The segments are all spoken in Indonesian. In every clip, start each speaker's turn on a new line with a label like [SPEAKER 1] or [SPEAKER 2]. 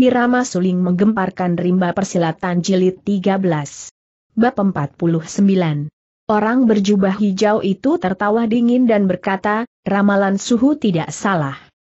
[SPEAKER 1] Irama suling menggemparkan rimba persilatan jilid 13. Bab 49. Orang berjubah hijau itu tertawa dingin dan berkata, ramalan suhu tidak salah.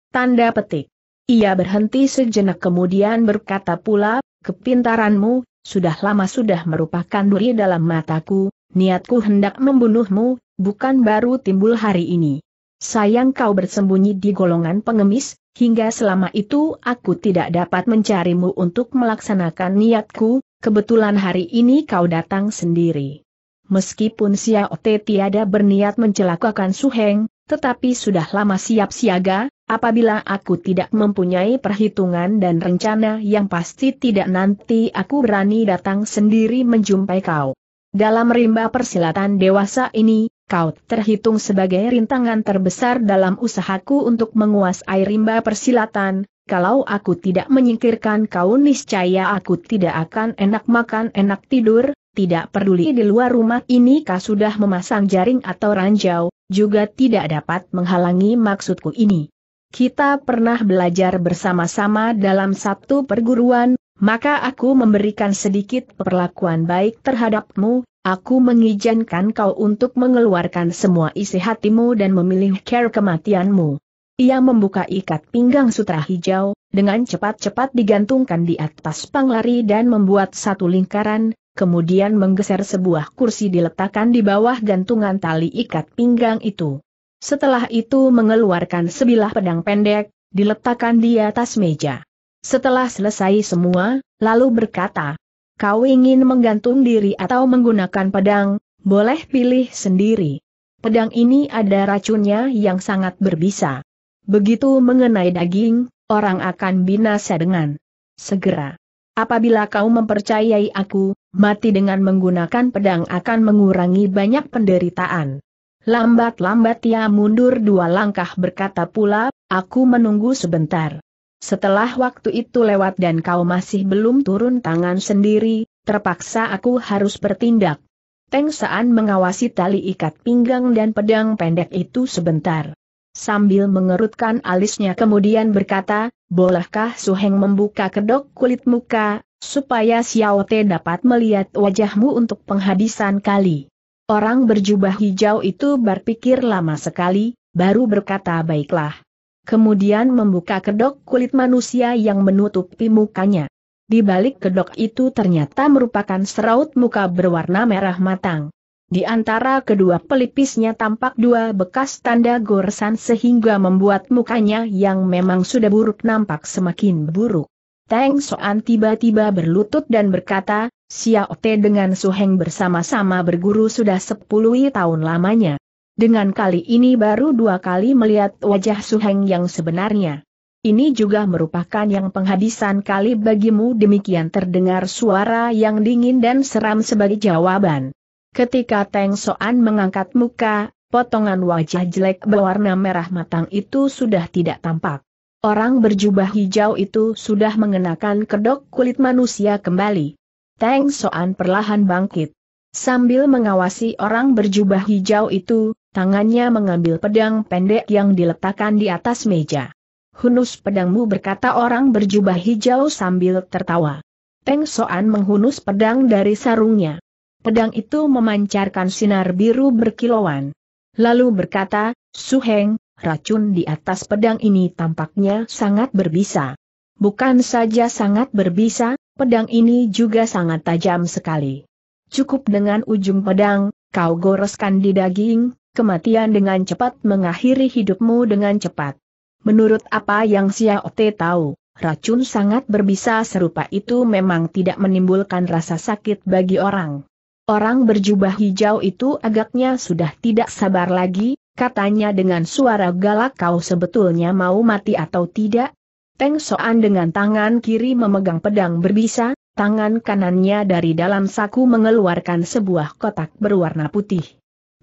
[SPEAKER 1] Tanda petik. Ia berhenti sejenak kemudian berkata pula, kepintaranmu, sudah lama sudah merupakan duri dalam mataku, niatku hendak membunuhmu, bukan baru timbul hari ini sayang kau bersembunyi di golongan pengemis, hingga selama itu aku tidak dapat mencarimu untuk melaksanakan niatku, kebetulan hari ini kau datang sendiri. Meskipun Xiao Te tiada berniat mencelakakan Suheng, tetapi sudah lama siap siaga, apabila aku tidak mempunyai perhitungan dan rencana yang pasti tidak nanti aku berani datang sendiri menjumpai kau. Dalam rimba persilatan dewasa ini, kau terhitung sebagai rintangan terbesar dalam usahaku untuk menguasai rimba persilatan, kalau aku tidak menyingkirkan kau niscaya aku tidak akan enak makan enak tidur, tidak peduli di luar rumah ini kau sudah memasang jaring atau ranjau, juga tidak dapat menghalangi maksudku ini. Kita pernah belajar bersama-sama dalam satu perguruan, maka aku memberikan sedikit perlakuan baik terhadapmu, Aku mengizinkan kau untuk mengeluarkan semua isi hatimu dan memilih care kematianmu. Ia membuka ikat pinggang sutra hijau, dengan cepat-cepat digantungkan di atas panglari dan membuat satu lingkaran, kemudian menggeser sebuah kursi diletakkan di bawah gantungan tali ikat pinggang itu. Setelah itu mengeluarkan sebilah pedang pendek, diletakkan di atas meja. Setelah selesai semua, lalu berkata, Kau ingin menggantung diri atau menggunakan pedang, boleh pilih sendiri. Pedang ini ada racunnya yang sangat berbisa. Begitu mengenai daging, orang akan binasa dengan segera. Apabila kau mempercayai aku, mati dengan menggunakan pedang akan mengurangi banyak penderitaan. Lambat-lambat ia mundur dua langkah berkata pula, aku menunggu sebentar. Setelah waktu itu lewat dan kau masih belum turun tangan sendiri, terpaksa aku harus bertindak. Teng Saan mengawasi tali ikat pinggang dan pedang pendek itu sebentar. Sambil mengerutkan alisnya kemudian berkata, bolehkah Suheng membuka kedok kulit muka, supaya Xiao Te dapat melihat wajahmu untuk penghabisan kali. Orang berjubah hijau itu berpikir lama sekali, baru berkata baiklah. Kemudian membuka kedok kulit manusia yang menutupi mukanya. Di balik kedok itu ternyata merupakan seraut muka berwarna merah matang. Di antara kedua pelipisnya tampak dua bekas tanda goresan sehingga membuat mukanya yang memang sudah buruk nampak semakin buruk. Teng Soan tiba-tiba berlutut dan berkata, Xiao Te dengan Su bersama-sama berguru sudah sepuluh tahun lamanya. Dengan kali ini baru dua kali melihat wajah su Suheng yang sebenarnya. Ini juga merupakan yang penghabisan kali bagimu demikian terdengar suara yang dingin dan seram sebagai jawaban. Ketika Teng Soan mengangkat muka, potongan wajah jelek berwarna merah matang itu sudah tidak tampak. Orang berjubah hijau itu sudah mengenakan kedok kulit manusia kembali. Teng Soan perlahan bangkit. Sambil mengawasi orang berjubah hijau itu, Tangannya mengambil pedang pendek yang diletakkan di atas meja. Hunus pedangmu berkata orang berjubah hijau sambil tertawa. Teng Soan menghunus pedang dari sarungnya. Pedang itu memancarkan sinar biru berkilauan. Lalu berkata, Suheng, racun di atas pedang ini tampaknya sangat berbisa. Bukan saja sangat berbisa, pedang ini juga sangat tajam sekali. Cukup dengan ujung pedang, kau goreskan di daging, kematian dengan cepat mengakhiri hidupmu dengan cepat. Menurut apa yang Xiao Te tahu, racun sangat berbisa serupa itu memang tidak menimbulkan rasa sakit bagi orang. Orang berjubah hijau itu agaknya sudah tidak sabar lagi, katanya dengan suara galak kau sebetulnya mau mati atau tidak? Teng Soan dengan tangan kiri memegang pedang berbisa, tangan kanannya dari dalam saku mengeluarkan sebuah kotak berwarna putih.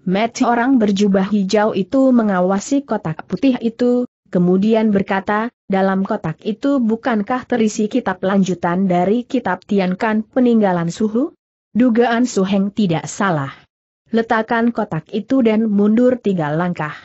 [SPEAKER 1] Met orang berjubah hijau itu mengawasi kotak putih itu, kemudian berkata, dalam kotak itu bukankah terisi kitab lanjutan dari kitab Tiankan peninggalan suhu? Dugaan Suheng tidak salah. Letakkan kotak itu dan mundur tiga langkah.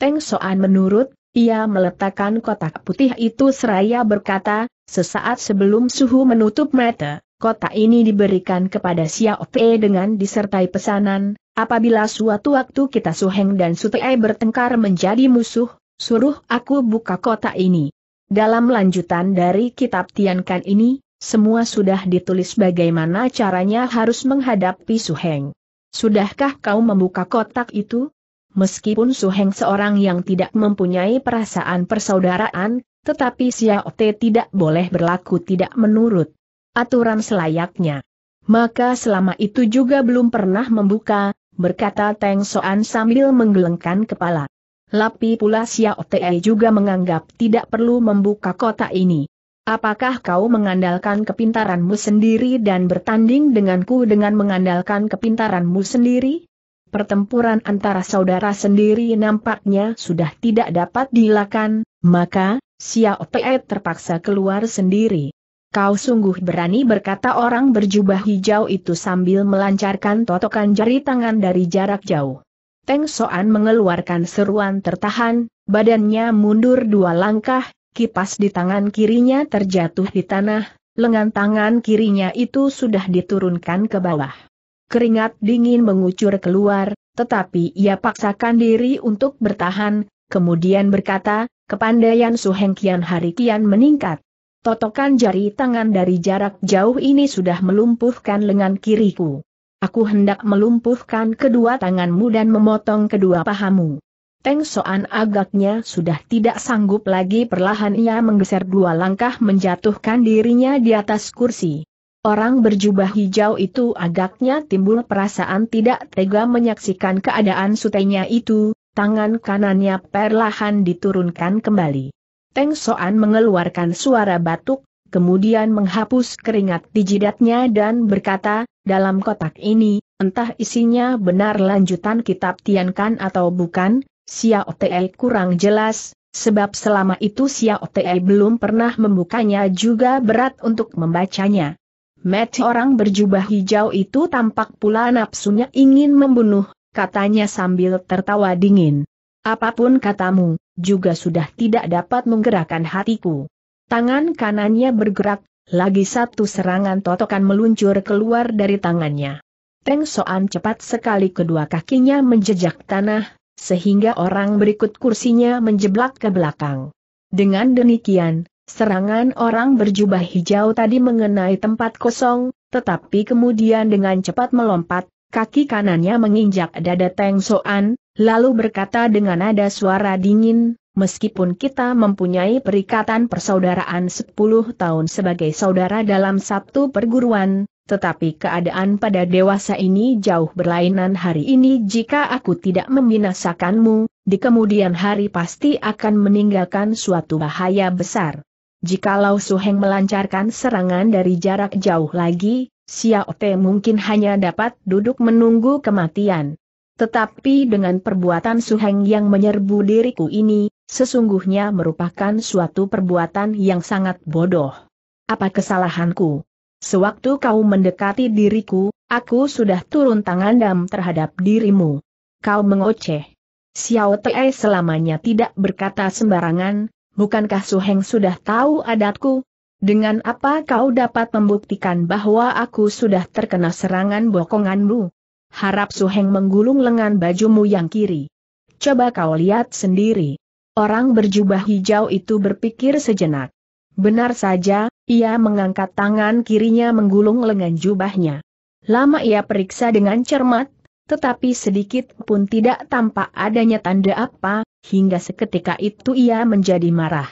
[SPEAKER 1] Teng Soan menurut, ia meletakkan kotak putih itu seraya berkata, sesaat sebelum suhu menutup mata, kotak ini diberikan kepada Xiao Pe dengan disertai pesanan, Apabila suatu waktu kita Suheng dan Sutei bertengkar menjadi musuh, suruh aku buka kota ini. Dalam lanjutan dari kitab Tiankan ini, semua sudah ditulis bagaimana caranya harus menghadapi Suheng. Sudahkah kau membuka kotak itu? Meskipun Suheng seorang yang tidak mempunyai perasaan persaudaraan, tetapi Xiao Te tidak boleh berlaku tidak menurut aturan selayaknya. Maka selama itu juga belum pernah membuka, berkata Teng Soan sambil menggelengkan kepala. Lapi pula Xiao Te juga menganggap tidak perlu membuka kota ini. Apakah kau mengandalkan kepintaranmu sendiri dan bertanding denganku dengan mengandalkan kepintaranmu sendiri? Pertempuran antara saudara sendiri nampaknya sudah tidak dapat dilakukan. maka Xiao Te terpaksa keluar sendiri. Kau sungguh berani berkata orang berjubah hijau itu sambil melancarkan totokan jari tangan dari jarak jauh. Teng Soan mengeluarkan seruan tertahan, badannya mundur dua langkah, kipas di tangan kirinya terjatuh di tanah, lengan tangan kirinya itu sudah diturunkan ke bawah. Keringat dingin mengucur keluar, tetapi ia paksakan diri untuk bertahan, kemudian berkata, kepandaian suheng kian hari kian meningkat. Totokan jari tangan dari jarak jauh ini sudah melumpuhkan lengan kiriku. Aku hendak melumpuhkan kedua tanganmu dan memotong kedua pahamu. Teng Soan agaknya sudah tidak sanggup lagi perlahan ia menggeser dua langkah menjatuhkan dirinya di atas kursi. Orang berjubah hijau itu agaknya timbul perasaan tidak tega menyaksikan keadaan sutenya itu, tangan kanannya perlahan diturunkan kembali. Teng Soan mengeluarkan suara batuk, kemudian menghapus keringat di jidatnya dan berkata, dalam kotak ini, entah isinya benar lanjutan kitab Tiankan atau bukan, Xiao Te kurang jelas, sebab selama itu Xiao Te belum pernah membukanya juga berat untuk membacanya. Met orang berjubah hijau itu tampak pula nafsunya ingin membunuh, katanya sambil tertawa dingin. Apapun katamu, juga sudah tidak dapat menggerakkan hatiku. Tangan kanannya bergerak, lagi satu serangan totokan meluncur keluar dari tangannya. Teng Soan cepat sekali kedua kakinya menjejak tanah, sehingga orang berikut kursinya menjeblak ke belakang. Dengan demikian, serangan orang berjubah hijau tadi mengenai tempat kosong, tetapi kemudian dengan cepat melompat, kaki kanannya menginjak dada Teng Soan, lalu berkata dengan nada suara dingin, meskipun kita mempunyai perikatan persaudaraan 10 tahun sebagai saudara dalam satu perguruan, tetapi keadaan pada dewasa ini jauh berlainan hari ini jika aku tidak membinasakanmu, di kemudian hari pasti akan meninggalkan suatu bahaya besar. Jikalau Suheng melancarkan serangan dari jarak jauh lagi, Xiao Te mungkin hanya dapat duduk menunggu kematian. Tetapi dengan perbuatan Suheng yang menyerbu diriku ini, sesungguhnya merupakan suatu perbuatan yang sangat bodoh. Apa kesalahanku? Sewaktu kau mendekati diriku, aku sudah turun tangan dam terhadap dirimu. Kau mengoceh. Xiao Tei selamanya tidak berkata sembarangan, bukankah Su Heng sudah tahu adatku? Dengan apa kau dapat membuktikan bahwa aku sudah terkena serangan bokonganmu? Harap Suheng menggulung lengan bajumu yang kiri. Coba kau lihat sendiri. Orang berjubah hijau itu berpikir sejenak. Benar saja, ia mengangkat tangan kirinya menggulung lengan jubahnya. Lama ia periksa dengan cermat, tetapi sedikit pun tidak tampak adanya tanda apa, hingga seketika itu ia menjadi marah.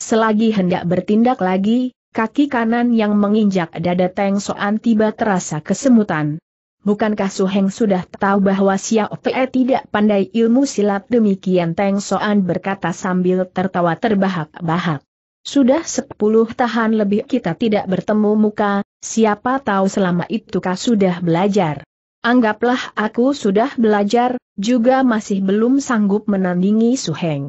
[SPEAKER 1] Selagi hendak bertindak lagi, kaki kanan yang menginjak dada Teng Soan tiba terasa kesemutan bukankah Su Heng sudah tahu bahwa Xiao Te tidak pandai ilmu silat demikian Teng Soan berkata sambil tertawa terbahak-bahak. Sudah sepuluh tahun lebih kita tidak bertemu muka, siapa tahu selama itu kau sudah belajar. Anggaplah aku sudah belajar, juga masih belum sanggup menandingi Su Heng.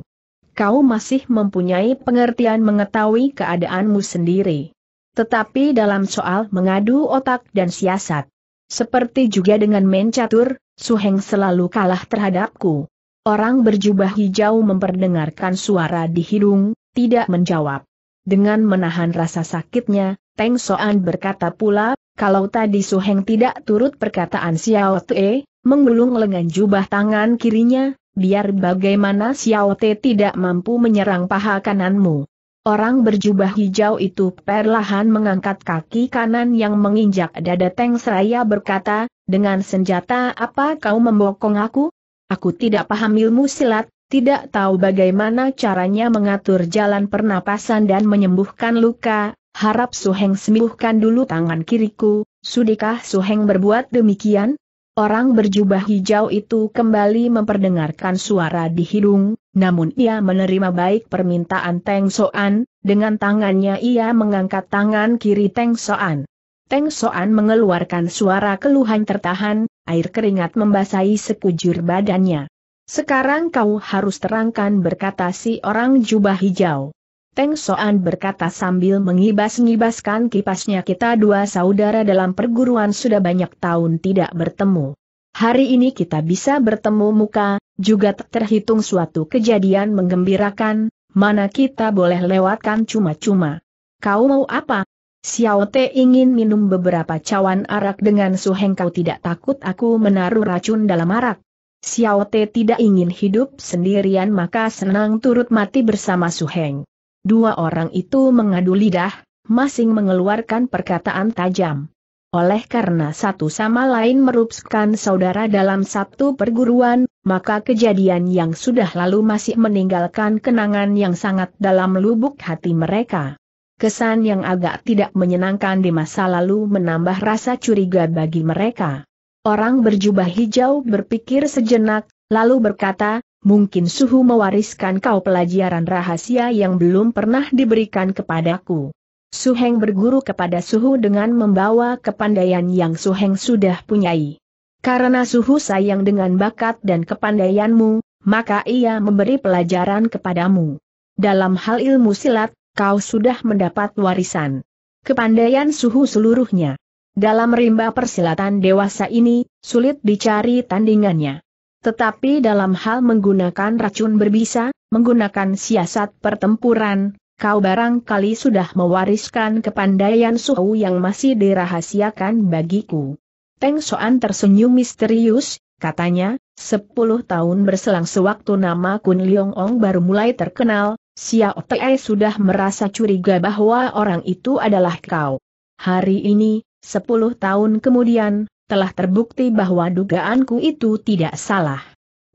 [SPEAKER 1] Kau masih mempunyai pengertian mengetahui keadaanmu sendiri. Tetapi dalam soal mengadu otak dan siasat, seperti juga dengan mencatur, Heng selalu kalah terhadapku. Orang berjubah hijau memperdengarkan suara di hidung, tidak menjawab. Dengan menahan rasa sakitnya, Teng Soan berkata pula, kalau tadi Su Heng tidak turut perkataan Xiao Te, menggulung lengan jubah tangan kirinya, biar bagaimana Xiao Te tidak mampu menyerang paha kananmu. Orang berjubah hijau itu perlahan mengangkat kaki kanan yang menginjak dada Teng Seraya berkata, dengan senjata apa kau membokong aku? Aku tidak paham ilmu silat, tidak tahu bagaimana caranya mengatur jalan pernapasan dan menyembuhkan luka, harap Suheng sembuhkan dulu tangan kiriku, sudikah Suheng berbuat demikian? Orang berjubah hijau itu kembali memperdengarkan suara di hidung, namun ia menerima baik permintaan Teng Soan, dengan tangannya ia mengangkat tangan kiri Teng Soan. Teng Soan mengeluarkan suara keluhan tertahan, air keringat membasahi sekujur badannya. Sekarang kau harus terangkan berkata si orang jubah hijau. Teng Soan berkata sambil mengibas-ngibaskan kipasnya kita dua saudara dalam perguruan sudah banyak tahun tidak bertemu. Hari ini kita bisa bertemu muka, juga terhitung suatu kejadian menggembirakan, mana kita boleh lewatkan cuma-cuma. Kau mau apa? Xiao Te ingin minum beberapa cawan arak dengan Su Heng kau tidak takut aku menaruh racun dalam arak. Xiao Te tidak ingin hidup sendirian maka senang turut mati bersama Su Heng. Dua orang itu mengadu lidah, masing mengeluarkan perkataan tajam. Oleh karena satu sama lain merupakan saudara dalam satu perguruan, maka kejadian yang sudah lalu masih meninggalkan kenangan yang sangat dalam lubuk hati mereka. Kesan yang agak tidak menyenangkan di masa lalu menambah rasa curiga bagi mereka. Orang berjubah hijau berpikir sejenak, lalu berkata, mungkin suhu mewariskan kau pelajaran rahasia yang belum pernah diberikan kepadaku. Suheng berguru kepada Suhu dengan membawa kepandaian yang Suheng sudah punyai. Karena Suhu sayang dengan bakat dan kepandaianmu, maka ia memberi pelajaran kepadamu. Dalam hal ilmu silat, kau sudah mendapat warisan. Kepandaian Suhu seluruhnya. Dalam rimba persilatan dewasa ini, sulit dicari tandingannya. Tetapi dalam hal menggunakan racun berbisa, menggunakan siasat pertempuran, kau barangkali sudah mewariskan kepandaian suhu yang masih dirahasiakan bagiku. Peng Soan tersenyum misterius, katanya, sepuluh tahun berselang sewaktu nama Kun Leong Ong baru mulai terkenal, Xiao Te sudah merasa curiga bahwa orang itu adalah kau. Hari ini, sepuluh tahun kemudian, telah terbukti bahwa dugaanku itu tidak salah.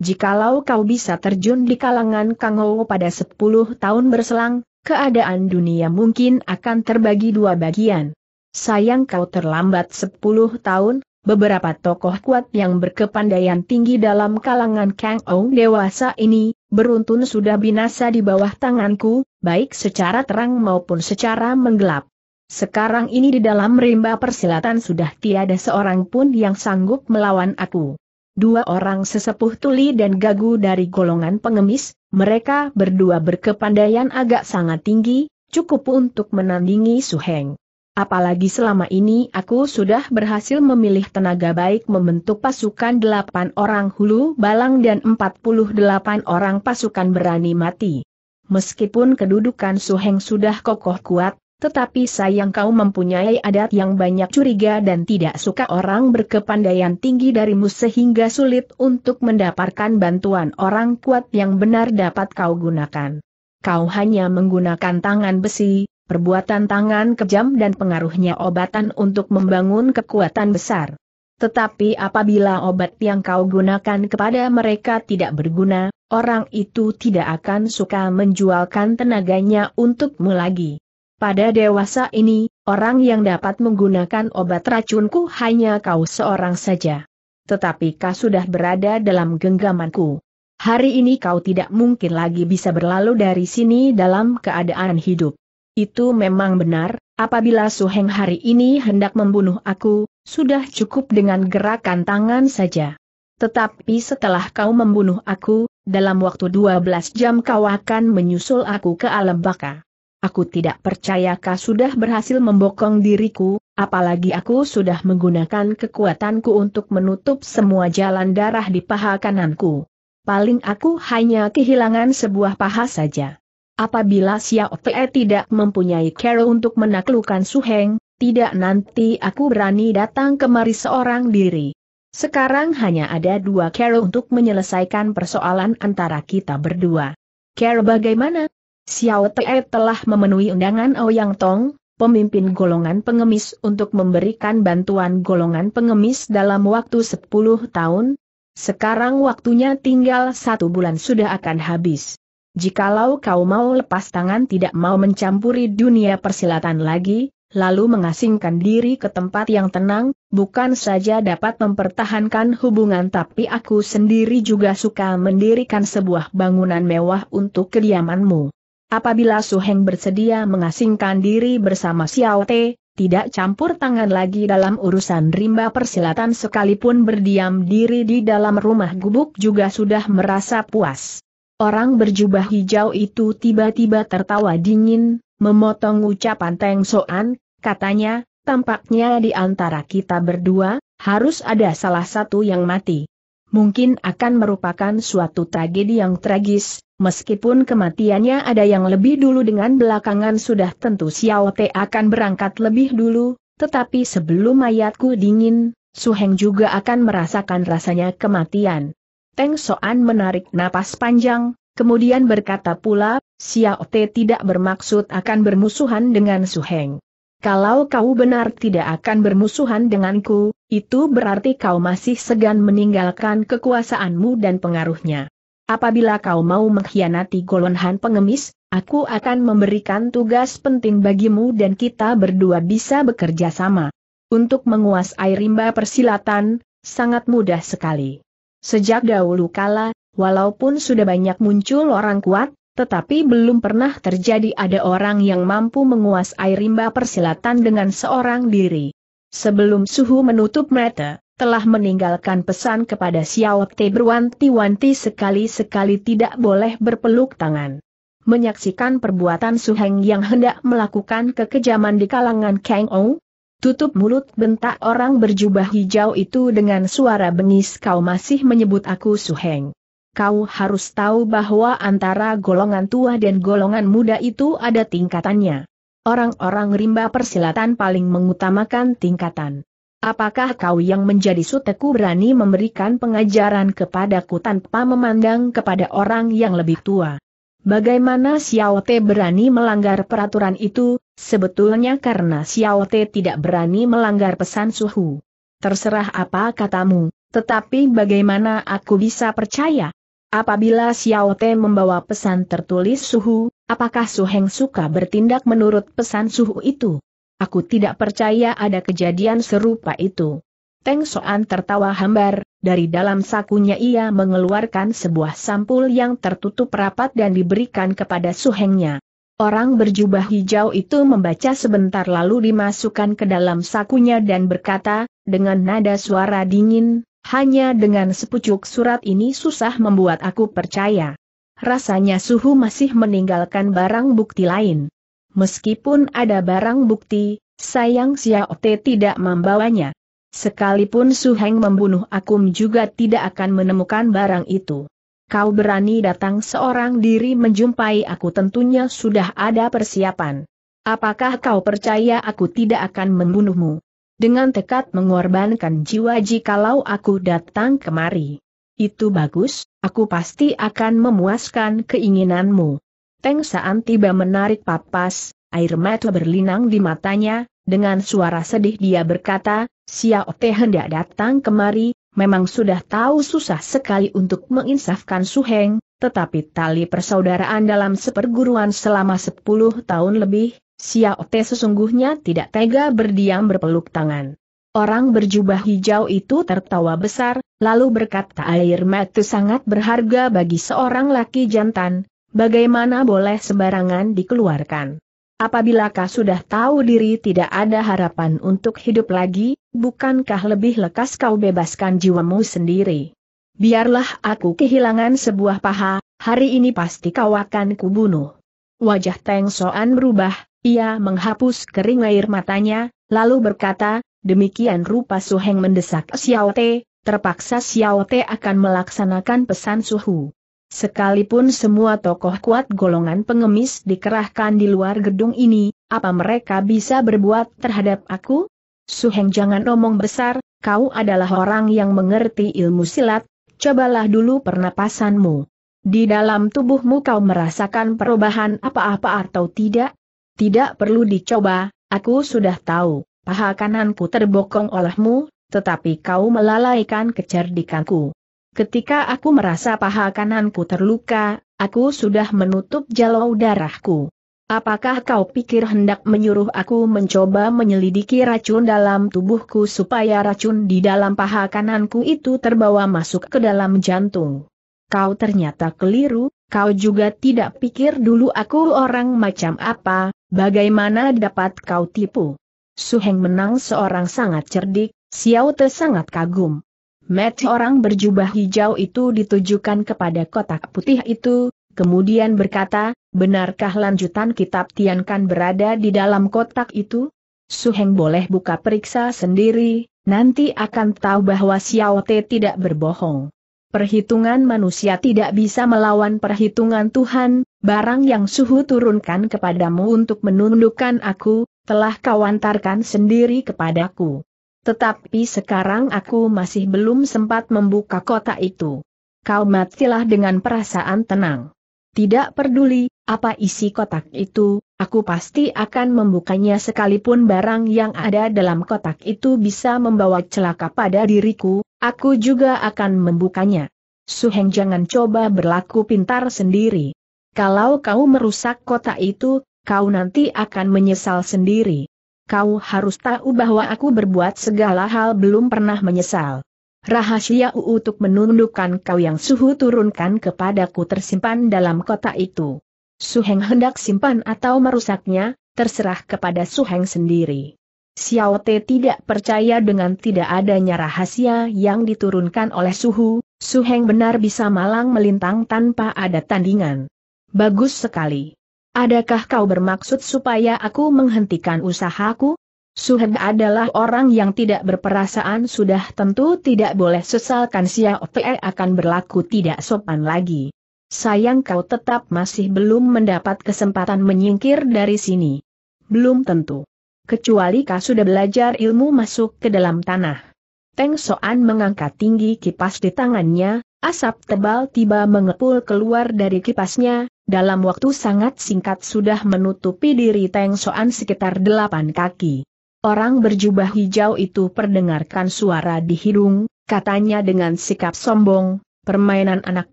[SPEAKER 1] Jikalau kau bisa terjun di kalangan Kang Ho pada 10 tahun berselang, keadaan dunia mungkin akan terbagi dua bagian. Sayang kau terlambat 10 tahun, beberapa tokoh kuat yang berkepandaian tinggi dalam kalangan Kang Ho dewasa ini, beruntun sudah binasa di bawah tanganku, baik secara terang maupun secara menggelap. Sekarang ini di dalam rimba persilatan sudah tiada seorang pun yang sanggup melawan aku. Dua orang sesepuh tuli dan gagu dari golongan pengemis, mereka berdua berkepandaian agak sangat tinggi, cukup untuk menandingi Su Heng. Apalagi selama ini aku sudah berhasil memilih tenaga baik membentuk pasukan delapan orang hulu balang dan empat puluh delapan orang pasukan berani mati. Meskipun kedudukan Su Heng sudah kokoh kuat, tetapi sayang kau mempunyai adat yang banyak curiga dan tidak suka orang berkepandaian tinggi darimu sehingga sulit untuk mendapatkan bantuan orang kuat yang benar dapat kau gunakan. Kau hanya menggunakan tangan besi, perbuatan tangan kejam dan pengaruhnya obatan untuk membangun kekuatan besar. Tetapi apabila obat yang kau gunakan kepada mereka tidak berguna, orang itu tidak akan suka menjualkan tenaganya untukmu lagi. Pada dewasa ini, orang yang dapat menggunakan obat racunku hanya kau seorang saja. Tetapi kau sudah berada dalam genggamanku. Hari ini kau tidak mungkin lagi bisa berlalu dari sini dalam keadaan hidup. Itu memang benar, apabila Suheng hari ini hendak membunuh aku, sudah cukup dengan gerakan tangan saja. Tetapi setelah kau membunuh aku, dalam waktu 12 jam kau akan menyusul aku ke alam baka. Aku tidak percaya kau sudah berhasil membokong diriku, apalagi aku sudah menggunakan kekuatanku untuk menutup semua jalan darah di paha kananku. Paling aku hanya kehilangan sebuah paha saja. Apabila Xiao Fe tidak mempunyai cara untuk menaklukkan Su Heng, tidak nanti aku berani datang kemari seorang diri. Sekarang hanya ada dua cara untuk menyelesaikan persoalan antara kita berdua. Cara bagaimana? Xiao Te telah memenuhi undangan Ouyang oh Tong, pemimpin golongan pengemis untuk memberikan bantuan golongan pengemis dalam waktu 10 tahun, sekarang waktunya tinggal satu bulan sudah akan habis. Jikalau kau mau lepas tangan tidak mau mencampuri dunia persilatan lagi, lalu mengasingkan diri ke tempat yang tenang, bukan saja dapat mempertahankan hubungan tapi aku sendiri juga suka mendirikan sebuah bangunan mewah untuk kediamanmu. Apabila Su Heng bersedia mengasingkan diri bersama Xiao Te, tidak campur tangan lagi dalam urusan rimba persilatan sekalipun berdiam diri di dalam rumah gubuk juga sudah merasa puas. Orang berjubah hijau itu tiba-tiba tertawa dingin, memotong ucapan Teng Soan, katanya, tampaknya di antara kita berdua, harus ada salah satu yang mati. Mungkin akan merupakan suatu tragedi yang tragis, meskipun kematiannya ada yang lebih dulu dengan belakangan sudah tentu Xiao Te akan berangkat lebih dulu, tetapi sebelum mayatku dingin, Su Heng juga akan merasakan rasanya kematian. Teng Soan menarik napas panjang, kemudian berkata pula, Xiao Te tidak bermaksud akan bermusuhan dengan Su Heng. Kalau kau benar tidak akan bermusuhan denganku, itu berarti kau masih segan meninggalkan kekuasaanmu dan pengaruhnya. Apabila kau mau mengkhianati golongan pengemis, aku akan memberikan tugas penting bagimu dan kita berdua bisa bekerja sama. Untuk menguasai rimba persilatan, sangat mudah sekali. Sejak dahulu kala, walaupun sudah banyak muncul orang kuat, tetapi belum pernah terjadi ada orang yang mampu menguasai rimba persilatan dengan seorang diri. Sebelum suhu menutup mata, telah meninggalkan pesan kepada Xiao Te berwanti-wanti sekali-sekali tidak boleh berpeluk tangan. Menyaksikan perbuatan Su Heng yang hendak melakukan kekejaman di kalangan Kang Ou, tutup mulut bentak orang berjubah hijau itu dengan suara bengis kau masih menyebut aku Su Heng. Kau harus tahu bahwa antara golongan tua dan golongan muda itu ada tingkatannya. Orang-orang rimba persilatan paling mengutamakan tingkatan Apakah kau yang menjadi suteku berani memberikan pengajaran kepadaku tanpa memandang kepada orang yang lebih tua? Bagaimana Xiao Te berani melanggar peraturan itu, sebetulnya karena Xiao Te tidak berani melanggar pesan suhu. Terserah apa katamu, tetapi bagaimana aku bisa percaya? Apabila Xiao Te membawa pesan tertulis Suhu, apakah Su Heng suka bertindak menurut pesan Suhu itu? Aku tidak percaya ada kejadian serupa itu. Teng Soan tertawa hambar, dari dalam sakunya ia mengeluarkan sebuah sampul yang tertutup rapat dan diberikan kepada suhengnya. Orang berjubah hijau itu membaca sebentar lalu dimasukkan ke dalam sakunya dan berkata, dengan nada suara dingin, hanya dengan sepucuk surat ini susah membuat aku percaya. Rasanya suhu masih meninggalkan barang bukti lain. Meskipun ada barang bukti, sayang Xiaote tidak membawanya. Sekalipun Su Heng membunuh Akum juga tidak akan menemukan barang itu. Kau berani datang seorang diri menjumpai aku tentunya sudah ada persiapan. Apakah kau percaya aku tidak akan membunuhmu? Dengan tekad mengorbankan jiwa jikalau aku datang kemari. Itu bagus, aku pasti akan memuaskan keinginanmu. Teng Saan tiba menarik papas, air mata berlinang di matanya, dengan suara sedih dia berkata, Xiao Te hendak datang kemari, memang sudah tahu susah sekali untuk menginsafkan Suheng, tetapi tali persaudaraan dalam seperguruan selama 10 tahun lebih, Xiao Te sesungguhnya tidak tega berdiam berpeluk tangan. Orang berjubah hijau itu tertawa besar, lalu berkata air mata sangat berharga bagi seorang laki jantan, Bagaimana boleh sembarangan dikeluarkan? Apabila kau sudah tahu diri tidak ada harapan untuk hidup lagi, bukankah lebih lekas kau bebaskan jiwamu sendiri? Biarlah aku kehilangan sebuah paha, hari ini pasti kau akan kubunuh. Wajah Teng Soan berubah, ia menghapus kering air matanya, lalu berkata, demikian rupa Suheng mendesak Xiao Te, terpaksa Xiao Te akan melaksanakan pesan Suhu. Sekalipun semua tokoh kuat golongan pengemis dikerahkan di luar gedung ini, apa mereka bisa berbuat terhadap aku? Suheng jangan omong besar, kau adalah orang yang mengerti ilmu silat, cobalah dulu pernapasanmu. Di dalam tubuhmu kau merasakan perubahan apa-apa atau tidak? Tidak perlu dicoba, aku sudah tahu, paha kananku terbokong olehmu, tetapi kau melalaikan kecerdikanku. Ketika aku merasa paha kananku terluka, aku sudah menutup jalau darahku. Apakah kau pikir hendak menyuruh aku mencoba menyelidiki racun dalam tubuhku supaya racun di dalam paha kananku itu terbawa masuk ke dalam jantung? Kau ternyata keliru, kau juga tidak pikir dulu aku orang macam apa, bagaimana dapat kau tipu? Suheng menang seorang sangat cerdik, Xiao Te sangat kagum. Met orang berjubah hijau itu ditujukan kepada kotak putih itu, kemudian berkata, benarkah lanjutan kitab Tiankan berada di dalam kotak itu? Suheng boleh buka periksa sendiri, nanti akan tahu bahwa Xiao Te tidak berbohong. Perhitungan manusia tidak bisa melawan perhitungan Tuhan, barang yang suhu turunkan kepadamu untuk menundukkan aku, telah kau antarkan sendiri kepadaku. Tetapi sekarang aku masih belum sempat membuka kota itu. Kau matilah dengan perasaan tenang. Tidak peduli, apa isi kotak itu, aku pasti akan membukanya sekalipun barang yang ada dalam kotak itu bisa membawa celaka pada diriku, aku juga akan membukanya. Suheng jangan coba berlaku pintar sendiri. Kalau kau merusak kotak itu, kau nanti akan menyesal sendiri kau harus tahu bahwa aku berbuat segala hal belum pernah menyesal. Rahasia untuk menundukkan kau yang suhu turunkan kepadaku tersimpan dalam kota itu. Suheng hendak simpan atau merusaknya, terserah kepada Suheng sendiri. Xiao Te tidak percaya dengan tidak adanya rahasia yang diturunkan oleh Suhu, Suheng benar bisa malang melintang tanpa ada tandingan. Bagus sekali. Adakah kau bermaksud supaya aku menghentikan usahaku? Suheb adalah orang yang tidak berperasaan sudah tentu tidak boleh sesalkan Xiao Pei akan berlaku tidak sopan lagi. Sayang kau tetap masih belum mendapat kesempatan menyingkir dari sini. Belum tentu. Kecuali kau sudah belajar ilmu masuk ke dalam tanah. Teng Soan mengangkat tinggi kipas di tangannya, asap tebal tiba mengepul keluar dari kipasnya, dalam waktu sangat singkat sudah menutupi diri Teng Soan sekitar delapan kaki. Orang berjubah hijau itu perdengarkan suara di hidung, katanya dengan sikap sombong, permainan anak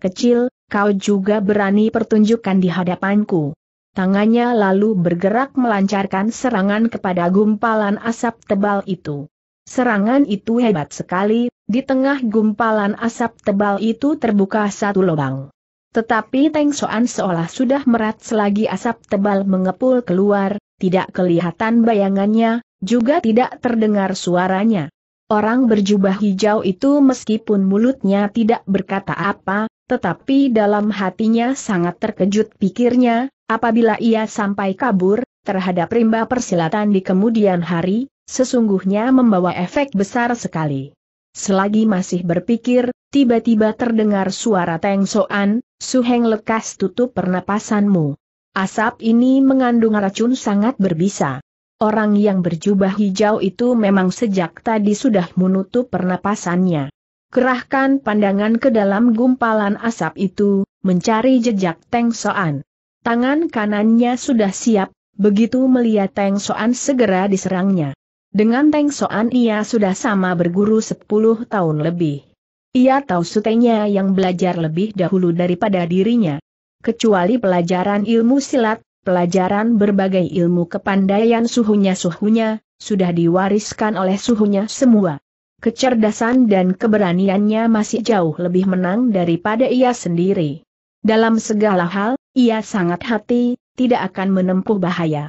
[SPEAKER 1] kecil, kau juga berani pertunjukkan di hadapanku. Tangannya lalu bergerak melancarkan serangan kepada gumpalan asap tebal itu. Serangan itu hebat sekali, di tengah gumpalan asap tebal itu terbuka satu lubang. Tetapi Teng Soan seolah sudah merat selagi asap tebal mengepul keluar, tidak kelihatan bayangannya, juga tidak terdengar suaranya. Orang berjubah hijau itu meskipun mulutnya tidak berkata apa, tetapi dalam hatinya sangat terkejut pikirnya, apabila ia sampai kabur, terhadap rimba persilatan di kemudian hari, sesungguhnya membawa efek besar sekali. Selagi masih berpikir, tiba-tiba terdengar suara Teng Soan, Suheng lekas tutup pernapasanmu. Asap ini mengandung racun sangat berbisa. Orang yang berjubah hijau itu memang sejak tadi sudah menutup pernapasannya. Kerahkan pandangan ke dalam gumpalan asap itu, mencari jejak Teng Soan. Tangan kanannya sudah siap, begitu melihat Teng Soan segera diserangnya. Dengan Teng Soan ia sudah sama berguru 10 tahun lebih. Ia tahu sutenya yang belajar lebih dahulu daripada dirinya. Kecuali pelajaran ilmu silat, pelajaran berbagai ilmu kepandaian suhunya-suhunya, sudah diwariskan oleh suhunya semua. Kecerdasan dan keberaniannya masih jauh lebih menang daripada ia sendiri. Dalam segala hal, ia sangat hati, tidak akan menempuh bahaya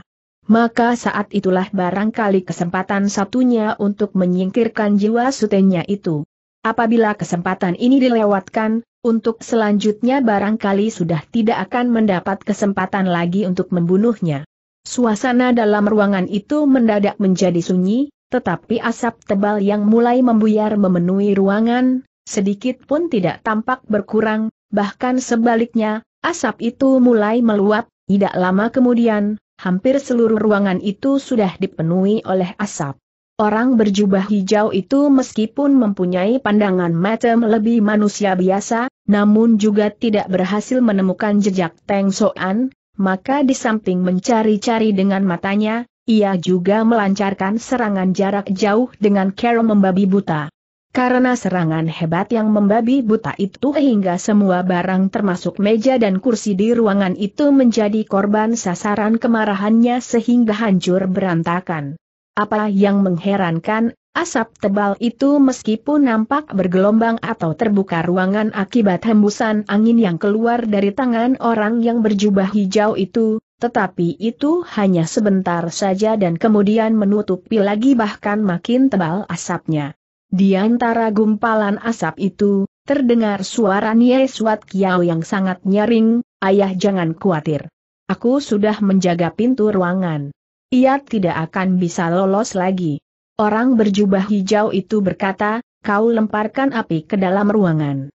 [SPEAKER 1] maka saat itulah barangkali kesempatan satunya untuk menyingkirkan jiwa sutenya itu. Apabila kesempatan ini dilewatkan, untuk selanjutnya barangkali sudah tidak akan mendapat kesempatan lagi untuk membunuhnya. Suasana dalam ruangan itu mendadak menjadi sunyi, tetapi asap tebal yang mulai membuyar memenuhi ruangan, sedikit pun tidak tampak berkurang, bahkan sebaliknya, asap itu mulai meluap, tidak lama kemudian, hampir seluruh ruangan itu sudah dipenuhi oleh asap. Orang berjubah hijau itu meskipun mempunyai pandangan mata lebih manusia biasa, namun juga tidak berhasil menemukan jejak Teng Soan, maka di samping mencari-cari dengan matanya, ia juga melancarkan serangan jarak jauh dengan cara membabi buta. Karena serangan hebat yang membabi buta itu hingga semua barang termasuk meja dan kursi di ruangan itu menjadi korban sasaran kemarahannya sehingga hancur berantakan. Apa yang mengherankan, asap tebal itu meskipun nampak bergelombang atau terbuka ruangan akibat hembusan angin yang keluar dari tangan orang yang berjubah hijau itu, tetapi itu hanya sebentar saja dan kemudian menutupi lagi bahkan makin tebal asapnya. Di antara gumpalan asap itu, terdengar suara Suat Kiao yang sangat nyaring, ayah jangan khawatir. Aku sudah menjaga pintu ruangan. Ia tidak akan bisa lolos lagi. Orang berjubah hijau itu berkata, kau lemparkan api ke dalam ruangan.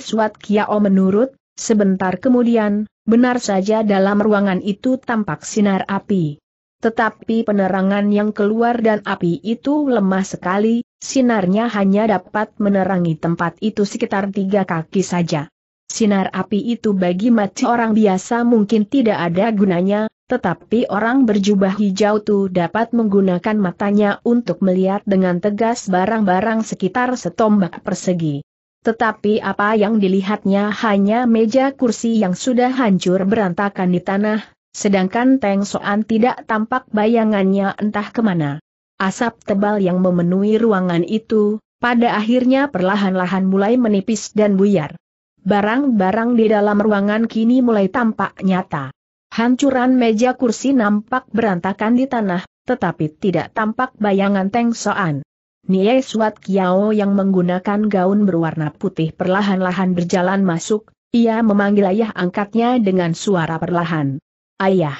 [SPEAKER 1] Suat Kiao menurut, sebentar kemudian, benar saja dalam ruangan itu tampak sinar api. Tetapi penerangan yang keluar dan api itu lemah sekali, sinarnya hanya dapat menerangi tempat itu sekitar tiga kaki saja. Sinar api itu bagi mati orang biasa mungkin tidak ada gunanya, tetapi orang berjubah hijau itu dapat menggunakan matanya untuk melihat dengan tegas barang-barang sekitar setombak persegi. Tetapi apa yang dilihatnya hanya meja kursi yang sudah hancur berantakan di tanah, Sedangkan Teng Soan tidak tampak bayangannya entah kemana. Asap tebal yang memenuhi ruangan itu, pada akhirnya perlahan-lahan mulai menipis dan buyar. Barang-barang di dalam ruangan kini mulai tampak nyata. Hancuran meja kursi nampak berantakan di tanah, tetapi tidak tampak bayangan Teng Soan. Nie Suat Kiao yang menggunakan gaun berwarna putih perlahan-lahan berjalan masuk, ia memanggil ayah angkatnya dengan suara perlahan. Ayah.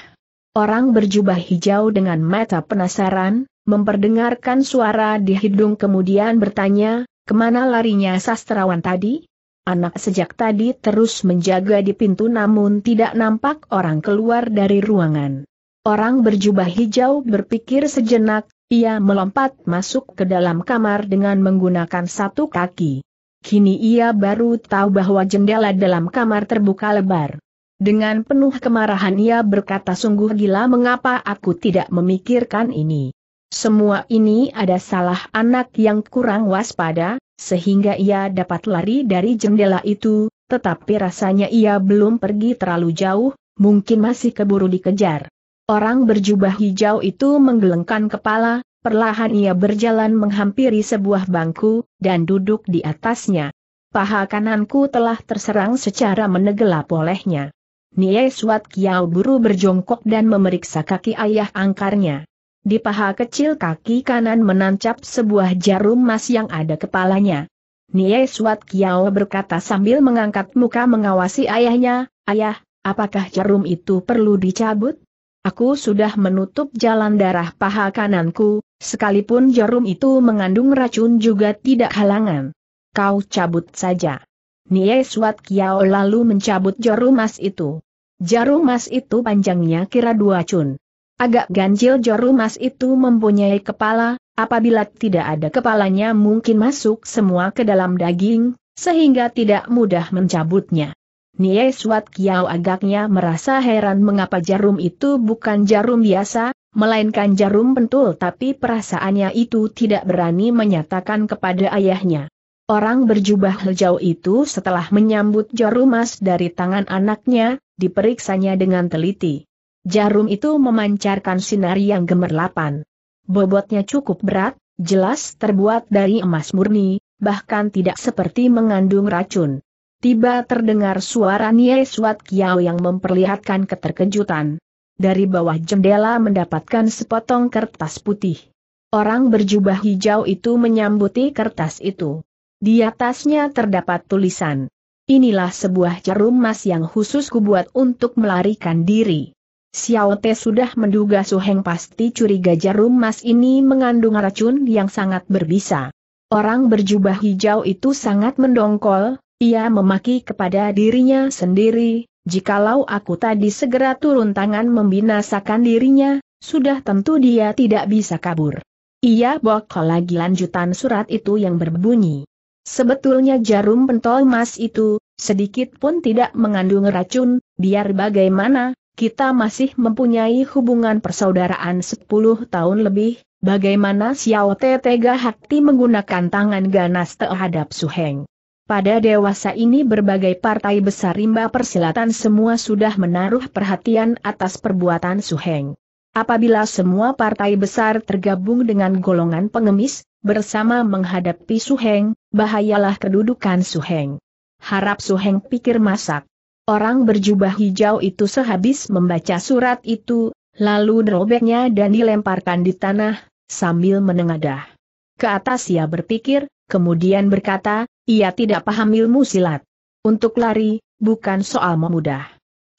[SPEAKER 1] Orang berjubah hijau dengan mata penasaran, memperdengarkan suara di hidung kemudian bertanya, kemana larinya sastrawan tadi? Anak sejak tadi terus menjaga di pintu namun tidak nampak orang keluar dari ruangan. Orang berjubah hijau berpikir sejenak, ia melompat masuk ke dalam kamar dengan menggunakan satu kaki. Kini ia baru tahu bahwa jendela dalam kamar terbuka lebar. Dengan penuh kemarahan ia berkata sungguh gila mengapa aku tidak memikirkan ini. Semua ini ada salah anak yang kurang waspada, sehingga ia dapat lari dari jendela itu, tetapi rasanya ia belum pergi terlalu jauh, mungkin masih keburu dikejar. Orang berjubah hijau itu menggelengkan kepala, perlahan ia berjalan menghampiri sebuah bangku, dan duduk di atasnya. Paha kananku telah terserang secara menegelap olehnya. Nie Suat Kiao buru berjongkok dan memeriksa kaki ayah angkarnya. Di paha kecil kaki kanan menancap sebuah jarum emas yang ada kepalanya. Nie Suat Kiao berkata sambil mengangkat muka mengawasi ayahnya, Ayah, apakah jarum itu perlu dicabut? Aku sudah menutup jalan darah paha kananku, sekalipun jarum itu mengandung racun juga tidak halangan. Kau cabut saja. Nie Suat Kiao lalu mencabut jarum emas itu. Jarum emas itu panjangnya kira dua cun. Agak ganjil jarum emas itu mempunyai kepala, apabila tidak ada kepalanya mungkin masuk semua ke dalam daging, sehingga tidak mudah mencabutnya. Nie Suat Kiao agaknya merasa heran mengapa jarum itu bukan jarum biasa, melainkan jarum pentul tapi perasaannya itu tidak berani menyatakan kepada ayahnya. Orang berjubah hijau itu setelah menyambut jarum emas dari tangan anaknya, diperiksanya dengan teliti. Jarum itu memancarkan sinar yang gemerlapan. Bobotnya cukup berat, jelas terbuat dari emas murni, bahkan tidak seperti mengandung racun. Tiba terdengar suara Nye Suat Kiao yang memperlihatkan keterkejutan. Dari bawah jendela mendapatkan sepotong kertas putih. Orang berjubah hijau itu menyambuti kertas itu. Di atasnya terdapat tulisan, Inilah sebuah jarum emas yang khusus kubuat untuk melarikan diri. Xiao Te sudah menduga Su Heng pasti curiga jarum emas ini mengandung racun yang sangat berbisa. Orang berjubah hijau itu sangat mendongkol, ia memaki kepada dirinya sendiri, jikalau aku tadi segera turun tangan membinasakan dirinya, sudah tentu dia tidak bisa kabur. Ia bakal lagi lanjutan surat itu yang berbunyi. Sebetulnya jarum pentol emas itu, sedikit pun tidak mengandung racun, biar bagaimana, kita masih mempunyai hubungan persaudaraan 10 tahun lebih, bagaimana Xiao Te tega hati menggunakan tangan ganas terhadap Suheng. Pada dewasa ini berbagai partai besar rimba persilatan semua sudah menaruh perhatian atas perbuatan Suheng. Apabila semua partai besar tergabung dengan golongan pengemis, bersama menghadapi Suheng, bahayalah kedudukan Suheng. Harap Suheng pikir masak. Orang berjubah hijau itu sehabis membaca surat itu, lalu derobeknya dan dilemparkan di tanah, sambil menengadah. Ke atas ia berpikir, kemudian berkata, ia tidak paham ilmu silat. Untuk lari, bukan soal memudah.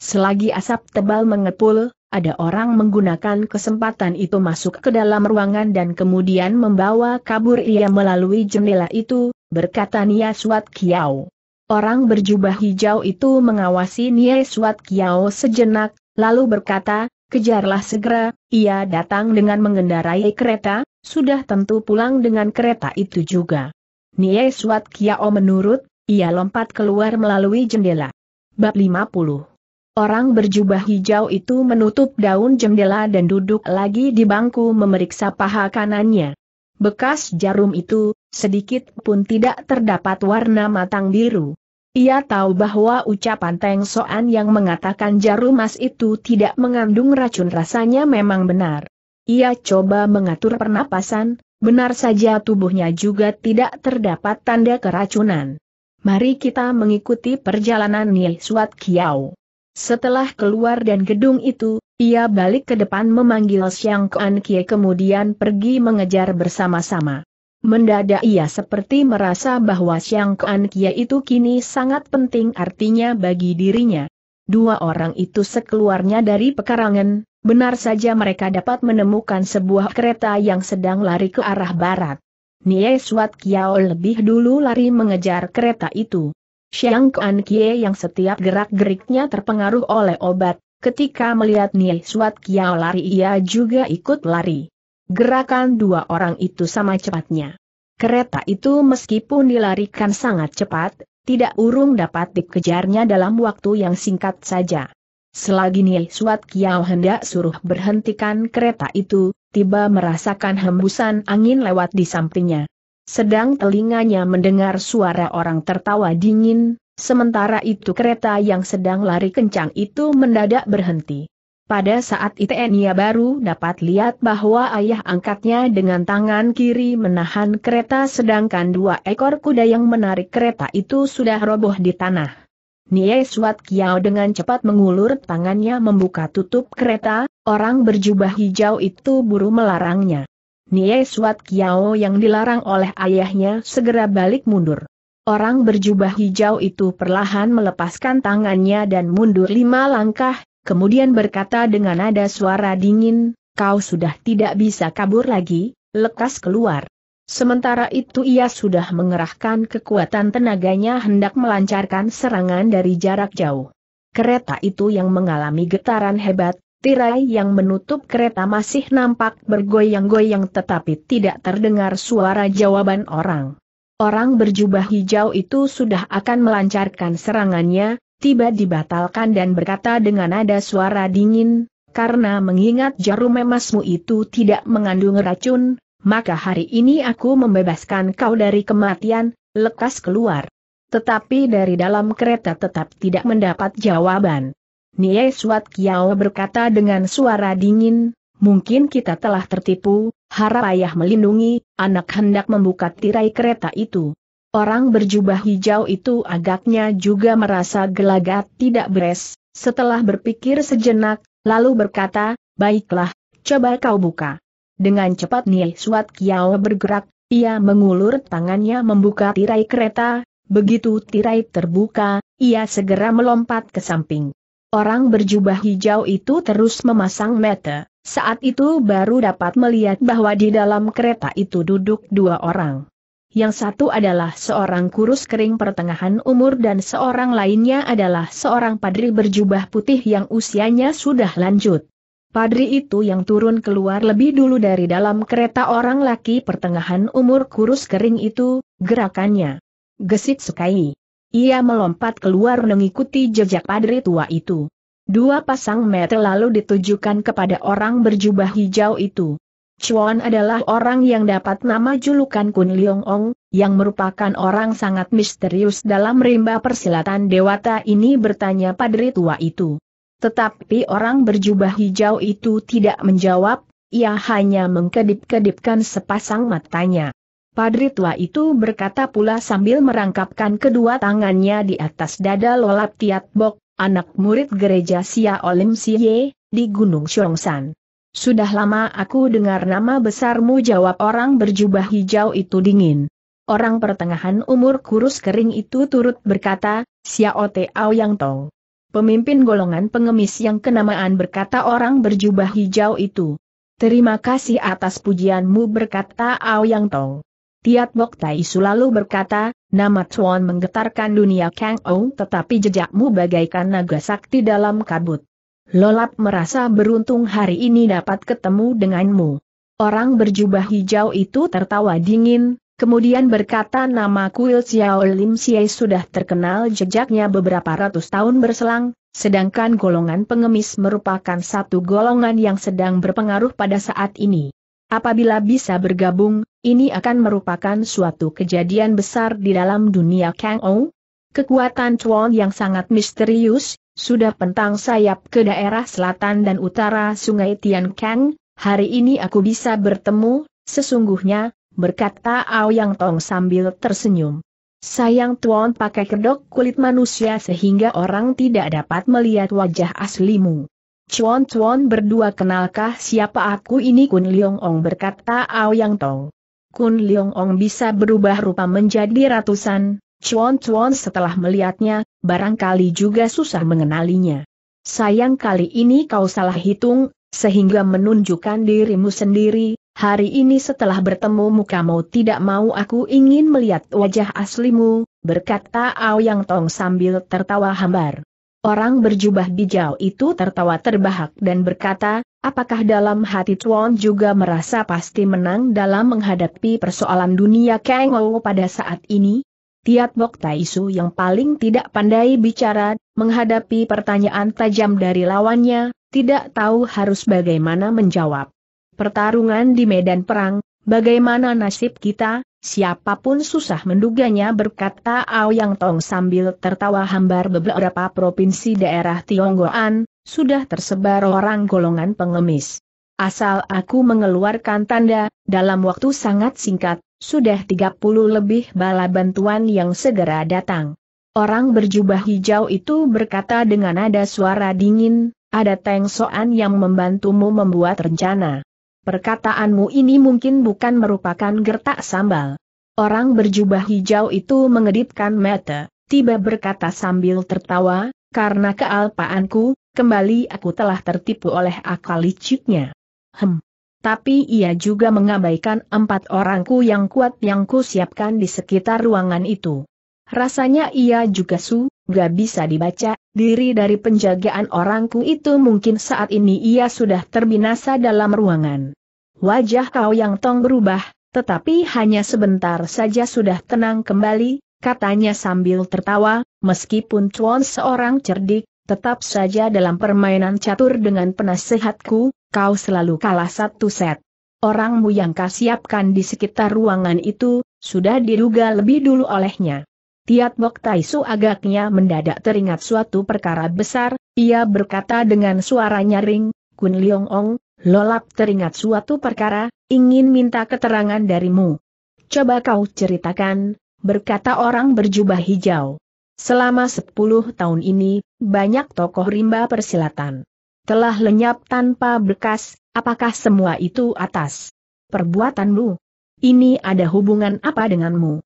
[SPEAKER 1] Selagi asap tebal mengepul, ada orang menggunakan kesempatan itu masuk ke dalam ruangan dan kemudian membawa kabur ia melalui jendela itu, berkata Nia Suat Kiao. Orang berjubah hijau itu mengawasi Nia Suat Kiao sejenak, lalu berkata, kejarlah segera, ia datang dengan mengendarai kereta, sudah tentu pulang dengan kereta itu juga. Nia Suat Kiao menurut, ia lompat keluar melalui jendela. Bab 50 Orang berjubah hijau itu menutup daun jendela dan duduk lagi di bangku memeriksa paha kanannya. Bekas jarum itu, sedikit pun tidak terdapat warna matang biru. Ia tahu bahwa ucapan Teng Soan yang mengatakan jarum emas itu tidak mengandung racun rasanya memang benar. Ia coba mengatur pernapasan, benar saja tubuhnya juga tidak terdapat tanda keracunan. Mari kita mengikuti perjalanan Nil Suat Kiau. Setelah keluar dan gedung itu, ia balik ke depan memanggil Siang Kuan Kie kemudian pergi mengejar bersama-sama. Mendadak ia seperti merasa bahwa Siang Kuan Kia itu kini sangat penting artinya bagi dirinya. Dua orang itu sekeluarnya dari pekarangan, benar saja mereka dapat menemukan sebuah kereta yang sedang lari ke arah barat. Nie Suat Kiao lebih dulu lari mengejar kereta itu. Siang Kuan Kie yang setiap gerak-geriknya terpengaruh oleh obat, ketika melihat Nie Suat Kiao lari ia juga ikut lari. Gerakan dua orang itu sama cepatnya. Kereta itu meskipun dilarikan sangat cepat, tidak urung dapat dikejarnya dalam waktu yang singkat saja. Selagi Nil Suat Kiao hendak suruh berhentikan kereta itu, tiba merasakan hembusan angin lewat di sampingnya. Sedang telinganya mendengar suara orang tertawa dingin, sementara itu kereta yang sedang lari kencang itu mendadak berhenti. Pada saat ITN ia baru dapat lihat bahwa ayah angkatnya dengan tangan kiri menahan kereta sedangkan dua ekor kuda yang menarik kereta itu sudah roboh di tanah. Nie Suat Kiao dengan cepat mengulur tangannya membuka tutup kereta, orang berjubah hijau itu buru melarangnya. Nie Suat Kiao yang dilarang oleh ayahnya segera balik mundur. Orang berjubah hijau itu perlahan melepaskan tangannya dan mundur lima langkah, kemudian berkata dengan nada suara dingin, kau sudah tidak bisa kabur lagi, lekas keluar. Sementara itu ia sudah mengerahkan kekuatan tenaganya hendak melancarkan serangan dari jarak jauh. Kereta itu yang mengalami getaran hebat, tirai yang menutup kereta masih nampak bergoyang-goyang tetapi tidak terdengar suara jawaban orang. Orang berjubah hijau itu sudah akan melancarkan serangannya, tiba dibatalkan dan berkata dengan nada suara dingin, karena mengingat jarum emasmu itu tidak mengandung racun, maka hari ini aku membebaskan kau dari kematian, lekas keluar. Tetapi dari dalam kereta tetap tidak mendapat jawaban. Niai Suat Kiao berkata dengan suara dingin, mungkin kita telah tertipu, harap ayah melindungi, anak hendak membuka tirai kereta itu. Orang berjubah hijau itu agaknya juga merasa gelagat tidak beres, setelah berpikir sejenak, lalu berkata, baiklah, coba kau buka. Dengan cepat nih, Suat Kiao bergerak, ia mengulur tangannya membuka tirai kereta, begitu tirai terbuka, ia segera melompat ke samping. Orang berjubah hijau itu terus memasang mata, saat itu baru dapat melihat bahwa di dalam kereta itu duduk dua orang yang satu adalah seorang kurus kering pertengahan umur dan seorang lainnya adalah seorang padri berjubah putih yang usianya sudah lanjut. Padri itu yang turun keluar lebih dulu dari dalam kereta orang laki pertengahan umur kurus kering itu, gerakannya. Gesit sekali. Ia melompat keluar mengikuti jejak padri tua itu. Dua pasang mata lalu ditujukan kepada orang berjubah hijau itu. Chuan adalah orang yang dapat nama julukan Kun Liong Ong, yang merupakan orang sangat misterius dalam rimba persilatan dewata ini bertanya padri tua itu. Tetapi orang berjubah hijau itu tidak menjawab, ia hanya mengkedip-kedipkan sepasang matanya. Padri tua itu berkata pula sambil merangkapkan kedua tangannya di atas dada Lolap Tiat Bok, anak murid gereja Sia Olim Siye, di Gunung Syongsan. Sudah lama aku dengar nama besarmu jawab orang berjubah hijau itu dingin. Orang pertengahan umur kurus kering itu turut berkata, Xiao Tao Yang Tong. Pemimpin golongan pengemis yang kenamaan berkata orang berjubah hijau itu. Terima kasih atas pujianmu berkata Ao Yang Tong. Tiat Bok Tai lalu berkata, nama Chuan menggetarkan dunia Kang Ong tetapi jejakmu bagaikan naga sakti dalam kabut. Lolap merasa beruntung hari ini dapat ketemu denganmu. Orang berjubah hijau itu tertawa dingin, kemudian berkata nama Kuil Xiao Lim Xie sudah terkenal jejaknya beberapa ratus tahun berselang, sedangkan golongan pengemis merupakan satu golongan yang sedang berpengaruh pada saat ini. Apabila bisa bergabung, ini akan merupakan suatu kejadian besar di dalam dunia Kang Ou. Kekuatan Chuan yang sangat misterius, sudah pentang sayap ke daerah selatan dan utara sungai Tiankang, hari ini aku bisa bertemu, sesungguhnya, berkata Ao Yang Tong sambil tersenyum. Sayang Tuan pakai kedok kulit manusia sehingga orang tidak dapat melihat wajah aslimu. Cuan tuan berdua kenalkah siapa aku ini Kun Leong Ong berkata Ao Yang Tong. Kun Leong Ong bisa berubah rupa menjadi ratusan, Chuan Chuan setelah melihatnya, barangkali juga susah mengenalinya. Sayang kali ini kau salah hitung, sehingga menunjukkan dirimu sendiri, hari ini setelah bertemu muka mau tidak mau aku ingin melihat wajah aslimu, berkata Aoyang Tong sambil tertawa hambar. Orang berjubah hijau itu tertawa terbahak dan berkata, apakah dalam hati Chuan juga merasa pasti menang dalam menghadapi persoalan dunia Kengou pada saat ini? Tiat Bok Taisu yang paling tidak pandai bicara, menghadapi pertanyaan tajam dari lawannya, tidak tahu harus bagaimana menjawab. Pertarungan di medan perang, bagaimana nasib kita, siapapun susah menduganya berkata Ao Yang Tong sambil tertawa hambar beberapa provinsi daerah Tionggoan, sudah tersebar orang golongan pengemis. Asal aku mengeluarkan tanda, dalam waktu sangat singkat, sudah 30 lebih bala bantuan yang segera datang. Orang berjubah hijau itu berkata dengan nada suara dingin, ada Teng Soan yang membantumu membuat rencana. Perkataanmu ini mungkin bukan merupakan gertak sambal. Orang berjubah hijau itu mengedipkan mata, tiba berkata sambil tertawa, karena kealpaanku, kembali aku telah tertipu oleh akal liciknya. Hem. Tapi ia juga mengabaikan empat orangku yang kuat yang kusiapkan di sekitar ruangan itu. Rasanya ia juga su, gak bisa dibaca, diri dari penjagaan orangku itu mungkin saat ini ia sudah terbinasa dalam ruangan. Wajah kau yang tong berubah, tetapi hanya sebentar saja sudah tenang kembali, katanya sambil tertawa, meskipun cuan seorang cerdik, Tetap saja dalam permainan catur dengan penasehatku, kau selalu kalah satu set. Orangmu yang kau siapkan di sekitar ruangan itu, sudah diduga lebih dulu olehnya. Tiat Bok Taisu agaknya mendadak teringat suatu perkara besar, ia berkata dengan suara nyaring, Kun Liong Ong, Lolap teringat suatu perkara, ingin minta keterangan darimu. Coba kau ceritakan, berkata orang berjubah hijau. Selama sepuluh tahun ini, banyak tokoh rimba persilatan telah lenyap tanpa bekas, apakah semua itu atas perbuatanmu? Ini ada hubungan apa denganmu?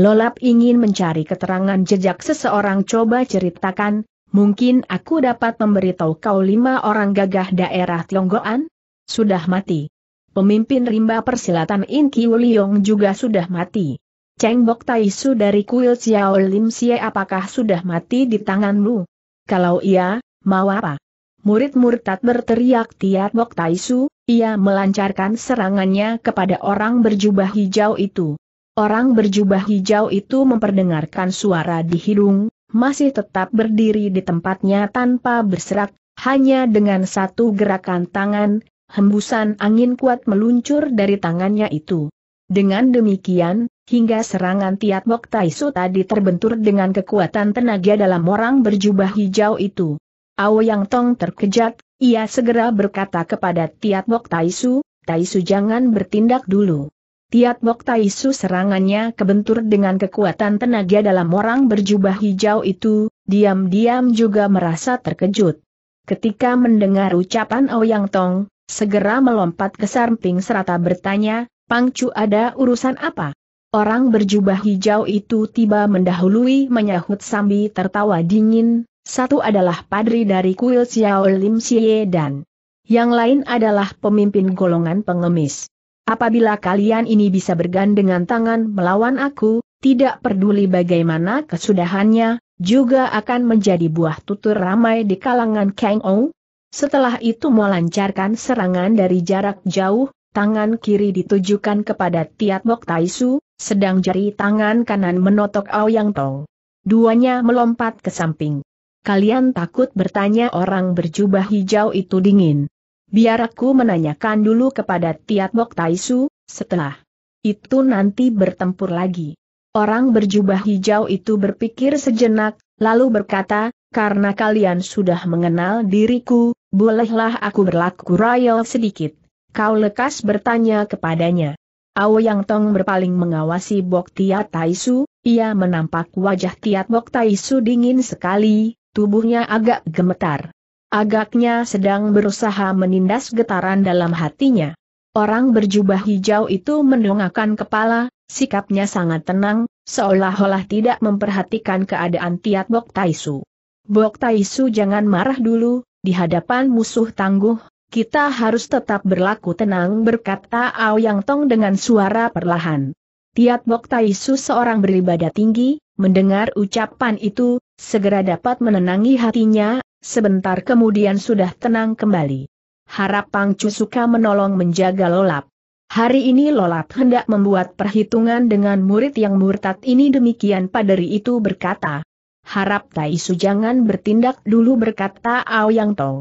[SPEAKER 1] Lolap ingin mencari keterangan jejak seseorang coba ceritakan, mungkin aku dapat memberitahu kau lima orang gagah daerah Tionggoan? Sudah mati. Pemimpin rimba persilatan Inki Wuliong juga sudah mati. Cheng Bok Su dari kuil Xiao Lim Xie apakah sudah mati di tanganmu? Kalau iya, mau apa? Murid murtad berteriak Tiat Bok Su, ia melancarkan serangannya kepada orang berjubah hijau itu. Orang berjubah hijau itu memperdengarkan suara di hidung, masih tetap berdiri di tempatnya tanpa berserak, hanya dengan satu gerakan tangan, hembusan angin kuat meluncur dari tangannya itu. Dengan demikian, hingga serangan Tiat Tai Taisu tadi terbentur dengan kekuatan tenaga dalam orang berjubah hijau itu. Ao Yang Tong terkejut, ia segera berkata kepada Tiat Su, Tai Su jangan bertindak dulu. Tiat Tai Taisu serangannya kebentur dengan kekuatan tenaga dalam orang berjubah hijau itu, diam-diam juga merasa terkejut. Ketika mendengar ucapan Ao Yang Tong, segera melompat ke samping serta bertanya, Pangcu ada urusan apa? Orang berjubah hijau itu tiba mendahului menyahut sambil tertawa dingin, satu adalah padri dari kuil Xiao Lim Xie dan yang lain adalah pemimpin golongan pengemis. Apabila kalian ini bisa bergandengan tangan melawan aku, tidak peduli bagaimana kesudahannya, juga akan menjadi buah tutur ramai di kalangan Kang Ou. Setelah itu melancarkan serangan dari jarak jauh, tangan kiri ditujukan kepada Tiat Mok Taisu, sedang jari tangan kanan menotok Aoyang Tong. Duanya melompat ke samping. Kalian takut bertanya orang berjubah hijau itu dingin. Biar aku menanyakan dulu kepada Tiat Mok Taisu, setelah itu nanti bertempur lagi. Orang berjubah hijau itu berpikir sejenak, lalu berkata, karena kalian sudah mengenal diriku, bolehlah aku berlaku royal sedikit. Kau lekas bertanya kepadanya. Yang Tong berpaling mengawasi Bok Tia Taisu, ia menampak wajah Tiat Bok Taisu dingin sekali, tubuhnya agak gemetar. Agaknya sedang berusaha menindas getaran dalam hatinya. Orang berjubah hijau itu mendongakkan kepala, sikapnya sangat tenang, seolah-olah tidak memperhatikan keadaan Tiat Bok Taisu. Bok Taisu jangan marah dulu, di hadapan musuh tangguh, kita harus tetap berlaku tenang berkata Ao Yang Tong dengan suara perlahan. Tiat Bok Taisu seorang beribadah tinggi, mendengar ucapan itu, segera dapat menenangi hatinya, sebentar kemudian sudah tenang kembali. Harap Pang suka menolong menjaga lolap. Hari ini lolap hendak membuat perhitungan dengan murid yang murtad ini demikian paderi itu berkata. Harap Taisu jangan bertindak dulu berkata Ao Yang Tong.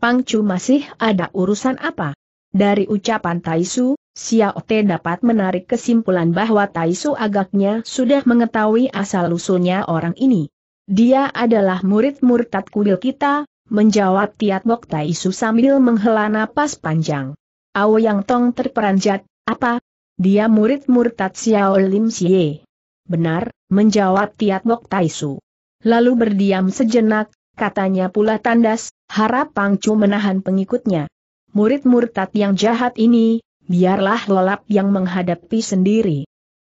[SPEAKER 1] Pangcu masih ada urusan apa? Dari ucapan Taisu, Te dapat menarik kesimpulan bahwa Taisu agaknya sudah mengetahui asal-usulnya orang ini. Dia adalah murid murtad kuil kita, menjawab Tiat Tai Taisu sambil menghela napas panjang. Yang Tong terperanjat, apa? Dia murid murtad Xiao Lim Xie. Benar, menjawab Tiat Tai Taisu. Lalu berdiam sejenak, katanya pula tandas, harap Pangcu menahan pengikutnya. Murid murtad yang jahat ini, biarlah lolap yang menghadapi sendiri.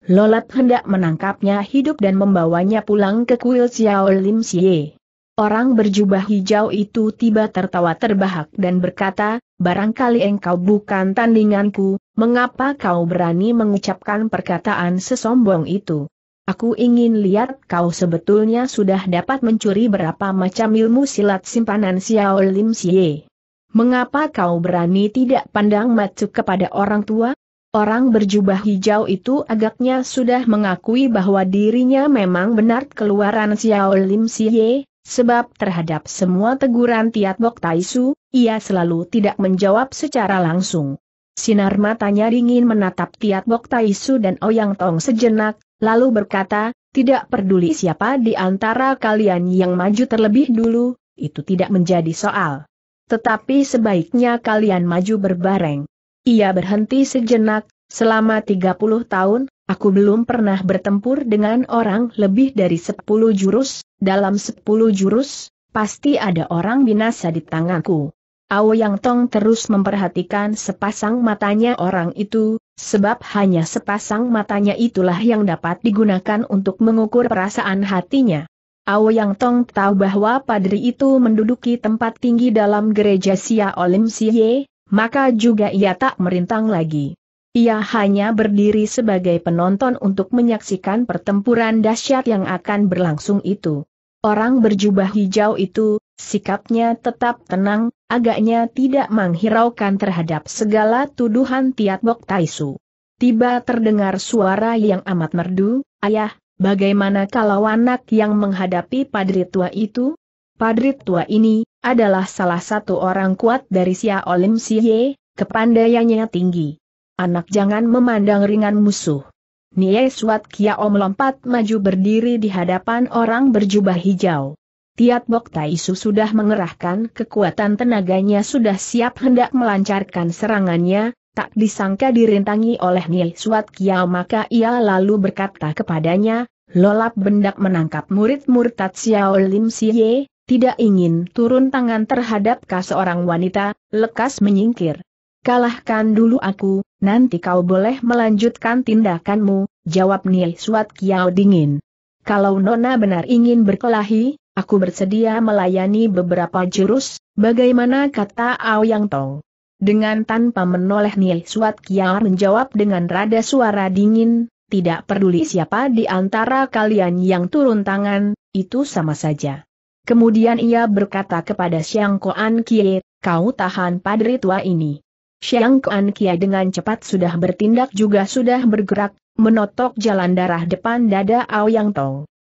[SPEAKER 1] Lolap hendak menangkapnya hidup dan membawanya pulang ke kuil Xiao Lim Xie. Orang berjubah hijau itu tiba tertawa terbahak dan berkata, barangkali engkau bukan tandinganku, mengapa kau berani mengucapkan perkataan sesombong itu? Aku ingin lihat kau sebetulnya sudah dapat mencuri berapa macam ilmu silat simpanan Xiao Lim Xie. Mengapa kau berani tidak pandang mata kepada orang tua? Orang berjubah hijau itu agaknya sudah mengakui bahwa dirinya memang benar keluaran Xiao Lim Xie, sebab terhadap semua teguran Tiat Bok Taisu, ia selalu tidak menjawab secara langsung. Sinar matanya dingin menatap Tiat Bok Taisu dan Oyang Tong sejenak, lalu berkata, tidak peduli siapa di antara kalian yang maju terlebih dulu, itu tidak menjadi soal. Tetapi sebaiknya kalian maju berbareng. Ia berhenti sejenak, selama 30 tahun, aku belum pernah bertempur dengan orang lebih dari 10 jurus, dalam 10 jurus, pasti ada orang binasa di tanganku. Ao Yang Tong terus memperhatikan sepasang matanya orang itu, Sebab hanya sepasang matanya itulah yang dapat digunakan untuk mengukur perasaan hatinya. Ao Yang Tong tahu bahwa padri itu menduduki tempat tinggi dalam gereja Sia Olim Siye, maka juga ia tak merintang lagi. Ia hanya berdiri sebagai penonton untuk menyaksikan pertempuran dahsyat yang akan berlangsung itu. Orang berjubah hijau itu, Sikapnya tetap tenang, agaknya tidak menghiraukan terhadap segala tuduhan Tiat Bok Taisu. Tiba terdengar suara yang amat merdu, Ayah, bagaimana kalau anak yang menghadapi padri tua itu? Padri tua ini, adalah salah satu orang kuat dari Sia Olim Siye, kepandaiannya tinggi. Anak jangan memandang ringan musuh. Nie Suat Kia Om lompat maju berdiri di hadapan orang berjubah hijau. Tiat Bok Taisu sudah mengerahkan kekuatan tenaganya sudah siap hendak melancarkan serangannya, tak disangka dirintangi oleh Nil Suat Kiao maka ia lalu berkata kepadanya, Lolap bendak menangkap murid murtad Xiao Lim Siye, tidak ingin turun tangan terhadap kas seorang wanita, lekas menyingkir. Kalahkan dulu aku, nanti kau boleh melanjutkan tindakanmu, jawab Nil Suat Kiao dingin. Kalau Nona benar ingin berkelahi, Aku bersedia melayani beberapa jurus, bagaimana kata Ao Yang Tong? Dengan tanpa menoleh Niel Suat Kiar menjawab dengan rada suara dingin, tidak peduli siapa di antara kalian yang turun tangan, itu sama saja. Kemudian ia berkata kepada Xiang Koan Kie, kau tahan padri tua ini. Xiang Koan Kie dengan cepat sudah bertindak juga sudah bergerak, menotok jalan darah depan dada Ao Yang Tong.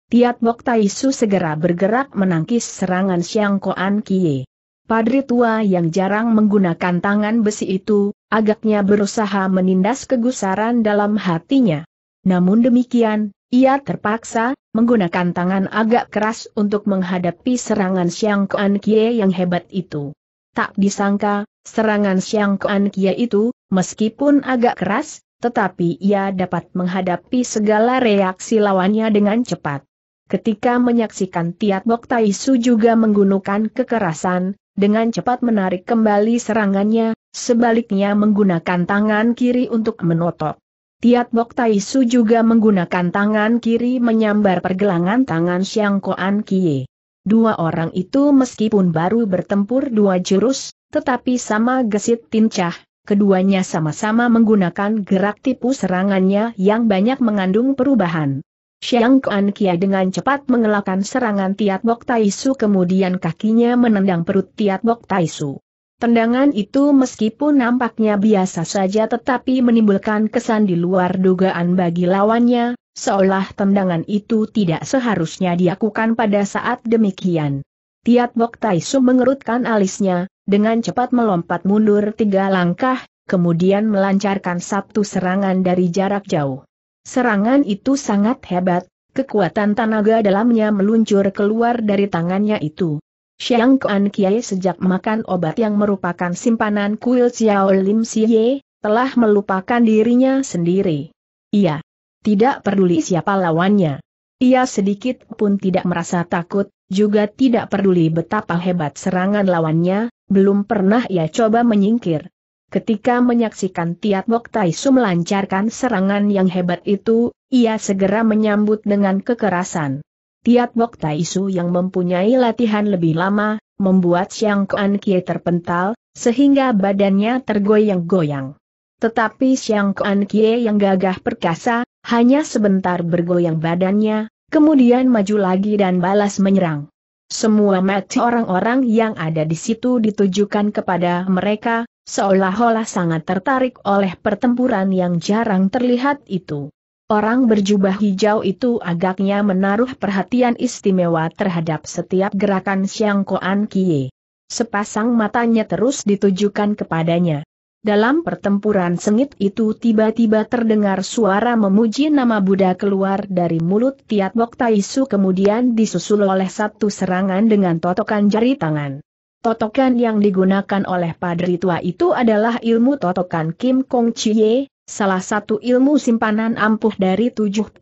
[SPEAKER 1] Tiat Bok Su segera bergerak menangkis serangan Siang Koan Kie. Padri tua yang jarang menggunakan tangan besi itu, agaknya berusaha menindas kegusaran dalam hatinya. Namun demikian, ia terpaksa menggunakan tangan agak keras untuk menghadapi serangan Siang Koan Kie yang hebat itu. Tak disangka, serangan Siang Koan Kie itu, meskipun agak keras, tetapi ia dapat menghadapi segala reaksi lawannya dengan cepat. Ketika menyaksikan Tiat Bok Taisu juga menggunakan kekerasan, dengan cepat menarik kembali serangannya, sebaliknya menggunakan tangan kiri untuk menotok. Tiat Bok Taisu juga menggunakan tangan kiri menyambar pergelangan tangan Xiang Koan Kie. Dua orang itu meskipun baru bertempur dua jurus, tetapi sama gesit tincah, keduanya sama-sama menggunakan gerak tipu serangannya yang banyak mengandung perubahan. Xiang Kuan Kia dengan cepat mengelakkan serangan Tiat Bok Taisu kemudian kakinya menendang perut Tiat Bok Taisu. Tendangan itu meskipun nampaknya biasa saja tetapi menimbulkan kesan di luar dugaan bagi lawannya, seolah tendangan itu tidak seharusnya diakukan pada saat demikian. Tiat Bok Taisu mengerutkan alisnya, dengan cepat melompat mundur tiga langkah, kemudian melancarkan satu serangan dari jarak jauh. Serangan itu sangat hebat, kekuatan tenaga dalamnya meluncur keluar dari tangannya itu. Xiang Kuan Kiai sejak makan obat yang merupakan simpanan kuil Xiao Lim Siye, telah melupakan dirinya sendiri. Ia Tidak peduli siapa lawannya. Ia sedikit pun tidak merasa takut, juga tidak peduli betapa hebat serangan lawannya, belum pernah ia coba menyingkir. Ketika menyaksikan Tiat Bok Taisu melancarkan serangan yang hebat itu, ia segera menyambut dengan kekerasan. Tiat Bok Taisu yang mempunyai latihan lebih lama, membuat Xiang Kuan Kie terpental, sehingga badannya tergoyang-goyang. Tetapi Xiang Kuan Kie yang gagah perkasa, hanya sebentar bergoyang badannya, kemudian maju lagi dan balas menyerang. Semua mata orang-orang yang ada di situ ditujukan kepada mereka, seolah-olah sangat tertarik oleh pertempuran yang jarang terlihat itu. Orang berjubah hijau itu agaknya menaruh perhatian istimewa terhadap setiap gerakan Siang Koan Kie. Sepasang matanya terus ditujukan kepadanya. Dalam pertempuran sengit itu tiba-tiba terdengar suara memuji nama Buddha keluar dari mulut Tiat Bok Taisu kemudian disusul oleh satu serangan dengan totokan jari tangan. Totokan yang digunakan oleh padri tua itu adalah ilmu totokan Kim Kong Chie, salah satu ilmu simpanan ampuh dari 72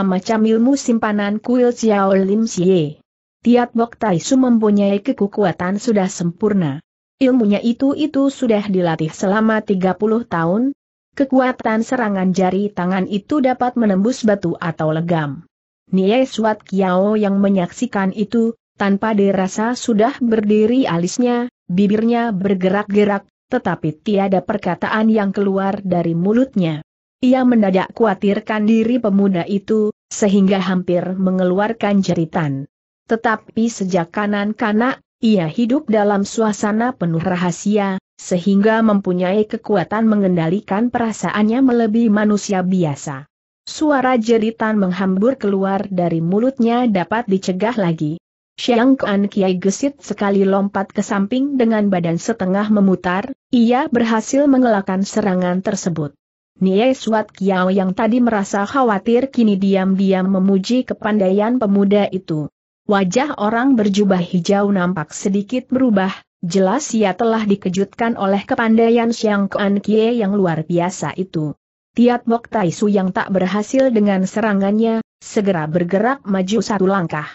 [SPEAKER 1] macam ilmu simpanan kuil Xiao Lim Chie. Tiat Bok Taisu mempunyai kekuatan sudah sempurna. Ilmunya itu-itu sudah dilatih selama 30 tahun, kekuatan serangan jari tangan itu dapat menembus batu atau legam. Nie Suat Kiao yang menyaksikan itu, tanpa dirasa sudah berdiri alisnya, bibirnya bergerak-gerak, tetapi tiada perkataan yang keluar dari mulutnya. Ia mendadak khawatirkan diri pemuda itu, sehingga hampir mengeluarkan jeritan. Tetapi sejak kanan-kanak, ia hidup dalam suasana penuh rahasia, sehingga mempunyai kekuatan mengendalikan perasaannya melebihi manusia biasa. Suara jeritan menghambur keluar dari mulutnya dapat dicegah lagi, Xiang Kuan Kiai gesit sekali lompat ke samping dengan badan setengah memutar, ia berhasil mengelakkan serangan tersebut. Nie Suat Kiao yang tadi merasa khawatir kini diam-diam memuji kepandaian pemuda itu. Wajah orang berjubah hijau nampak sedikit berubah, jelas ia telah dikejutkan oleh kepandaian Xiang Kuan kiai yang luar biasa itu. Tiat Mok Su yang tak berhasil dengan serangannya, segera bergerak maju satu langkah.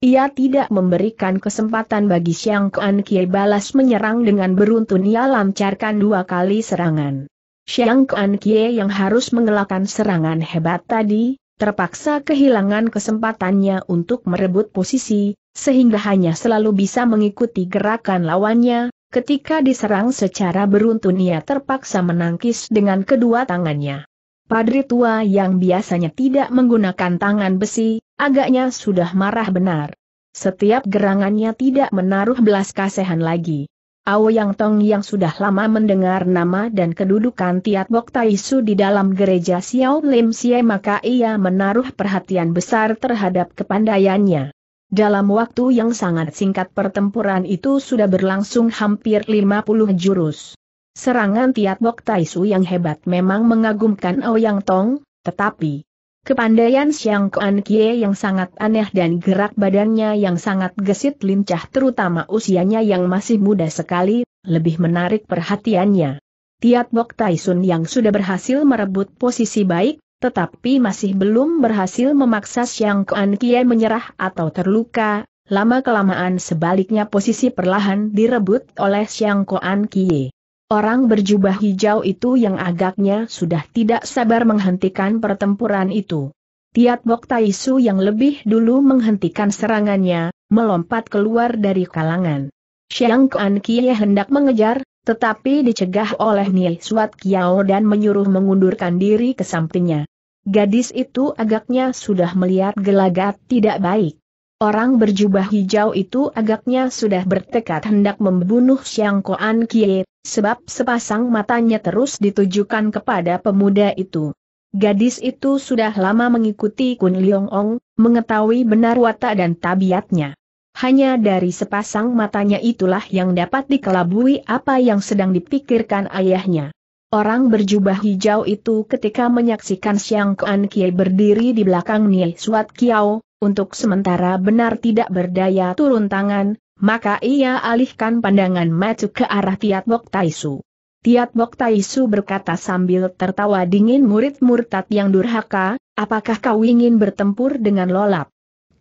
[SPEAKER 1] Ia tidak memberikan kesempatan bagi Xiang Kuan Kie balas menyerang dengan beruntun ia lancarkan dua kali serangan. Xiang Kuan Kie yang harus mengelakkan serangan hebat tadi, terpaksa kehilangan kesempatannya untuk merebut posisi, sehingga hanya selalu bisa mengikuti gerakan lawannya, ketika diserang secara beruntun ia terpaksa menangkis dengan kedua tangannya. Padri tua yang biasanya tidak menggunakan tangan besi, agaknya sudah marah benar. Setiap gerangannya tidak menaruh belas kasihan lagi. Ao Yang Tong yang sudah lama mendengar nama dan kedudukan Tiat Bok Su di dalam gereja Xiao Lim Xie maka ia menaruh perhatian besar terhadap kepandaiannya. Dalam waktu yang sangat singkat pertempuran itu sudah berlangsung hampir 50 jurus. Serangan Tiat Bok Taisu yang hebat memang mengagumkan Ouyang oh Tong, tetapi kepandaian Xiang Kuan Kie yang sangat aneh dan gerak badannya yang sangat gesit lincah terutama usianya yang masih muda sekali, lebih menarik perhatiannya. Tiat Bok Taisun yang sudah berhasil merebut posisi baik, tetapi masih belum berhasil memaksa Xiang Kuan Kie menyerah atau terluka, lama-kelamaan sebaliknya posisi perlahan direbut oleh Xiang Kuan Kie. Orang berjubah hijau itu yang agaknya sudah tidak sabar menghentikan pertempuran itu. Tiat Bok Taisu yang lebih dulu menghentikan serangannya, melompat keluar dari kalangan. Xiang Kuan Kie hendak mengejar, tetapi dicegah oleh Nie Suat Kiao dan menyuruh mengundurkan diri ke sampingnya. Gadis itu agaknya sudah melihat gelagat tidak baik. Orang berjubah hijau itu agaknya sudah bertekad hendak membunuh Xiang Koan Kie, sebab sepasang matanya terus ditujukan kepada pemuda itu. Gadis itu sudah lama mengikuti Kun Leong Ong, mengetahui benar watak dan tabiatnya. Hanya dari sepasang matanya itulah yang dapat dikelabui apa yang sedang dipikirkan ayahnya. Orang berjubah hijau itu ketika menyaksikan Xiang Kuan Kie berdiri di belakang Nie Suat Kiao, untuk sementara benar tidak berdaya turun tangan, maka ia alihkan pandangan maju ke arah Tiat Bok Taisu. Tiat Bok Taisu berkata sambil tertawa dingin murid murtad yang durhaka, apakah kau ingin bertempur dengan lolap?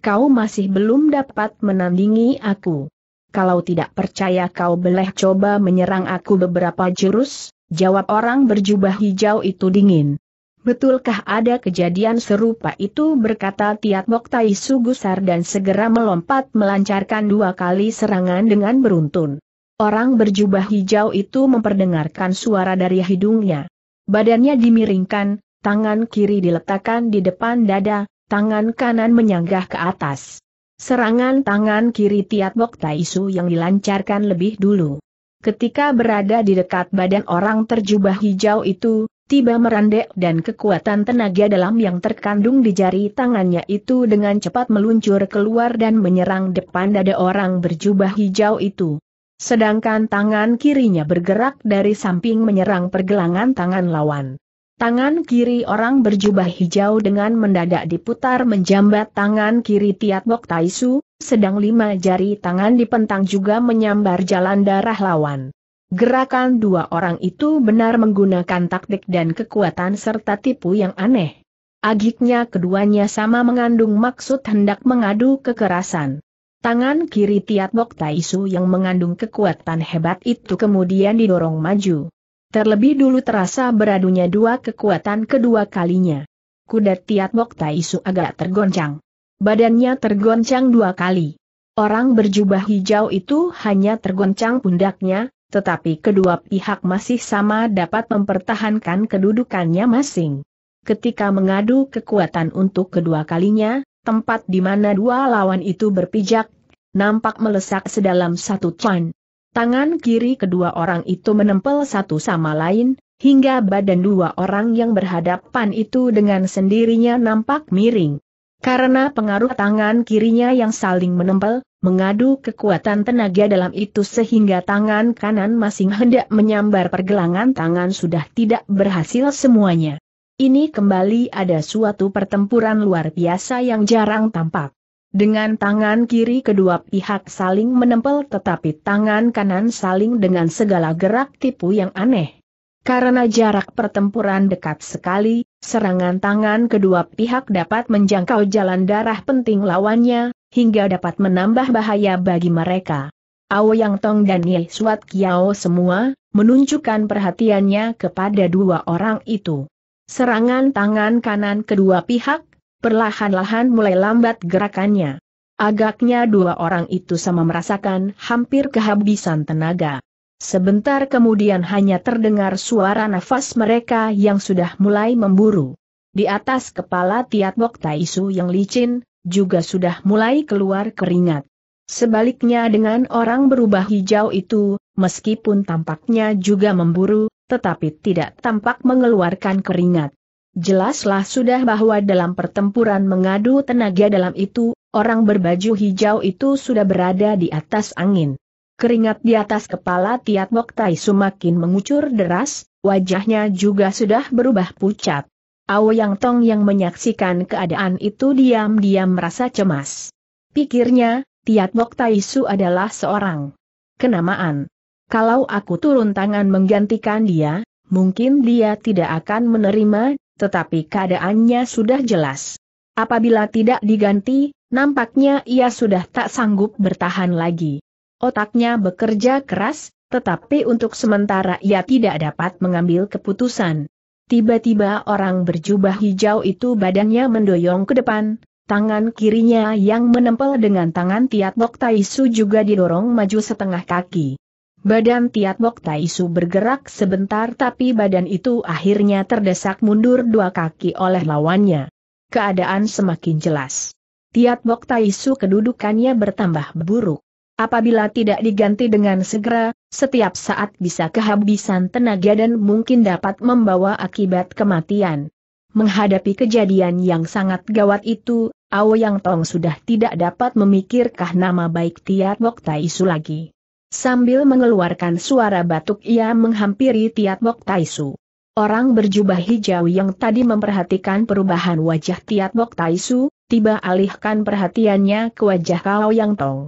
[SPEAKER 1] Kau masih belum dapat menandingi aku. Kalau tidak percaya kau boleh coba menyerang aku beberapa jurus, jawab orang berjubah hijau itu dingin. Betulkah ada kejadian serupa itu berkata Tiat Bok Tai Sugusar dan segera melompat melancarkan dua kali serangan dengan beruntun. Orang berjubah hijau itu memperdengarkan suara dari hidungnya. Badannya dimiringkan, tangan kiri diletakkan di depan dada, tangan kanan menyanggah ke atas. Serangan tangan kiri Tiat Bok Tai Su yang dilancarkan lebih dulu. Ketika berada di dekat badan orang terjubah hijau itu, tiba merandek dan kekuatan tenaga dalam yang terkandung di jari tangannya itu dengan cepat meluncur keluar dan menyerang depan dada orang berjubah hijau itu. Sedangkan tangan kirinya bergerak dari samping menyerang pergelangan tangan lawan. Tangan kiri orang berjubah hijau dengan mendadak diputar menjambat tangan kiri Tiat Bok Taisu, sedang lima jari tangan dipentang juga menyambar jalan darah lawan. Gerakan dua orang itu benar menggunakan taktik dan kekuatan serta tipu yang aneh. Agiknya keduanya sama mengandung maksud hendak mengadu kekerasan. Tangan kiri Tiat Bok Taisu yang mengandung kekuatan hebat itu kemudian didorong maju. Terlebih dulu terasa beradunya dua kekuatan kedua kalinya. Kuda Tiat Bok Taisu agak tergoncang. Badannya tergoncang dua kali. Orang berjubah hijau itu hanya tergoncang pundaknya, tetapi kedua pihak masih sama dapat mempertahankan kedudukannya masing. Ketika mengadu kekuatan untuk kedua kalinya, tempat di mana dua lawan itu berpijak, nampak melesak sedalam satu cuan. Tangan kiri kedua orang itu menempel satu sama lain, hingga badan dua orang yang berhadapan itu dengan sendirinya nampak miring. Karena pengaruh tangan kirinya yang saling menempel, mengadu kekuatan tenaga dalam itu sehingga tangan kanan masing hendak menyambar pergelangan tangan sudah tidak berhasil semuanya. Ini kembali ada suatu pertempuran luar biasa yang jarang tampak. Dengan tangan kiri kedua pihak saling menempel tetapi tangan kanan saling dengan segala gerak tipu yang aneh. Karena jarak pertempuran dekat sekali, serangan tangan kedua pihak dapat menjangkau jalan darah penting lawannya, hingga dapat menambah bahaya bagi mereka. Ao Yang Tong dan Ye Suat Kiao semua, menunjukkan perhatiannya kepada dua orang itu. Serangan tangan kanan kedua pihak, perlahan-lahan mulai lambat gerakannya. Agaknya dua orang itu sama merasakan hampir kehabisan tenaga. Sebentar kemudian hanya terdengar suara nafas mereka yang sudah mulai memburu. Di atas kepala Tiat Bok Taisu yang licin, juga sudah mulai keluar keringat. Sebaliknya dengan orang berubah hijau itu, meskipun tampaknya juga memburu, tetapi tidak tampak mengeluarkan keringat. Jelaslah sudah bahwa dalam pertempuran mengadu tenaga dalam itu, orang berbaju hijau itu sudah berada di atas angin. Keringat di atas kepala Tiat Bok semakin mengucur deras, wajahnya juga sudah berubah pucat. Aoyang Tong yang menyaksikan keadaan itu diam-diam merasa cemas. Pikirnya, Tiat Bok Tai adalah seorang kenamaan. Kalau aku turun tangan menggantikan dia, mungkin dia tidak akan menerima, tetapi keadaannya sudah jelas. Apabila tidak diganti, nampaknya ia sudah tak sanggup bertahan lagi. Otaknya bekerja keras, tetapi untuk sementara ia tidak dapat mengambil keputusan. Tiba-tiba orang berjubah hijau itu badannya mendoyong ke depan, tangan kirinya yang menempel dengan tangan Tiat Bok Taisu juga didorong maju setengah kaki. Badan Tiat Bok Taisu bergerak sebentar tapi badan itu akhirnya terdesak mundur dua kaki oleh lawannya. Keadaan semakin jelas. Tiat Bok Taisu kedudukannya bertambah buruk. Apabila tidak diganti dengan segera, setiap saat bisa kehabisan tenaga dan mungkin dapat membawa akibat kematian. Menghadapi kejadian yang sangat gawat itu, Ao Yang Tong sudah tidak dapat memikirkah nama baik Tiat Mok Tai Su lagi. Sambil mengeluarkan suara batuk ia menghampiri Tiat Mok Tai Su. Orang berjubah hijau yang tadi memperhatikan perubahan wajah Tiat Mok Tai Su, tiba alihkan perhatiannya ke wajah Ao Yang Tong.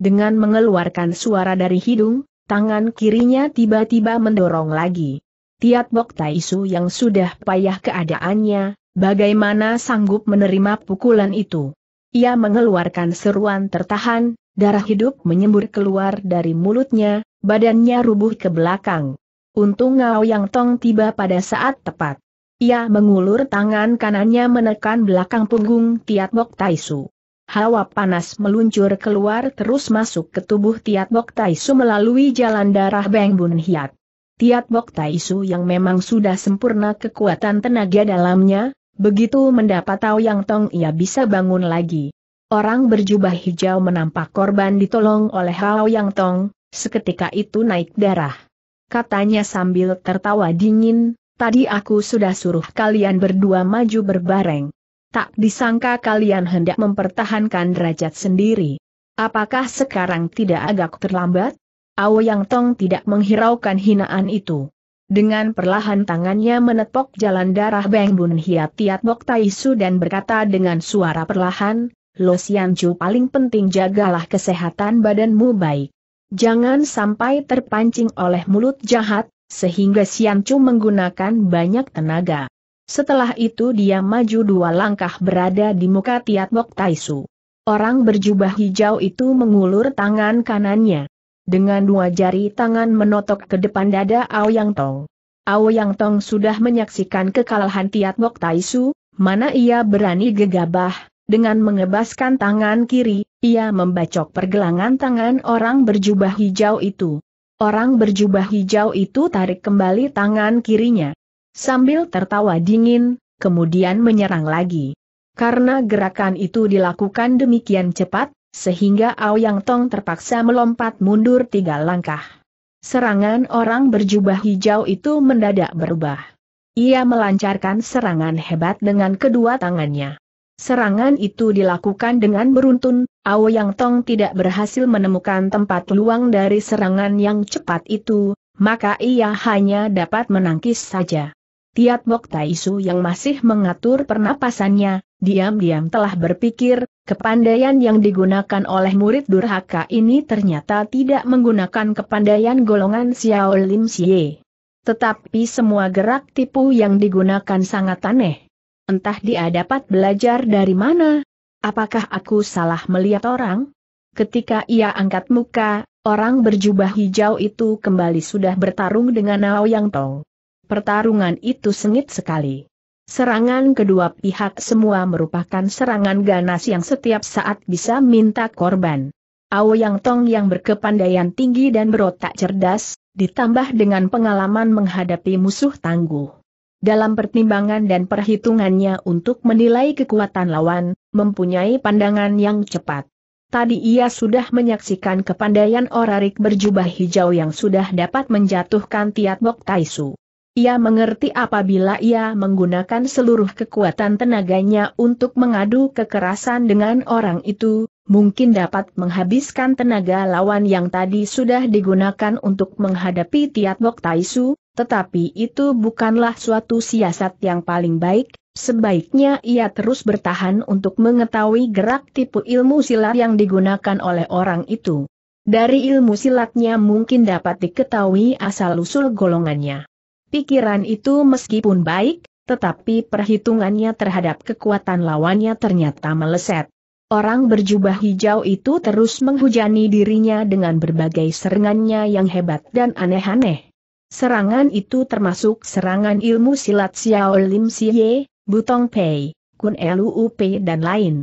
[SPEAKER 1] Dengan mengeluarkan suara dari hidung, tangan kirinya tiba-tiba mendorong lagi. Tiat Bok Taisu yang sudah payah keadaannya, bagaimana sanggup menerima pukulan itu. Ia mengeluarkan seruan tertahan, darah hidup menyembur keluar dari mulutnya, badannya rubuh ke belakang. Untung Ngao Yang Tong tiba pada saat tepat. Ia mengulur tangan kanannya menekan belakang punggung Tiat Bok Taisu. Hawa panas meluncur keluar terus masuk ke tubuh Tiat Bok Taisu melalui jalan darah Beng Bun Hiat. Tiat Bok Taisu yang memang sudah sempurna kekuatan tenaga dalamnya, begitu mendapat tahu Yang Tong ia bisa bangun lagi. Orang berjubah hijau menampak korban ditolong oleh Hao Yang Tong, seketika itu naik darah. Katanya sambil tertawa dingin, tadi aku sudah suruh kalian berdua maju berbareng tak disangka kalian hendak mempertahankan derajat sendiri. Apakah sekarang tidak agak terlambat? Ao Yang Tong tidak menghiraukan hinaan itu. Dengan perlahan tangannya menepok jalan darah Beng Bun Hiat Tiat Bok Tai Su dan berkata dengan suara perlahan, Lo Sian Chu paling penting jagalah kesehatan badanmu baik. Jangan sampai terpancing oleh mulut jahat, sehingga Sian Chu menggunakan banyak tenaga. Setelah itu dia maju dua langkah berada di muka Tiat Bok Taisu. Orang berjubah hijau itu mengulur tangan kanannya. Dengan dua jari tangan menotok ke depan dada Ao Yang Tong. Yang Tong sudah menyaksikan kekalahan Tiat Bok Taisu, mana ia berani gegabah, dengan mengebaskan tangan kiri, ia membacok pergelangan tangan orang berjubah hijau itu. Orang berjubah hijau itu tarik kembali tangan kirinya. Sambil tertawa dingin, kemudian menyerang lagi. Karena gerakan itu dilakukan demikian cepat, sehingga Ao Yang Tong terpaksa melompat mundur tiga langkah. Serangan orang berjubah hijau itu mendadak berubah. Ia melancarkan serangan hebat dengan kedua tangannya. Serangan itu dilakukan dengan beruntun, Ao Yang Tong tidak berhasil menemukan tempat luang dari serangan yang cepat itu, maka ia hanya dapat menangkis saja. Tiap Mok Taisu yang masih mengatur pernapasannya, diam-diam telah berpikir, kepandaian yang digunakan oleh murid durhaka ini ternyata tidak menggunakan kepandaian golongan Xiao Lim Xie. Tetapi semua gerak tipu yang digunakan sangat aneh. Entah dia dapat belajar dari mana. Apakah aku salah melihat orang? Ketika ia angkat muka, orang berjubah hijau itu kembali sudah bertarung dengan Nao Yang Tong. Pertarungan itu sengit sekali. Serangan kedua pihak semua merupakan serangan ganas yang setiap saat bisa minta korban. Ao Yang Tong yang berkepandaian tinggi dan berotak cerdas, ditambah dengan pengalaman menghadapi musuh tangguh. Dalam pertimbangan dan perhitungannya untuk menilai kekuatan lawan, mempunyai pandangan yang cepat. Tadi ia sudah menyaksikan kepandaian orarik berjubah hijau yang sudah dapat menjatuhkan Tiat Bok Taisu. Ia mengerti apabila ia menggunakan seluruh kekuatan tenaganya untuk mengadu kekerasan dengan orang itu, mungkin dapat menghabiskan tenaga lawan yang tadi sudah digunakan untuk menghadapi Tiat Bok Taisu, tetapi itu bukanlah suatu siasat yang paling baik, sebaiknya ia terus bertahan untuk mengetahui gerak tipu ilmu silat yang digunakan oleh orang itu. Dari ilmu silatnya mungkin dapat diketahui asal-usul golongannya. Pikiran itu meskipun baik, tetapi perhitungannya terhadap kekuatan lawannya ternyata meleset. Orang berjubah hijau itu terus menghujani dirinya dengan berbagai serangannya yang hebat dan aneh-aneh. Serangan itu termasuk serangan ilmu silat Xiao Lim Xie, Butong Pei, Kun Elu Upe dan lain.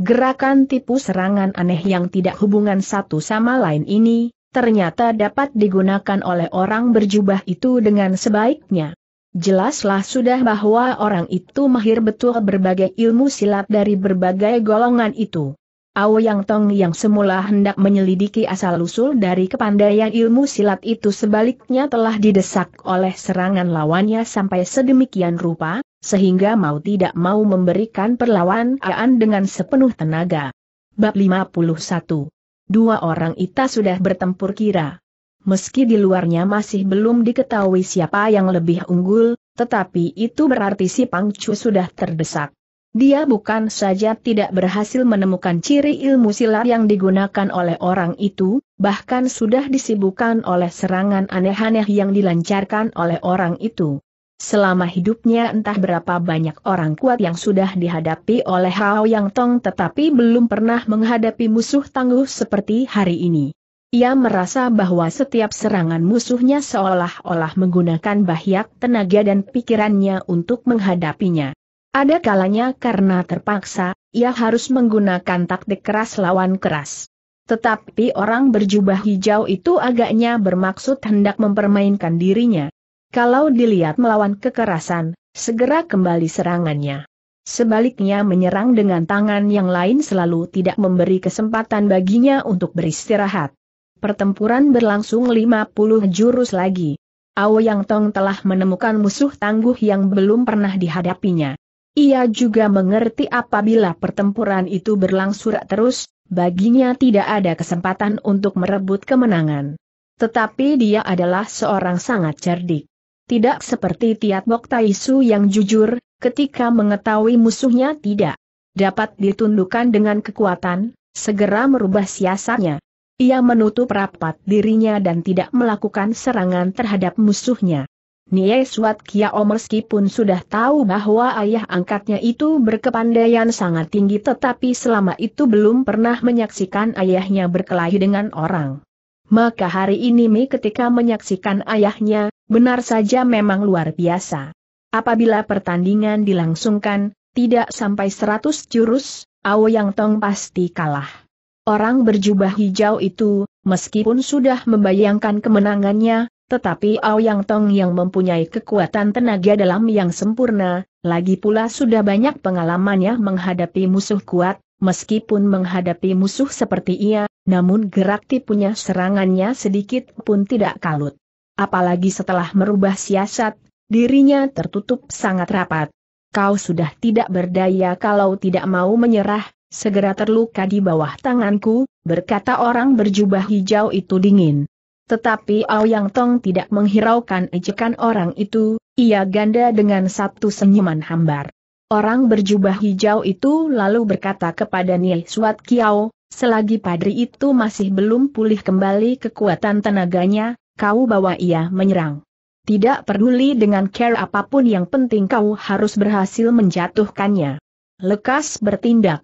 [SPEAKER 1] Gerakan tipu serangan aneh yang tidak hubungan satu sama lain ini, ternyata dapat digunakan oleh orang berjubah itu dengan sebaiknya. Jelaslah sudah bahwa orang itu mahir betul berbagai ilmu silat dari berbagai golongan itu. Ao Yang Tong yang semula hendak menyelidiki asal-usul dari kepandaian ilmu silat itu sebaliknya telah didesak oleh serangan lawannya sampai sedemikian rupa, sehingga mau tidak mau memberikan perlawanan dengan sepenuh tenaga. Bab 51 Dua orang itu sudah bertempur kira. Meski di luarnya masih belum diketahui siapa yang lebih unggul, tetapi itu berarti si Pangcu sudah terdesak. Dia bukan saja tidak berhasil menemukan ciri ilmu silat yang digunakan oleh orang itu, bahkan sudah disibukkan oleh serangan aneh-aneh yang dilancarkan oleh orang itu. Selama hidupnya entah berapa banyak orang kuat yang sudah dihadapi oleh Hao Yang Tong tetapi belum pernah menghadapi musuh tangguh seperti hari ini. Ia merasa bahwa setiap serangan musuhnya seolah-olah menggunakan bahyak tenaga dan pikirannya untuk menghadapinya. Ada kalanya karena terpaksa, ia harus menggunakan taktik keras lawan keras. Tetapi orang berjubah hijau itu agaknya bermaksud hendak mempermainkan dirinya. Kalau dilihat melawan kekerasan, segera kembali serangannya. Sebaliknya menyerang dengan tangan yang lain selalu tidak memberi kesempatan baginya untuk beristirahat. Pertempuran berlangsung 50 jurus lagi. Ao Yang Tong telah menemukan musuh tangguh yang belum pernah dihadapinya. Ia juga mengerti apabila pertempuran itu berlangsung terus, baginya tidak ada kesempatan untuk merebut kemenangan. Tetapi dia adalah seorang sangat cerdik. Tidak seperti Tiat Tai Su yang jujur, ketika mengetahui musuhnya tidak dapat ditundukkan dengan kekuatan, segera merubah siasatnya. Ia menutup rapat dirinya dan tidak melakukan serangan terhadap musuhnya. Nie Suat Omerski pun sudah tahu bahwa ayah angkatnya itu berkepandaian sangat tinggi tetapi selama itu belum pernah menyaksikan ayahnya berkelahi dengan orang. Maka hari ini Mi ketika menyaksikan ayahnya, Benar saja memang luar biasa. Apabila pertandingan dilangsungkan, tidak sampai seratus jurus, Ao Yang Tong pasti kalah. Orang berjubah hijau itu, meskipun sudah membayangkan kemenangannya, tetapi Ao Yang Tong yang mempunyai kekuatan tenaga dalam yang sempurna, lagi pula sudah banyak pengalamannya menghadapi musuh kuat, meskipun menghadapi musuh seperti ia, namun gerak tipunya serangannya sedikit pun tidak kalut. Apalagi setelah merubah siasat, dirinya tertutup sangat rapat. Kau sudah tidak berdaya kalau tidak mau menyerah, segera terluka di bawah tanganku, berkata orang berjubah hijau itu dingin. Tetapi Yang Tong tidak menghiraukan ejekan orang itu, ia ganda dengan satu senyuman hambar. Orang berjubah hijau itu lalu berkata kepada Nie Suat Kiao, selagi padri itu masih belum pulih kembali kekuatan tenaganya, kau bawa ia menyerang. Tidak peduli dengan care apapun yang penting kau harus berhasil menjatuhkannya. Lekas bertindak.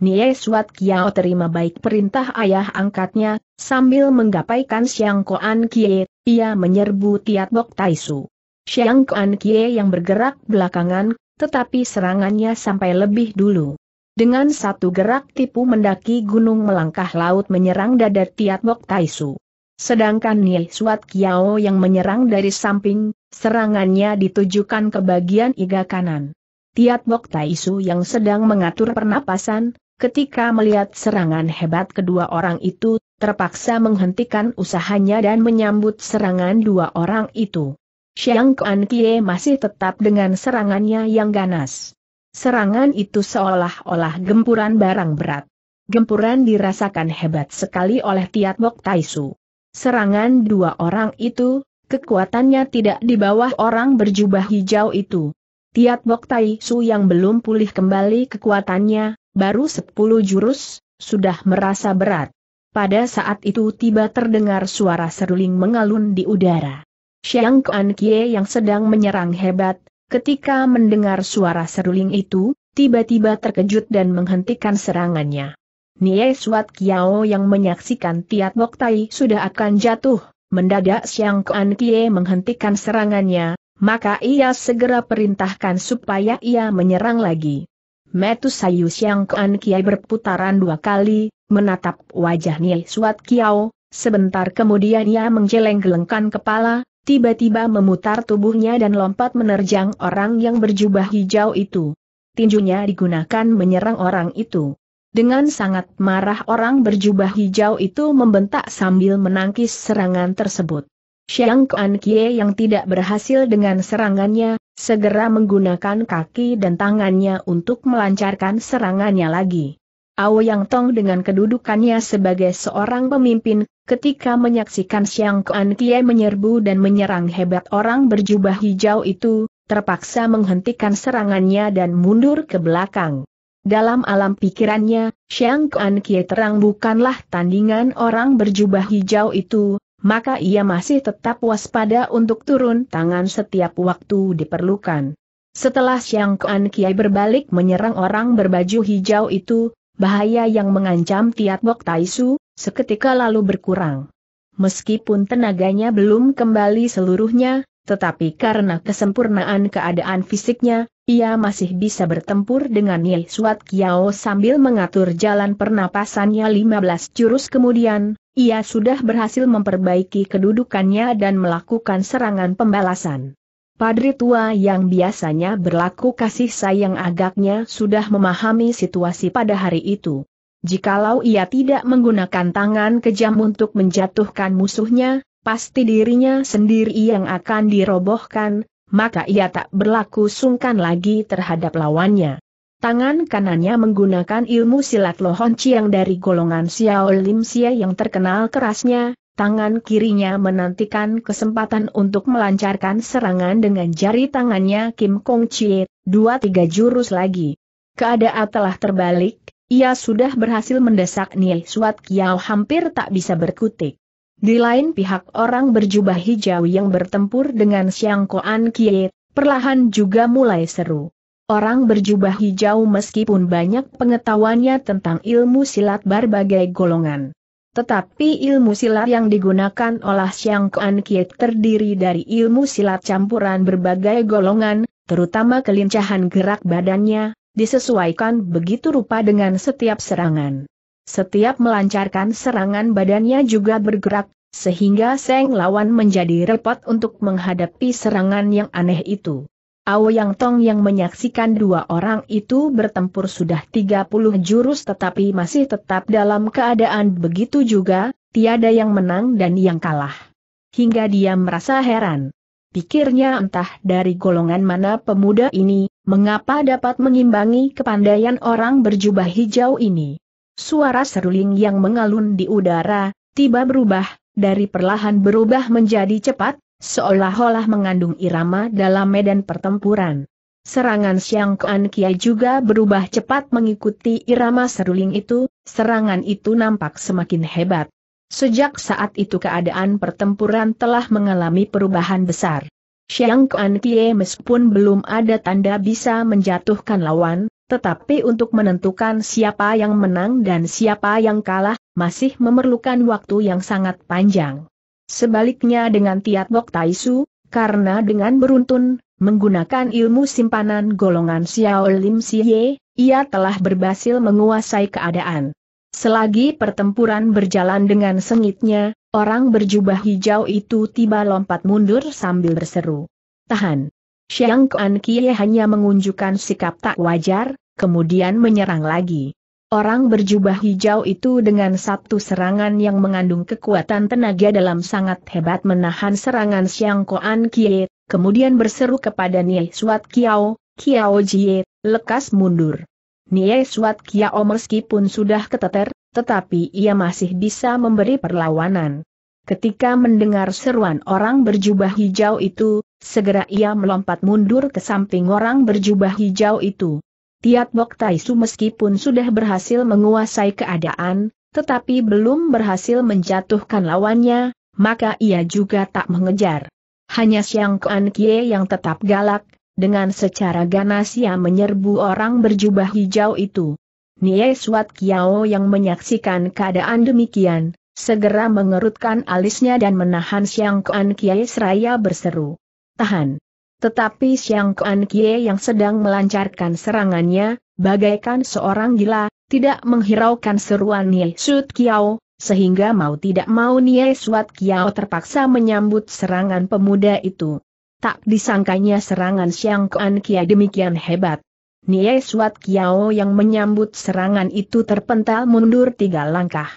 [SPEAKER 1] Nie Suat Kiao terima baik perintah ayah angkatnya, sambil menggapaikan Siang Koan Kie, ia menyerbu Tiat Bok Taisu. Siang Koan Kie yang bergerak belakangan, tetapi serangannya sampai lebih dulu. Dengan satu gerak tipu mendaki gunung melangkah laut menyerang dada Tiat Bok Taisu. Sedangkan Nye Suat Kiao yang menyerang dari samping, serangannya ditujukan ke bagian iga kanan. Tiat Bok Taisu yang sedang mengatur pernapasan, ketika melihat serangan hebat kedua orang itu, terpaksa menghentikan usahanya dan menyambut serangan dua orang itu. Xiang Kuan Kie masih tetap dengan serangannya yang ganas. Serangan itu seolah-olah gempuran barang berat. Gempuran dirasakan hebat sekali oleh Tiat Bok Taisu. Serangan dua orang itu, kekuatannya tidak di bawah orang berjubah hijau itu. Tiat Bok Tai Su yang belum pulih kembali kekuatannya, baru sepuluh jurus, sudah merasa berat. Pada saat itu tiba terdengar suara seruling mengalun di udara. Xiang Kuan Kie yang sedang menyerang hebat, ketika mendengar suara seruling itu, tiba-tiba terkejut dan menghentikan serangannya. Nie Suat Kiao yang menyaksikan Tiat Bok Tai sudah akan jatuh, mendadak Siang Kuan Kie menghentikan serangannya, maka ia segera perintahkan supaya ia menyerang lagi. Metu Sayu Siang Kuan Kie berputaran dua kali, menatap wajah Nie Suat Kiao, sebentar kemudian ia menjeleng gelengkan kepala, tiba-tiba memutar tubuhnya dan lompat menerjang orang yang berjubah hijau itu. Tinjunya digunakan menyerang orang itu. Dengan sangat marah orang berjubah hijau itu membentak sambil menangkis serangan tersebut. Xiang Kuan Kie yang tidak berhasil dengan serangannya, segera menggunakan kaki dan tangannya untuk melancarkan serangannya lagi. Ao Yang Tong dengan kedudukannya sebagai seorang pemimpin, ketika menyaksikan Xiang Kuan Kie menyerbu dan menyerang hebat orang berjubah hijau itu, terpaksa menghentikan serangannya dan mundur ke belakang. Dalam alam pikirannya, Xiang Kuan Kie terang bukanlah tandingan orang berjubah hijau itu, maka ia masih tetap waspada untuk turun tangan setiap waktu diperlukan. Setelah Xiang Kuan Kie berbalik menyerang orang berbaju hijau itu, bahaya yang mengancam Tiat Bok Taisu, seketika lalu berkurang. Meskipun tenaganya belum kembali seluruhnya, tetapi karena kesempurnaan keadaan fisiknya, ia masih bisa bertempur dengan Ye Suat Kiao sambil mengatur jalan pernapasannya 15 jurus kemudian, ia sudah berhasil memperbaiki kedudukannya dan melakukan serangan pembalasan. Padri tua yang biasanya berlaku kasih sayang agaknya sudah memahami situasi pada hari itu. Jikalau ia tidak menggunakan tangan kejam untuk menjatuhkan musuhnya, pasti dirinya sendiri yang akan dirobohkan, maka ia tak berlaku sungkan lagi terhadap lawannya. Tangan kanannya menggunakan ilmu silat Lohon ciang dari golongan Xiao Lim Xia yang terkenal kerasnya, tangan kirinya menantikan kesempatan untuk melancarkan serangan dengan jari tangannya Kim Kong Chie, dua tiga jurus lagi. Keadaan telah terbalik, ia sudah berhasil mendesak Nie Suat Kiao hampir tak bisa berkutik. Di lain pihak orang berjubah hijau yang bertempur dengan Siang Koan Kie, perlahan juga mulai seru. Orang berjubah hijau meskipun banyak pengetahuannya tentang ilmu silat berbagai golongan. Tetapi ilmu silat yang digunakan oleh Siang Koan Kie terdiri dari ilmu silat campuran berbagai golongan, terutama kelincahan gerak badannya, disesuaikan begitu rupa dengan setiap serangan. Setiap melancarkan serangan badannya juga bergerak, sehingga Seng Lawan menjadi repot untuk menghadapi serangan yang aneh itu. Ao Yang Tong yang menyaksikan dua orang itu bertempur sudah 30 jurus tetapi masih tetap dalam keadaan begitu juga, tiada yang menang dan yang kalah. Hingga dia merasa heran. Pikirnya entah dari golongan mana pemuda ini, mengapa dapat mengimbangi kepandaian orang berjubah hijau ini. Suara seruling yang mengalun di udara, tiba berubah, dari perlahan berubah menjadi cepat, seolah-olah mengandung irama dalam medan pertempuran. Serangan Siang Kuan Kiai juga berubah cepat mengikuti irama seruling itu, serangan itu nampak semakin hebat. Sejak saat itu keadaan pertempuran telah mengalami perubahan besar. Siang Kuan Kie meskipun belum ada tanda bisa menjatuhkan lawan, tetapi untuk menentukan siapa yang menang dan siapa yang kalah, masih memerlukan waktu yang sangat panjang. Sebaliknya dengan Tiat Bok Taisu, karena dengan beruntun, menggunakan ilmu simpanan golongan Xiao Lim Siye, ia telah berhasil menguasai keadaan. Selagi pertempuran berjalan dengan sengitnya, orang berjubah hijau itu tiba lompat mundur sambil berseru. Tahan! Xiang Kuan Kie hanya mengunjukkan sikap tak wajar, kemudian menyerang lagi. Orang berjubah hijau itu dengan satu serangan yang mengandung kekuatan tenaga dalam sangat hebat menahan serangan Xiang Kuan Kie, kemudian berseru kepada Nie Suat Kiao, Kiao Jie, lekas mundur. Nie Suat Kiao meskipun sudah keteter, tetapi ia masih bisa memberi perlawanan. Ketika mendengar seruan orang berjubah hijau itu, Segera ia melompat mundur ke samping orang berjubah hijau itu. Tiat Bok Taisu meskipun sudah berhasil menguasai keadaan, tetapi belum berhasil menjatuhkan lawannya, maka ia juga tak mengejar. Hanya Siang Kuan Kie yang tetap galak, dengan secara ganas ia menyerbu orang berjubah hijau itu. Nie Suat Kiao yang menyaksikan keadaan demikian, segera mengerutkan alisnya dan menahan Siang Kuan Kie seraya berseru tahan. Tetapi Xiang Kuan Kie yang sedang melancarkan serangannya, bagaikan seorang gila, tidak menghiraukan seruan Nie Suat Kiao, sehingga mau tidak mau Nie Suat Kiao terpaksa menyambut serangan pemuda itu. Tak disangkanya serangan Xiang Kuan Kie demikian hebat. Nie Suat Kiao yang menyambut serangan itu terpental mundur tiga langkah.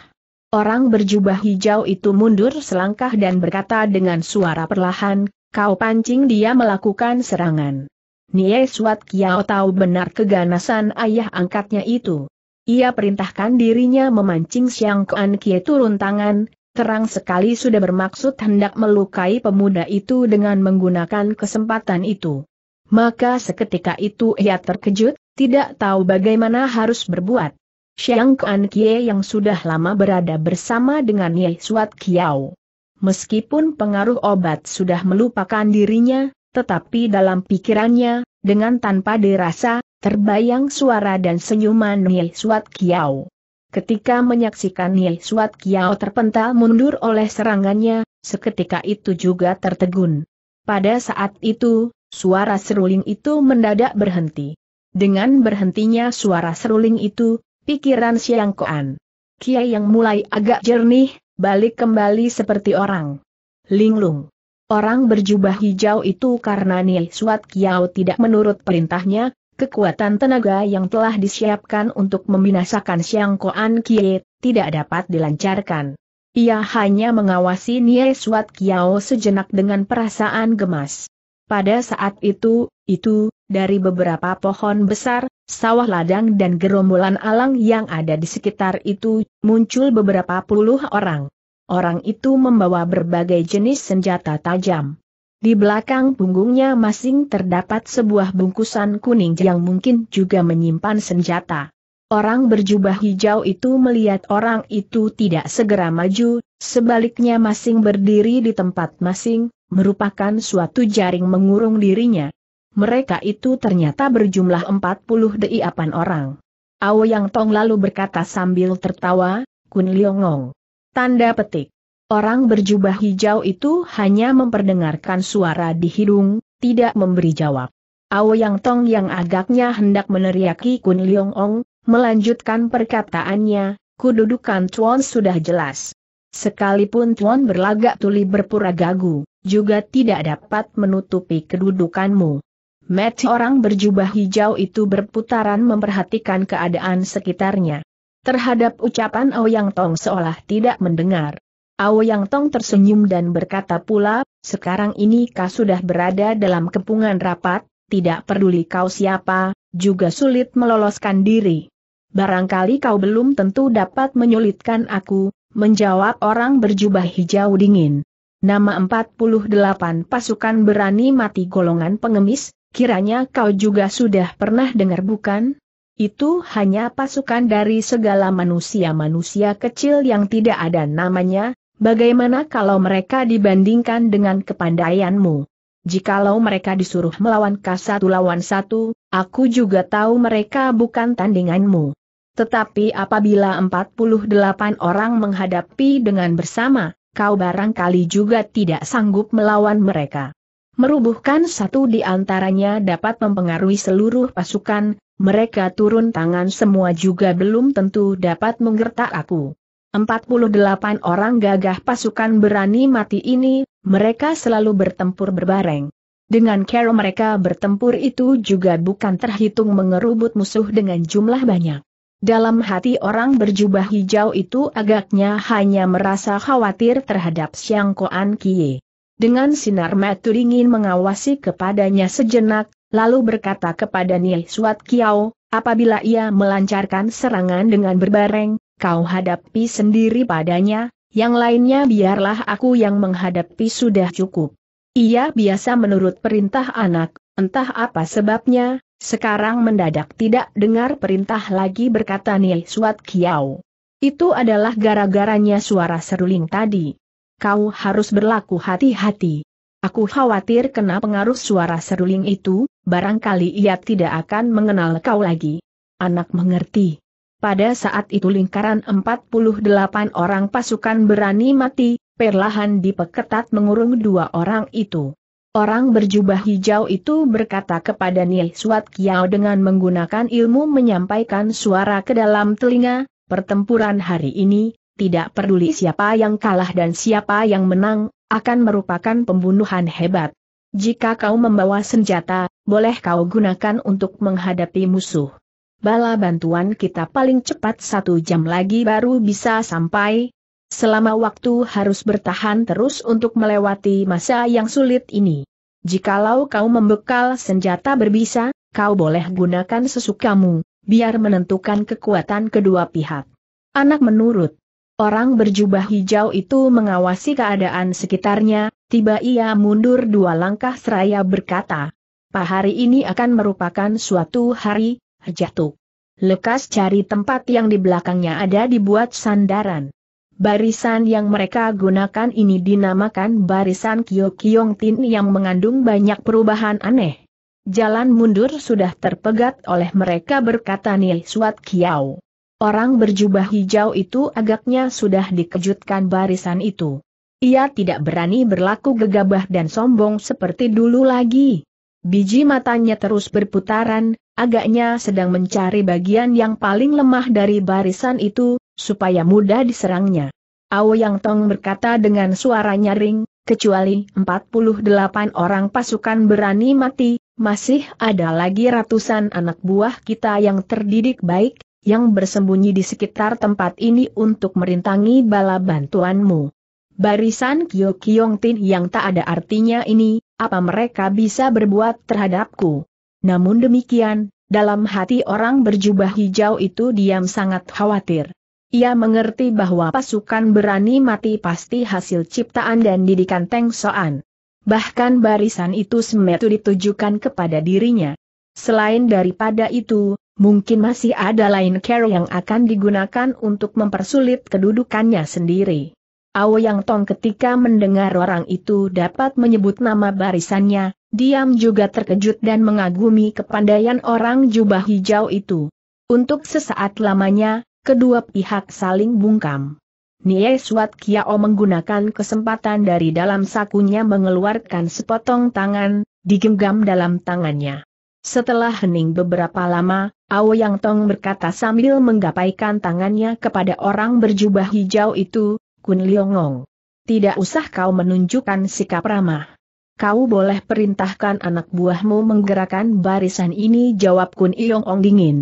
[SPEAKER 1] Orang berjubah hijau itu mundur selangkah dan berkata dengan suara perlahan, Kau pancing dia melakukan serangan. Nie Suat Kiao tahu benar keganasan ayah angkatnya itu. Ia perintahkan dirinya memancing Siang Kuan Kie turun tangan, terang sekali sudah bermaksud hendak melukai pemuda itu dengan menggunakan kesempatan itu. Maka seketika itu ia terkejut, tidak tahu bagaimana harus berbuat. Siang Kuan Kie yang sudah lama berada bersama dengan Nie Suat Kiao meskipun pengaruh obat sudah melupakan dirinya, tetapi dalam pikirannya, dengan tanpa dirasa, terbayang suara dan senyuman Nye Suat Kiao. Ketika menyaksikan Nye Suat Kiao terpental mundur oleh serangannya, seketika itu juga tertegun. Pada saat itu, suara seruling itu mendadak berhenti. Dengan berhentinya suara seruling itu, pikiran Siang Koan. Kiai yang mulai agak jernih, balik kembali seperti orang. Linglung. Orang berjubah hijau itu karena Nie Suat Kiao tidak menurut perintahnya, kekuatan tenaga yang telah disiapkan untuk membinasakan Siang Koan Kie, tidak dapat dilancarkan. Ia hanya mengawasi Nie Suat Kiao sejenak dengan perasaan gemas. Pada saat itu, itu, dari beberapa pohon besar, sawah ladang dan gerombolan alang yang ada di sekitar itu, muncul beberapa puluh orang. Orang itu membawa berbagai jenis senjata tajam. Di belakang punggungnya masing terdapat sebuah bungkusan kuning yang mungkin juga menyimpan senjata. Orang berjubah hijau itu melihat orang itu tidak segera maju, sebaliknya masing berdiri di tempat masing, merupakan suatu jaring mengurung dirinya mereka itu ternyata berjumlah 40 deiapan orang. Ao Yang Tong lalu berkata sambil tertawa, Kun Liongong. Tanda petik. Orang berjubah hijau itu hanya memperdengarkan suara di hidung, tidak memberi jawab. Ao Yang Tong yang agaknya hendak meneriaki Kun Liongong, melanjutkan perkataannya, kududukan Tuan sudah jelas. Sekalipun Tuan berlagak tuli berpura gagu, juga tidak dapat menutupi kedudukanmu. Mati orang berjubah hijau itu berputaran memperhatikan keadaan sekitarnya. Terhadap ucapan Ouyang Tong seolah tidak mendengar. Ouyang Tong tersenyum dan berkata pula, sekarang ini kau sudah berada dalam kepungan rapat, tidak peduli kau siapa, juga sulit meloloskan diri. Barangkali kau belum tentu dapat menyulitkan aku, menjawab orang berjubah hijau dingin. Nama 48 pasukan berani mati golongan pengemis, Kiranya kau juga sudah pernah dengar bukan? Itu hanya pasukan dari segala manusia-manusia kecil yang tidak ada namanya, bagaimana kalau mereka dibandingkan dengan kepandaianmu? Jikalau mereka disuruh melawan satu lawan satu, aku juga tahu mereka bukan tandinganmu. Tetapi apabila 48 orang menghadapi dengan bersama, kau barangkali juga tidak sanggup melawan mereka. Merubuhkan satu di antaranya dapat mempengaruhi seluruh pasukan, mereka turun tangan semua juga belum tentu dapat menggertak aku. 48 orang gagah pasukan berani mati ini, mereka selalu bertempur berbareng. Dengan cara mereka bertempur itu juga bukan terhitung mengerubut musuh dengan jumlah banyak. Dalam hati orang berjubah hijau itu agaknya hanya merasa khawatir terhadap Siang Koan dengan sinar mata dingin mengawasi kepadanya sejenak, lalu berkata kepada Neil Suat Kiao, apabila ia melancarkan serangan dengan berbareng, kau hadapi sendiri padanya, yang lainnya biarlah aku yang menghadapi sudah cukup. Ia biasa menurut perintah anak, entah apa sebabnya, sekarang mendadak tidak dengar perintah lagi berkata Neil Suat Kiao. Itu adalah gara-garanya suara seruling tadi kau harus berlaku hati-hati. Aku khawatir kena pengaruh suara seruling itu, barangkali ia tidak akan mengenal kau lagi. Anak mengerti. Pada saat itu lingkaran 48 orang pasukan berani mati, perlahan dipeketat mengurung dua orang itu. Orang berjubah hijau itu berkata kepada Nil Suat Kiao dengan menggunakan ilmu menyampaikan suara ke dalam telinga, pertempuran hari ini, tidak peduli siapa yang kalah dan siapa yang menang, akan merupakan pembunuhan hebat. Jika kau membawa senjata, boleh kau gunakan untuk menghadapi musuh. Bala bantuan kita paling cepat satu jam lagi baru bisa sampai. Selama waktu harus bertahan terus untuk melewati masa yang sulit ini. Jikalau kau membekal senjata berbisa, kau boleh gunakan sesukamu, biar menentukan kekuatan kedua pihak. Anak menurut Orang berjubah hijau itu mengawasi keadaan sekitarnya, tiba ia mundur dua langkah seraya berkata, Pak hari ini akan merupakan suatu hari, jatuh. Lekas cari tempat yang di belakangnya ada dibuat sandaran. Barisan yang mereka gunakan ini dinamakan barisan Kyokyong Tin yang mengandung banyak perubahan aneh. Jalan mundur sudah terpegat oleh mereka berkata Nil Suat Kiau. Orang berjubah hijau itu agaknya sudah dikejutkan barisan itu. Ia tidak berani berlaku gegabah dan sombong seperti dulu lagi. Biji matanya terus berputaran, agaknya sedang mencari bagian yang paling lemah dari barisan itu, supaya mudah diserangnya. Ao Yang Tong berkata dengan suara nyaring, kecuali 48 orang pasukan berani mati, masih ada lagi ratusan anak buah kita yang terdidik baik, yang bersembunyi di sekitar tempat ini untuk merintangi bala bantuanmu. Barisan Kyo Kyong Tin yang tak ada artinya ini, apa mereka bisa berbuat terhadapku? Namun demikian, dalam hati orang berjubah hijau itu diam sangat khawatir. Ia mengerti bahwa pasukan berani mati pasti hasil ciptaan dan didikan Teng Soan. Bahkan barisan itu semetu ditujukan kepada dirinya. Selain daripada itu, mungkin masih ada lain care yang akan digunakan untuk mempersulit kedudukannya sendiri. Awo Yang Tong ketika mendengar orang itu dapat menyebut nama barisannya, diam juga terkejut dan mengagumi kepandaian orang jubah hijau itu. Untuk sesaat lamanya, kedua pihak saling bungkam. Nie Suat Kiao menggunakan kesempatan dari dalam sakunya mengeluarkan sepotong tangan, digenggam dalam tangannya. Setelah hening beberapa lama, Ao Yang Tong berkata sambil menggapaikan tangannya kepada orang berjubah hijau itu, Kun Liongong. Tidak usah kau menunjukkan sikap ramah. Kau boleh perintahkan anak buahmu menggerakkan barisan ini jawab Kun Liongong dingin.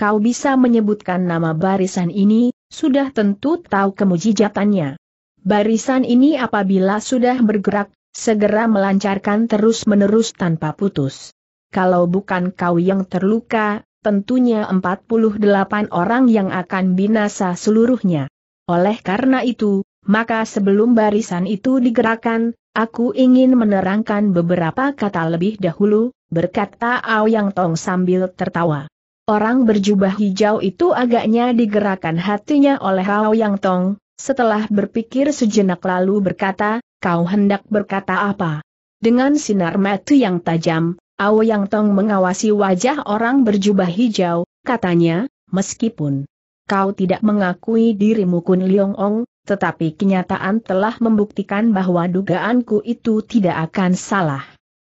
[SPEAKER 1] Kau bisa menyebutkan nama barisan ini, sudah tentu tahu kemujijatannya. Barisan ini apabila sudah bergerak, segera melancarkan terus-menerus tanpa putus kalau bukan kau yang terluka, tentunya 48 orang yang akan binasa seluruhnya. Oleh karena itu, maka sebelum barisan itu digerakkan, aku ingin menerangkan beberapa kata lebih dahulu, berkata Aoyang Tong sambil tertawa. Orang berjubah hijau itu agaknya digerakkan hatinya oleh Aoyang Tong, setelah berpikir sejenak lalu berkata, kau hendak berkata apa? Dengan sinar mata yang tajam, yang Tong mengawasi wajah orang berjubah hijau, katanya, meskipun kau tidak mengakui dirimu Kun Leong Ong, tetapi kenyataan telah membuktikan bahwa dugaanku itu tidak akan salah.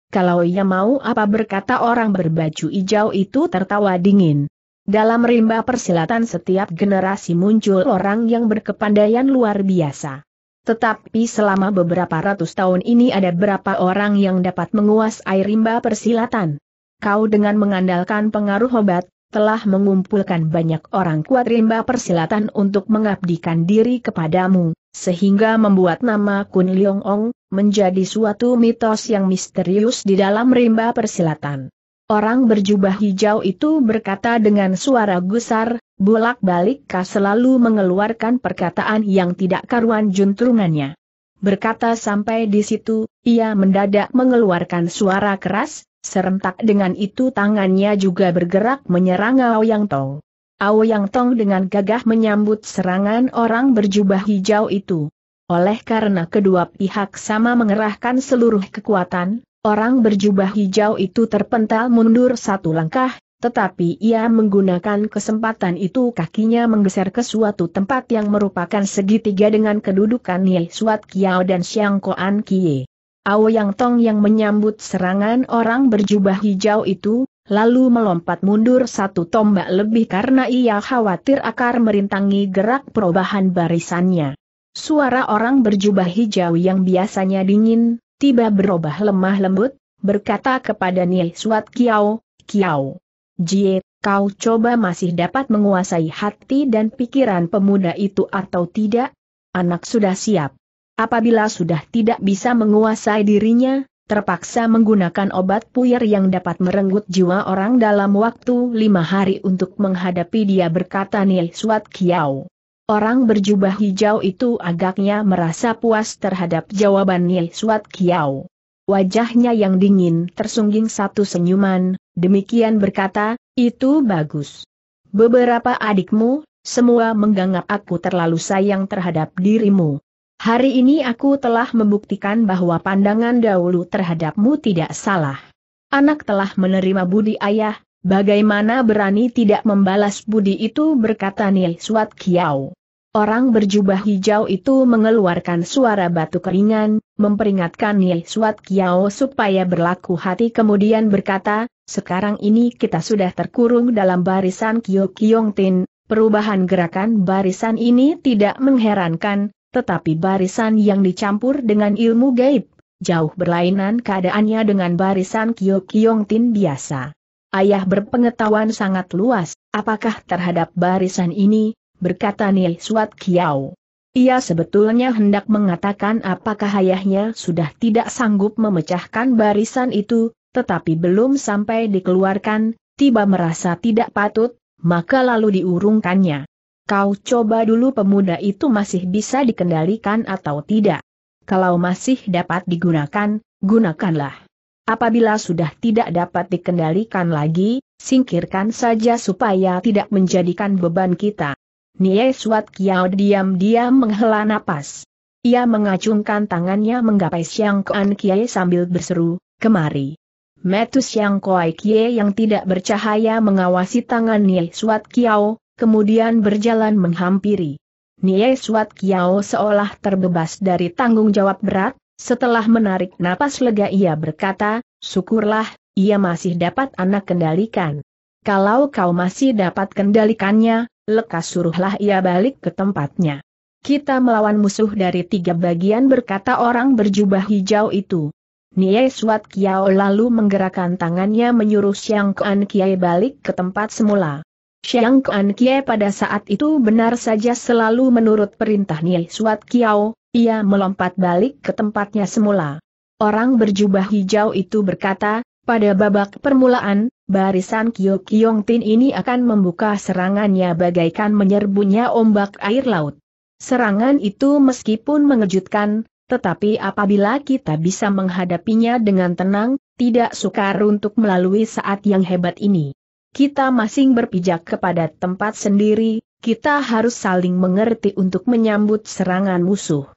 [SPEAKER 1] Kalau ia mau apa berkata orang berbaju hijau itu tertawa dingin. Dalam rimba persilatan setiap generasi muncul orang yang berkepandaian luar biasa. Tetapi selama beberapa ratus tahun ini ada berapa orang yang dapat menguasai rimba persilatan. Kau dengan mengandalkan pengaruh obat, telah mengumpulkan banyak orang kuat rimba persilatan untuk mengabdikan diri kepadamu, sehingga membuat nama Kun Leong Ong, menjadi suatu mitos yang misterius di dalam rimba persilatan. Orang berjubah hijau itu berkata dengan suara gusar, bolak-balik kah selalu mengeluarkan perkataan yang tidak karuan juntrungannya. Berkata sampai di situ, ia mendadak mengeluarkan suara keras, serentak dengan itu tangannya juga bergerak menyerang yang Tong. yang Tong dengan gagah menyambut serangan orang berjubah hijau itu. Oleh karena kedua pihak sama mengerahkan seluruh kekuatan, Orang berjubah hijau itu terpental mundur satu langkah, tetapi ia menggunakan kesempatan itu kakinya menggeser ke suatu tempat yang merupakan segitiga dengan kedudukan Ye Suat Kiao dan Xiang Koan Kie. Yang Tong yang menyambut serangan orang berjubah hijau itu, lalu melompat mundur satu tombak lebih karena ia khawatir akar merintangi gerak perubahan barisannya. Suara orang berjubah hijau yang biasanya dingin, tiba berubah lemah lembut, berkata kepada Nye Suat Kiao, Kiao. Jie, kau coba masih dapat menguasai hati dan pikiran pemuda itu atau tidak? Anak sudah siap. Apabila sudah tidak bisa menguasai dirinya, terpaksa menggunakan obat puyer yang dapat merenggut jiwa orang dalam waktu lima hari untuk menghadapi dia berkata Nye Suat Kiao. Orang berjubah hijau itu agaknya merasa puas terhadap jawaban Nye Suat Kiao. Wajahnya yang dingin tersungging satu senyuman, demikian berkata, itu bagus. Beberapa adikmu, semua menganggap aku terlalu sayang terhadap dirimu. Hari ini aku telah membuktikan bahwa pandangan dahulu terhadapmu tidak salah. Anak telah menerima budi ayah, Bagaimana berani tidak membalas budi itu berkata Nil Suat Kiau. Orang berjubah hijau itu mengeluarkan suara batu keringan, memperingatkan Nil Suat Kiao supaya berlaku hati kemudian berkata, sekarang ini kita sudah terkurung dalam barisan Kyo Kyong Tin, perubahan gerakan barisan ini tidak mengherankan, tetapi barisan yang dicampur dengan ilmu gaib, jauh berlainan keadaannya dengan barisan Kyo Kyong Tin biasa ayah berpengetahuan sangat luas, apakah terhadap barisan ini, berkata Nia Suat Kiao. Ia sebetulnya hendak mengatakan apakah ayahnya sudah tidak sanggup memecahkan barisan itu, tetapi belum sampai dikeluarkan, tiba merasa tidak patut, maka lalu diurungkannya. Kau coba dulu pemuda itu masih bisa dikendalikan atau tidak. Kalau masih dapat digunakan, gunakanlah. Apabila sudah tidak dapat dikendalikan lagi, singkirkan saja supaya tidak menjadikan beban kita. Nie Suat Kiao diam-diam menghela napas. Ia mengacungkan tangannya menggapai Siang Kuan Kiai sambil berseru, kemari. Metus Siang Kuai Kiai yang tidak bercahaya mengawasi tangan Nie Suat Kiao, kemudian berjalan menghampiri. Nie Suat Kiao seolah terbebas dari tanggung jawab berat, setelah menarik napas lega ia berkata, syukurlah, ia masih dapat anak kendalikan. Kalau kau masih dapat kendalikannya, lekas suruhlah ia balik ke tempatnya. Kita melawan musuh dari tiga bagian berkata orang berjubah hijau itu. Niai Suat Kiao lalu menggerakkan tangannya menyuruh Xiang Kuan Kiai balik ke tempat semula. Xiang Kuan Kiai pada saat itu benar saja selalu menurut perintah Niai Suat Kiao, ia melompat balik ke tempatnya semula. Orang berjubah hijau itu berkata, pada babak permulaan, barisan Kyo Kyong Tin ini akan membuka serangannya bagaikan menyerbunya ombak air laut. Serangan itu meskipun mengejutkan, tetapi apabila kita bisa menghadapinya dengan tenang, tidak sukar untuk melalui saat yang hebat ini. Kita masing berpijak kepada tempat sendiri, kita harus saling mengerti untuk menyambut serangan musuh.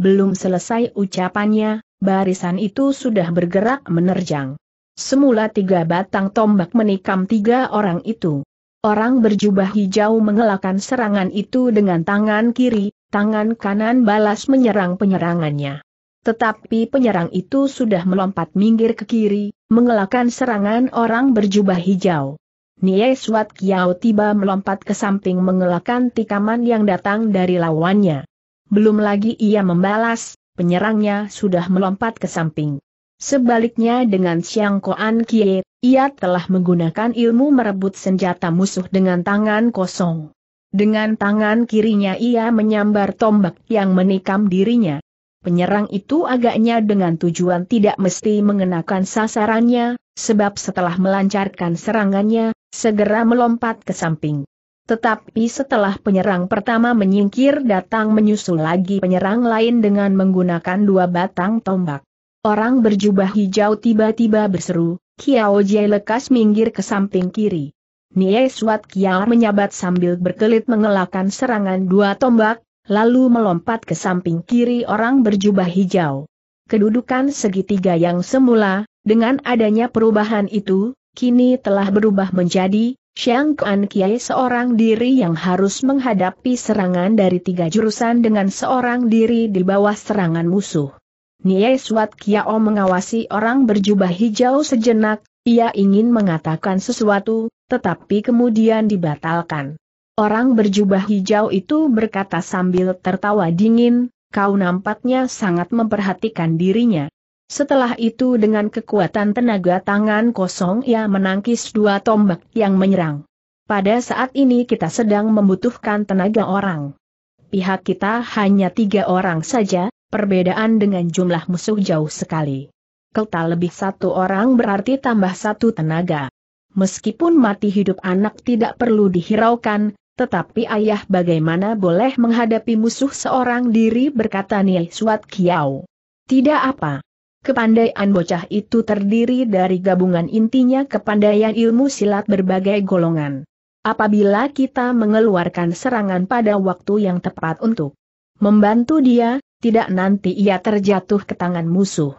[SPEAKER 1] Belum selesai ucapannya, barisan itu sudah bergerak menerjang. Semula tiga batang tombak menikam tiga orang itu. Orang berjubah hijau mengelakkan serangan itu dengan tangan kiri, tangan kanan balas menyerang penyerangannya. Tetapi penyerang itu sudah melompat minggir ke kiri, mengelakkan serangan orang berjubah hijau. Nie Suat Kiao tiba melompat ke samping mengelakkan tikaman yang datang dari lawannya. Belum lagi ia membalas, penyerangnya sudah melompat ke samping. Sebaliknya dengan Siang Koan Kie, ia telah menggunakan ilmu merebut senjata musuh dengan tangan kosong. Dengan tangan kirinya ia menyambar tombak yang menikam dirinya. Penyerang itu agaknya dengan tujuan tidak mesti mengenakan sasarannya, sebab setelah melancarkan serangannya, segera melompat ke samping. Tetapi setelah penyerang pertama menyingkir datang menyusul lagi penyerang lain dengan menggunakan dua batang tombak. Orang berjubah hijau tiba-tiba berseru, Kiao Jie lekas minggir ke samping kiri. Nie Suat Kiao menyabat sambil berkelit mengelakkan serangan dua tombak, lalu melompat ke samping kiri orang berjubah hijau. Kedudukan segitiga yang semula, dengan adanya perubahan itu, kini telah berubah menjadi Xiang Kuan Kiai seorang diri yang harus menghadapi serangan dari tiga jurusan dengan seorang diri di bawah serangan musuh. Nie Suat Kiao mengawasi orang berjubah hijau sejenak, ia ingin mengatakan sesuatu, tetapi kemudian dibatalkan. Orang berjubah hijau itu berkata sambil tertawa dingin, kau nampaknya sangat memperhatikan dirinya. Setelah itu dengan kekuatan tenaga tangan kosong ia menangkis dua tombak yang menyerang. Pada saat ini kita sedang membutuhkan tenaga orang. Pihak kita hanya tiga orang saja, perbedaan dengan jumlah musuh jauh sekali. Kelta lebih satu orang berarti tambah satu tenaga. Meskipun mati hidup anak tidak perlu dihiraukan, tetapi ayah bagaimana boleh menghadapi musuh seorang diri berkata Nil Suat Kiau. Tidak apa. Kepandaian bocah itu terdiri dari gabungan intinya kepandaian ilmu silat berbagai golongan. Apabila kita mengeluarkan serangan pada waktu yang tepat untuk membantu dia, tidak nanti ia terjatuh ke tangan musuh.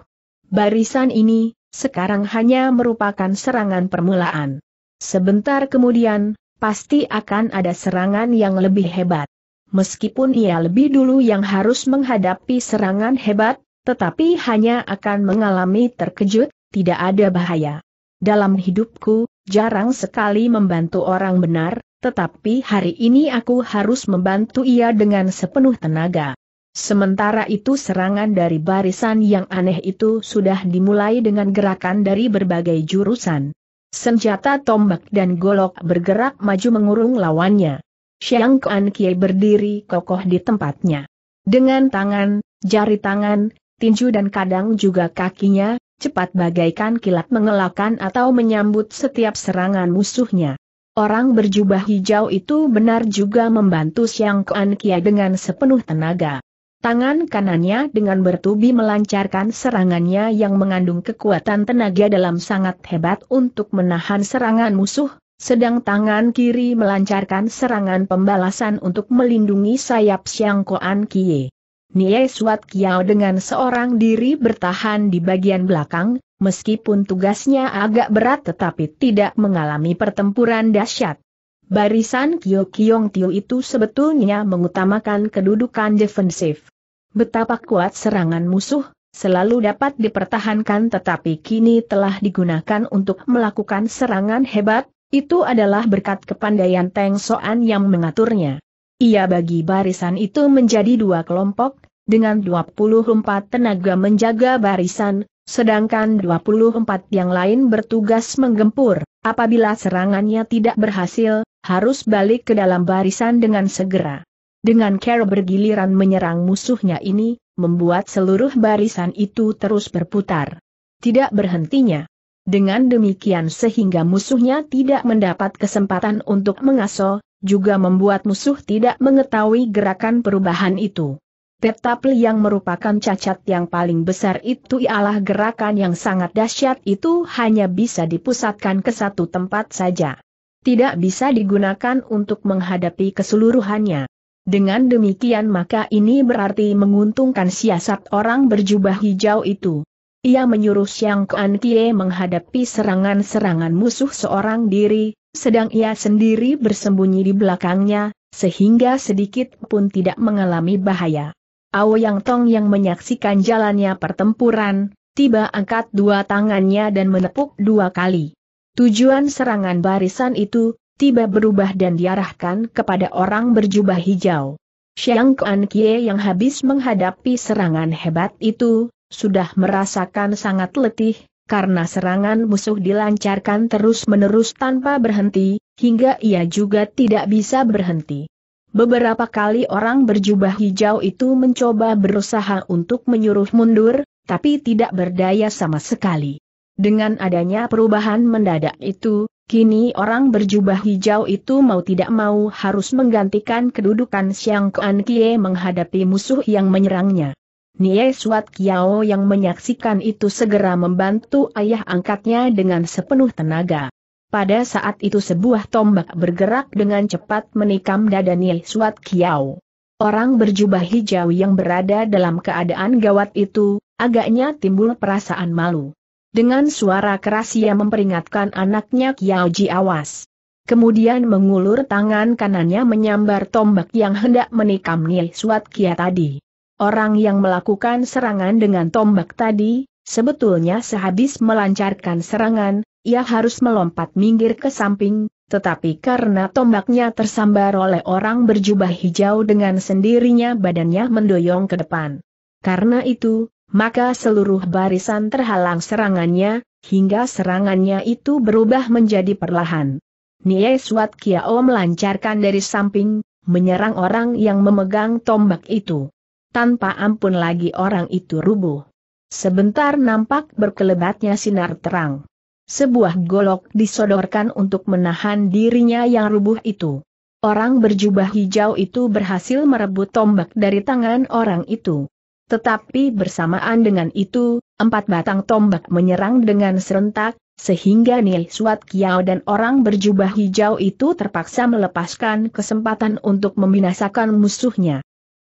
[SPEAKER 1] Barisan ini, sekarang hanya merupakan serangan permulaan. Sebentar kemudian, pasti akan ada serangan yang lebih hebat. Meskipun ia lebih dulu yang harus menghadapi serangan hebat, tetapi hanya akan mengalami terkejut, tidak ada bahaya. Dalam hidupku, jarang sekali membantu orang benar, tetapi hari ini aku harus membantu ia dengan sepenuh tenaga. Sementara itu serangan dari barisan yang aneh itu sudah dimulai dengan gerakan dari berbagai jurusan. Senjata tombak dan golok bergerak maju mengurung lawannya. Xiang Kuan Kie berdiri kokoh di tempatnya. Dengan tangan, jari tangan, tinju dan kadang juga kakinya, cepat bagaikan kilat mengelakkan atau menyambut setiap serangan musuhnya. Orang berjubah hijau itu benar juga membantu Siang Kuan Kia dengan sepenuh tenaga. Tangan kanannya dengan bertubi melancarkan serangannya yang mengandung kekuatan tenaga dalam sangat hebat untuk menahan serangan musuh, sedang tangan kiri melancarkan serangan pembalasan untuk melindungi sayap Siang Kuan Kie. Nie Suat Kiao dengan seorang diri bertahan di bagian belakang, meskipun tugasnya agak berat tetapi tidak mengalami pertempuran dahsyat. Barisan Kyo Kiong Tio itu sebetulnya mengutamakan kedudukan defensif. Betapa kuat serangan musuh, selalu dapat dipertahankan tetapi kini telah digunakan untuk melakukan serangan hebat, itu adalah berkat kepandaian Teng Soan yang mengaturnya. Ia bagi barisan itu menjadi dua kelompok, dengan 24 tenaga menjaga barisan, sedangkan 24 yang lain bertugas menggempur. Apabila serangannya tidak berhasil, harus balik ke dalam barisan dengan segera. Dengan cara bergiliran menyerang musuhnya ini, membuat seluruh barisan itu terus berputar. Tidak berhentinya. Dengan demikian sehingga musuhnya tidak mendapat kesempatan untuk mengaso, juga membuat musuh tidak mengetahui gerakan perubahan itu. Tetapi yang merupakan cacat yang paling besar itu ialah gerakan yang sangat dahsyat itu hanya bisa dipusatkan ke satu tempat saja. Tidak bisa digunakan untuk menghadapi keseluruhannya. Dengan demikian maka ini berarti menguntungkan siasat orang berjubah hijau itu. Ia menyuruh Xiang Kuan Kie menghadapi serangan-serangan musuh seorang diri, sedang ia sendiri bersembunyi di belakangnya, sehingga sedikit pun tidak mengalami bahaya. Ao Yang Tong yang menyaksikan jalannya pertempuran, tiba angkat dua tangannya dan menepuk dua kali. Tujuan serangan barisan itu, tiba berubah dan diarahkan kepada orang berjubah hijau. Xiang Kuan Kie yang habis menghadapi serangan hebat itu, sudah merasakan sangat letih, karena serangan musuh dilancarkan terus-menerus tanpa berhenti, hingga ia juga tidak bisa berhenti. Beberapa kali orang berjubah hijau itu mencoba berusaha untuk menyuruh mundur, tapi tidak berdaya sama sekali. Dengan adanya perubahan mendadak itu, kini orang berjubah hijau itu mau tidak mau harus menggantikan kedudukan Siang Kuan Kie menghadapi musuh yang menyerangnya. Nie Suat Kiao yang menyaksikan itu segera membantu ayah angkatnya dengan sepenuh tenaga. Pada saat itu sebuah tombak bergerak dengan cepat menikam dada Nie Suat Kiao. Orang berjubah hijau yang berada dalam keadaan gawat itu, agaknya timbul perasaan malu. Dengan suara keras ia memperingatkan anaknya Kiao Ji awas. Kemudian mengulur tangan kanannya menyambar tombak yang hendak menikam Nil Suat Kiao tadi. Orang yang melakukan serangan dengan tombak tadi, sebetulnya sehabis melancarkan serangan, ia harus melompat minggir ke samping, tetapi karena tombaknya tersambar oleh orang berjubah hijau dengan sendirinya badannya mendoyong ke depan. Karena itu, maka seluruh barisan terhalang serangannya, hingga serangannya itu berubah menjadi perlahan. Nie Suat Kiao melancarkan dari samping, menyerang orang yang memegang tombak itu tanpa ampun lagi orang itu rubuh. Sebentar nampak berkelebatnya sinar terang. Sebuah golok disodorkan untuk menahan dirinya yang rubuh itu. Orang berjubah hijau itu berhasil merebut tombak dari tangan orang itu. Tetapi bersamaan dengan itu, empat batang tombak menyerang dengan serentak, sehingga Nil Suat Kiao dan orang berjubah hijau itu terpaksa melepaskan kesempatan untuk membinasakan musuhnya.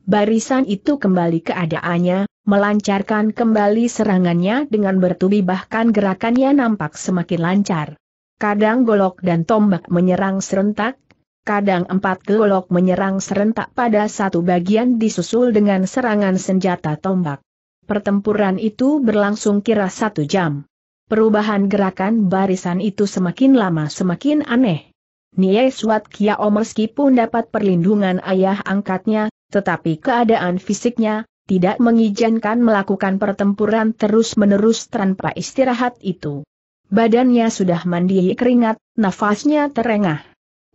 [SPEAKER 1] Barisan itu kembali keadaannya, melancarkan kembali serangannya dengan bertubi bahkan gerakannya nampak semakin lancar. Kadang golok dan tombak menyerang serentak, kadang empat golok menyerang serentak pada satu bagian disusul dengan serangan senjata tombak. Pertempuran itu berlangsung kira satu jam. Perubahan gerakan barisan itu semakin lama semakin aneh. Nie Suat Kiao meskipun dapat perlindungan ayah angkatnya, tetapi keadaan fisiknya tidak mengizinkan melakukan pertempuran terus-menerus tanpa istirahat itu. Badannya sudah mandi keringat, nafasnya terengah.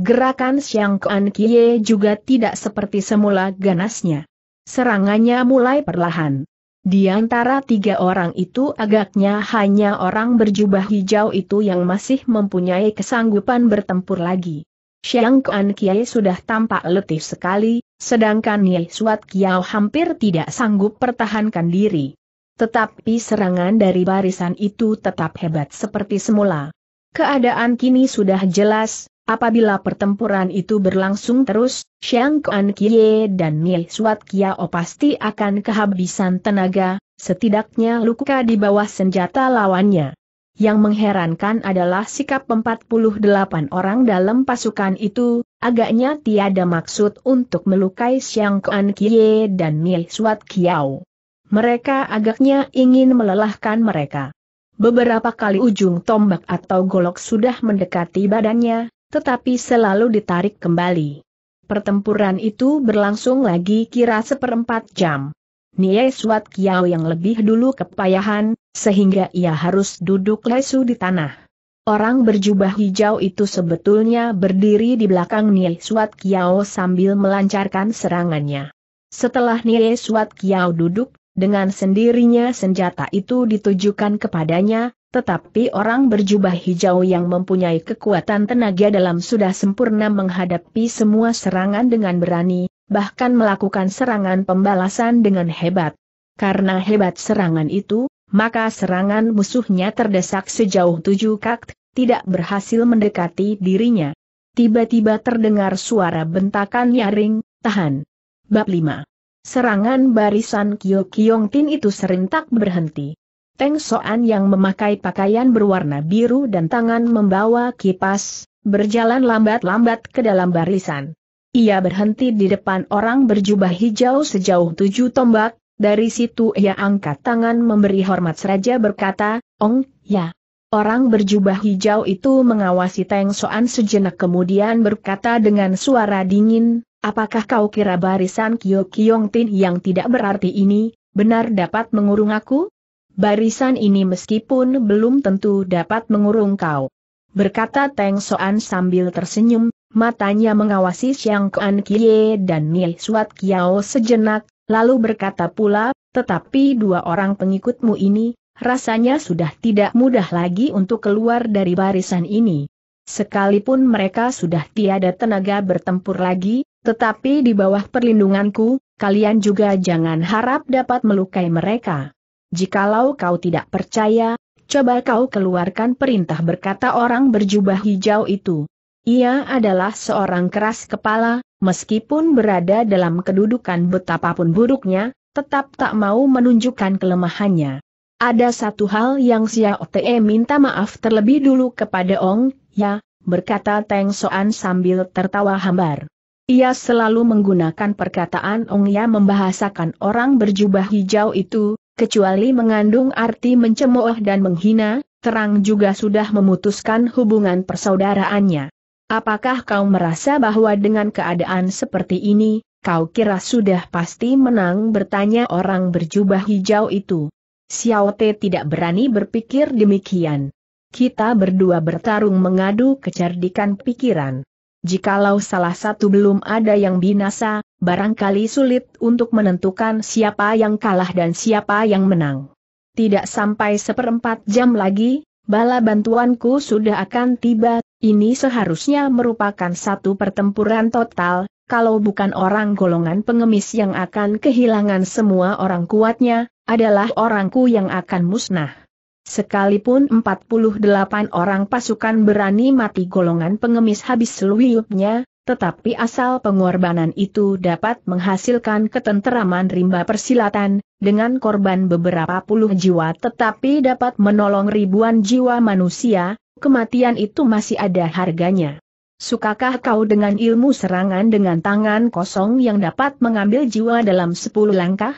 [SPEAKER 1] Gerakan Siang Kuan Kie juga tidak seperti semula ganasnya. Serangannya mulai perlahan. Di antara tiga orang itu agaknya hanya orang berjubah hijau itu yang masih mempunyai kesanggupan bertempur lagi. Siang Kuan Kie sudah tampak letih sekali, Sedangkan Ye Suat Kiao hampir tidak sanggup pertahankan diri. Tetapi serangan dari barisan itu tetap hebat seperti semula. Keadaan kini sudah jelas, apabila pertempuran itu berlangsung terus, Xiang Kuan Kie dan Nie Suat Kiao pasti akan kehabisan tenaga, setidaknya luka di bawah senjata lawannya. Yang mengherankan adalah sikap 48 orang dalam pasukan itu, agaknya tiada maksud untuk melukai Xiang Kuan Kie dan Mil Suat Kiao. Mereka agaknya ingin melelahkan mereka. Beberapa kali ujung tombak atau golok sudah mendekati badannya, tetapi selalu ditarik kembali. Pertempuran itu berlangsung lagi kira seperempat jam. Nie Suat Kiao yang lebih dulu kepayahan, sehingga ia harus duduk lesu di tanah. Orang berjubah hijau itu sebetulnya berdiri di belakang Nie Suat Kiao sambil melancarkan serangannya. Setelah Nie Suat Kiao duduk, dengan sendirinya senjata itu ditujukan kepadanya, tetapi orang berjubah hijau yang mempunyai kekuatan tenaga dalam sudah sempurna menghadapi semua serangan dengan berani, bahkan melakukan serangan pembalasan dengan hebat. Karena hebat serangan itu, maka serangan musuhnya terdesak sejauh tujuh kakt, tidak berhasil mendekati dirinya. Tiba-tiba terdengar suara bentakan nyaring, tahan. Bab 5. Serangan barisan Kyo Kyong Tin itu serentak berhenti. Teng Soan yang memakai pakaian berwarna biru dan tangan membawa kipas, berjalan lambat-lambat ke dalam barisan. Ia berhenti di depan orang berjubah hijau sejauh tujuh tombak, dari situ ia angkat tangan memberi hormat seraja berkata, Ong, ya. Orang berjubah hijau itu mengawasi Teng Soan sejenak kemudian berkata dengan suara dingin, apakah kau kira barisan Kyo Kyong Tin yang tidak berarti ini, benar dapat mengurung aku? barisan ini meskipun belum tentu dapat mengurung kau. Berkata Teng Soan sambil tersenyum, matanya mengawasi Siang Kuan Kie dan Nil Suat Kiao sejenak, lalu berkata pula, tetapi dua orang pengikutmu ini, rasanya sudah tidak mudah lagi untuk keluar dari barisan ini. Sekalipun mereka sudah tiada tenaga bertempur lagi, tetapi di bawah perlindunganku, kalian juga jangan harap dapat melukai mereka. Jikalau kau tidak percaya, coba kau keluarkan perintah berkata orang berjubah hijau itu. Ia adalah seorang keras kepala, meskipun berada dalam kedudukan betapapun buruknya, tetap tak mau menunjukkan kelemahannya. Ada satu hal yang Xiao Te minta maaf terlebih dulu kepada Ong, ya, berkata Teng Soan sambil tertawa hambar. Ia selalu menggunakan perkataan Ong ya membahasakan orang berjubah hijau itu, kecuali mengandung arti mencemooh dan menghina, terang juga sudah memutuskan hubungan persaudaraannya. Apakah kau merasa bahwa dengan keadaan seperti ini, kau kira sudah pasti menang bertanya orang berjubah hijau itu? Xiao Te tidak berani berpikir demikian. Kita berdua bertarung mengadu kecerdikan pikiran. Jikalau salah satu belum ada yang binasa, barangkali sulit untuk menentukan siapa yang kalah dan siapa yang menang. Tidak sampai seperempat jam lagi, bala bantuanku sudah akan tiba, ini seharusnya merupakan satu pertempuran total, kalau bukan orang golongan pengemis yang akan kehilangan semua orang kuatnya, adalah orangku yang akan musnah. Sekalipun 48 orang pasukan berani mati golongan pengemis habis seluyupnya, tetapi asal pengorbanan itu dapat menghasilkan ketenteraman rimba persilatan, dengan korban beberapa puluh jiwa tetapi dapat menolong ribuan jiwa manusia, kematian itu masih ada harganya. Sukakah kau dengan ilmu serangan dengan tangan kosong yang dapat mengambil jiwa dalam sepuluh langkah?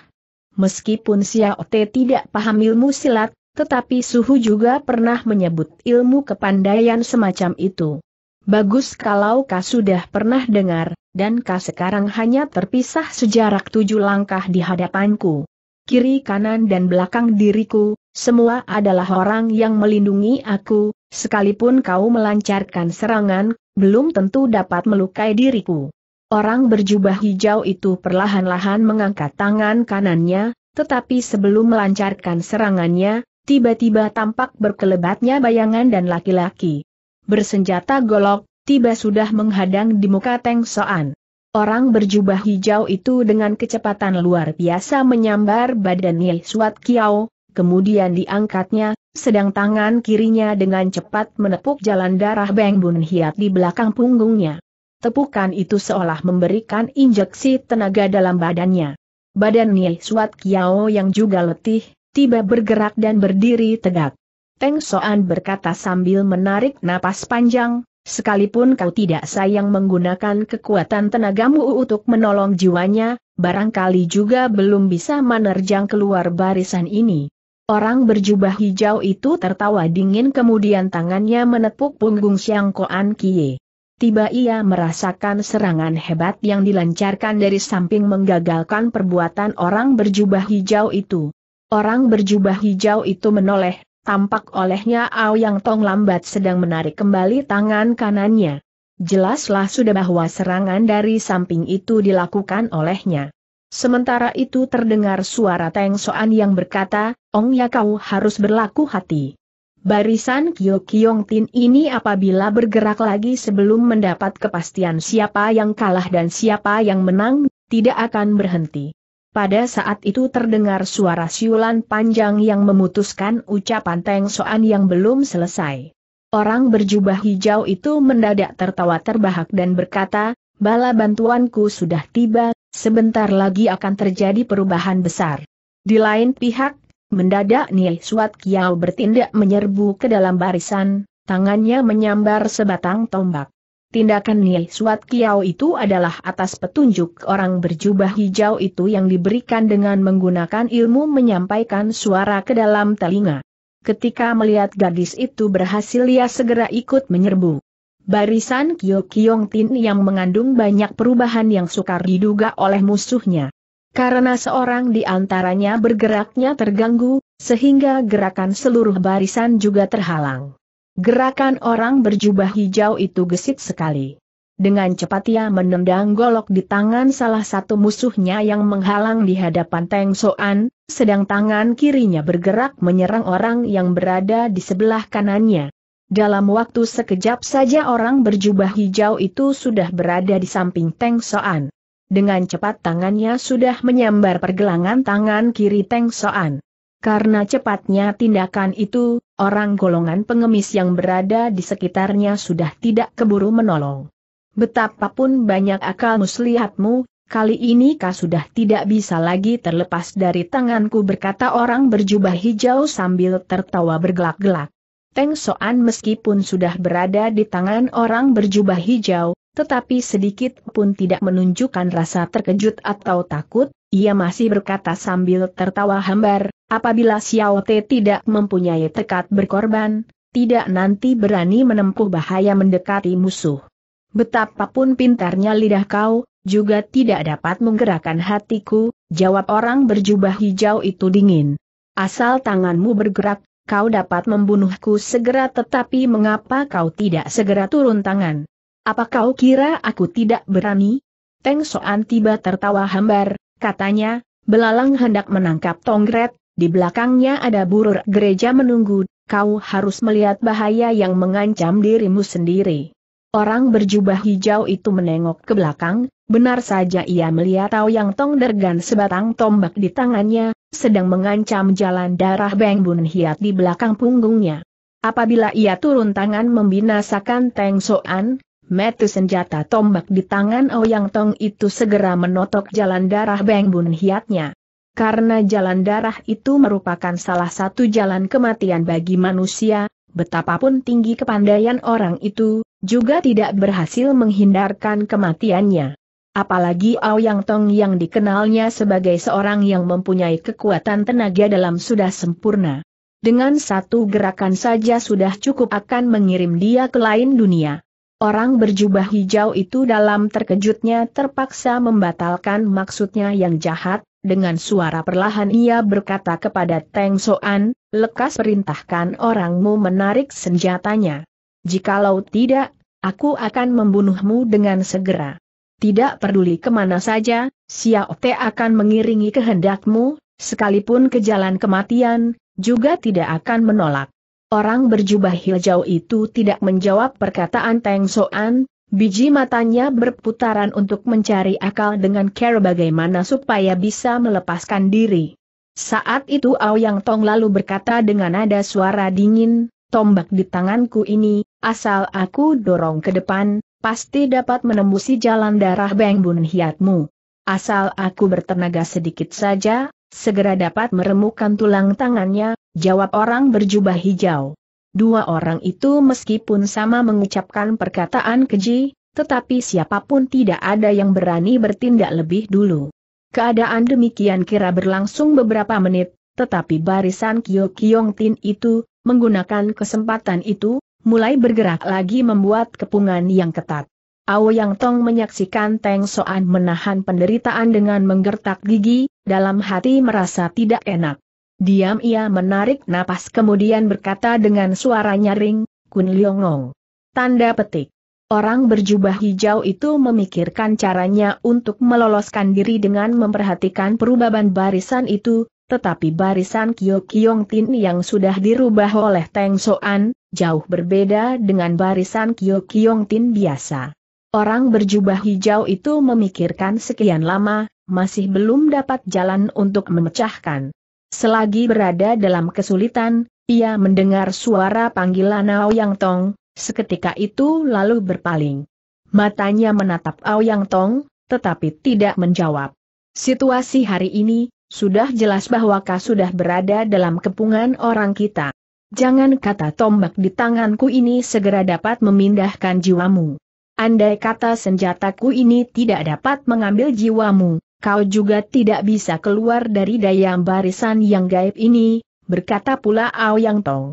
[SPEAKER 1] Meskipun Xiao Te tidak paham ilmu silat, tetapi Suhu juga pernah menyebut ilmu kepandaian semacam itu. Bagus kalau kau sudah pernah dengar, dan kau sekarang hanya terpisah sejarak tujuh langkah di hadapanku. Kiri kanan dan belakang diriku, semua adalah orang yang melindungi aku, sekalipun kau melancarkan serangan, belum tentu dapat melukai diriku. Orang berjubah hijau itu perlahan-lahan mengangkat tangan kanannya, tetapi sebelum melancarkan serangannya, tiba-tiba tampak berkelebatnya bayangan dan laki-laki. Bersenjata golok, tiba sudah menghadang di muka Teng Soan. Orang berjubah hijau itu dengan kecepatan luar biasa menyambar badan Nil Suat Kiao, kemudian diangkatnya, sedang tangan kirinya dengan cepat menepuk jalan darah Beng Bun Hiat di belakang punggungnya. Tepukan itu seolah memberikan injeksi tenaga dalam badannya. Badan Nil Suat Kiao yang juga letih, tiba bergerak dan berdiri tegak. Teng Soan berkata sambil menarik napas panjang, sekalipun kau tidak sayang menggunakan kekuatan tenagamu untuk menolong jiwanya, barangkali juga belum bisa menerjang keluar barisan ini. Orang berjubah hijau itu tertawa dingin kemudian tangannya menepuk punggung Siang Koan Kie. Tiba ia merasakan serangan hebat yang dilancarkan dari samping menggagalkan perbuatan orang berjubah hijau itu. Orang berjubah hijau itu menoleh, tampak olehnya Ao Yang Tong lambat sedang menarik kembali tangan kanannya. Jelaslah sudah bahwa serangan dari samping itu dilakukan olehnya. Sementara itu terdengar suara Teng Soan yang berkata, Ong ya kau harus berlaku hati. Barisan Kyo Kyong Tin ini apabila bergerak lagi sebelum mendapat kepastian siapa yang kalah dan siapa yang menang, tidak akan berhenti. Pada saat itu terdengar suara siulan panjang yang memutuskan ucapan Teng Soan yang belum selesai. Orang berjubah hijau itu mendadak tertawa terbahak dan berkata, bala bantuanku sudah tiba, sebentar lagi akan terjadi perubahan besar. Di lain pihak, mendadak Neil Suat Kiao bertindak menyerbu ke dalam barisan, tangannya menyambar sebatang tombak. Tindakan Nil Suat Kiao itu adalah atas petunjuk orang berjubah hijau itu yang diberikan dengan menggunakan ilmu menyampaikan suara ke dalam telinga. Ketika melihat gadis itu berhasil ia segera ikut menyerbu. Barisan Kyo Kyong Tin yang mengandung banyak perubahan yang sukar diduga oleh musuhnya. Karena seorang di antaranya bergeraknya terganggu, sehingga gerakan seluruh barisan juga terhalang. Gerakan orang berjubah hijau itu gesit sekali. Dengan cepat ia menendang golok di tangan salah satu musuhnya yang menghalang di hadapan Teng Soan, sedang tangan kirinya bergerak menyerang orang yang berada di sebelah kanannya. Dalam waktu sekejap saja orang berjubah hijau itu sudah berada di samping Teng Soan. Dengan cepat tangannya sudah menyambar pergelangan tangan kiri Teng Soan. Karena cepatnya tindakan itu, orang golongan pengemis yang berada di sekitarnya sudah tidak keburu menolong. Betapapun banyak akal muslihatmu, kali ini kau sudah tidak bisa lagi terlepas dari tanganku berkata orang berjubah hijau sambil tertawa bergelak-gelak. Teng Soan meskipun sudah berada di tangan orang berjubah hijau, tetapi sedikit pun tidak menunjukkan rasa terkejut atau takut, ia masih berkata sambil tertawa hambar, Apabila Xiao Te tidak mempunyai tekad berkorban, tidak nanti berani menempuh bahaya mendekati musuh. Betapapun pintarnya lidah kau, juga tidak dapat menggerakkan hatiku, jawab orang berjubah hijau itu dingin. Asal tanganmu bergerak, kau dapat membunuhku segera tetapi mengapa kau tidak segera turun tangan? Apa kau kira aku tidak berani? Teng Soan tiba tertawa hambar, katanya, belalang hendak menangkap Tongret, di belakangnya ada burur gereja menunggu, kau harus melihat bahaya yang mengancam dirimu sendiri. Orang berjubah hijau itu menengok ke belakang, benar saja ia melihat tau Yang Tong Dergan sebatang tombak di tangannya, sedang mengancam jalan darah Beng Bun Hiat di belakang punggungnya. Apabila ia turun tangan membinasakan Teng Soan, metu senjata tombak di tangan Ouyang Tong itu segera menotok jalan darah Beng Bun Hiatnya. Karena jalan darah itu merupakan salah satu jalan kematian bagi manusia, betapapun tinggi kepandaian orang itu, juga tidak berhasil menghindarkan kematiannya. Apalagi Ao Yang Tong yang dikenalnya sebagai seorang yang mempunyai kekuatan tenaga dalam sudah sempurna. Dengan satu gerakan saja sudah cukup akan mengirim dia ke lain dunia. Orang berjubah hijau itu dalam terkejutnya terpaksa membatalkan maksudnya yang jahat, dengan suara perlahan ia berkata kepada Teng Soan, lekas perintahkan orangmu menarik senjatanya. Jikalau tidak, aku akan membunuhmu dengan segera. Tidak peduli kemana saja, Xiao Te akan mengiringi kehendakmu, sekalipun ke jalan kematian, juga tidak akan menolak. Orang berjubah hijau itu tidak menjawab perkataan Teng Soan, Biji matanya berputaran untuk mencari akal dengan care bagaimana supaya bisa melepaskan diri. Saat itu Ao Yang Tong lalu berkata dengan nada suara dingin, tombak di tanganku ini, asal aku dorong ke depan, pasti dapat menembusi jalan darah Beng Bun Hiatmu. Asal aku bertenaga sedikit saja, segera dapat meremukkan tulang tangannya, jawab orang berjubah hijau. Dua orang itu meskipun sama mengucapkan perkataan keji, tetapi siapapun tidak ada yang berani bertindak lebih dulu. Keadaan demikian kira berlangsung beberapa menit, tetapi barisan Kyo Kyong Tin itu, menggunakan kesempatan itu, mulai bergerak lagi membuat kepungan yang ketat. Ao Yang Tong menyaksikan Teng Soan menahan penderitaan dengan menggertak gigi, dalam hati merasa tidak enak. Diam ia menarik napas kemudian berkata dengan suara nyaring, Kun Leongong. Tanda petik. Orang berjubah hijau itu memikirkan caranya untuk meloloskan diri dengan memperhatikan perubahan barisan itu, tetapi barisan Kyo Kyong Tin yang sudah dirubah oleh Teng Soan, jauh berbeda dengan barisan Kyo Kyong Tin biasa. Orang berjubah hijau itu memikirkan sekian lama, masih belum dapat jalan untuk memecahkan Selagi berada dalam kesulitan, ia mendengar suara panggilan Aoyang Tong, seketika itu lalu berpaling. Matanya menatap Aoyang Tong, tetapi tidak menjawab. Situasi hari ini, sudah jelas bahwa kau sudah berada dalam kepungan orang kita. Jangan kata tombak di tanganku ini segera dapat memindahkan jiwamu. Andai kata senjataku ini tidak dapat mengambil jiwamu, kau juga tidak bisa keluar dari daya barisan yang gaib ini, berkata pula Yang Tong.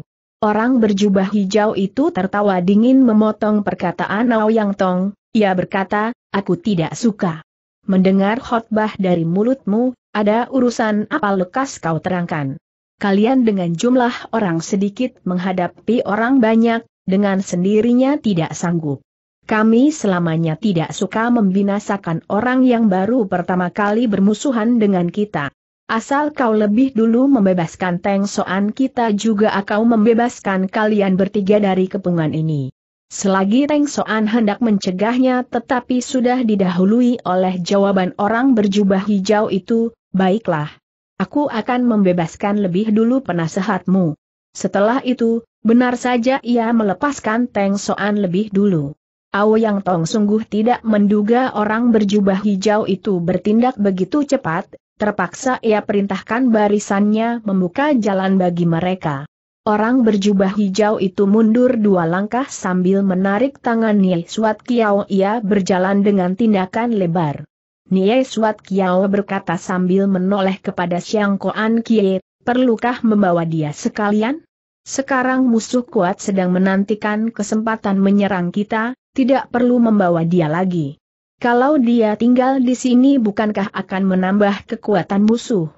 [SPEAKER 1] Orang berjubah hijau itu tertawa dingin memotong perkataan Yang Tong, ia berkata, aku tidak suka. Mendengar khotbah dari mulutmu, ada urusan apa lekas kau terangkan. Kalian dengan jumlah orang sedikit menghadapi orang banyak, dengan sendirinya tidak sanggup. Kami selamanya tidak suka membinasakan orang yang baru pertama kali bermusuhan dengan kita. Asal kau lebih dulu membebaskan Teng Soan kita juga akan membebaskan kalian bertiga dari kepungan ini. Selagi Teng Soan hendak mencegahnya tetapi sudah didahului oleh jawaban orang berjubah hijau itu, baiklah. Aku akan membebaskan lebih dulu penasehatmu. Setelah itu, benar saja ia melepaskan Teng Soan lebih dulu. Yang Tong sungguh tidak menduga orang berjubah hijau itu bertindak begitu cepat, terpaksa ia perintahkan barisannya membuka jalan bagi mereka. Orang berjubah hijau itu mundur dua langkah sambil menarik tangan Nie Suat Kiao ia berjalan dengan tindakan lebar. Nie Suat Kiao berkata sambil menoleh kepada Xiang Koan Kie, perlukah membawa dia sekalian? Sekarang musuh kuat sedang menantikan kesempatan menyerang kita, tidak perlu membawa dia lagi. Kalau dia tinggal di sini bukankah akan menambah kekuatan musuh?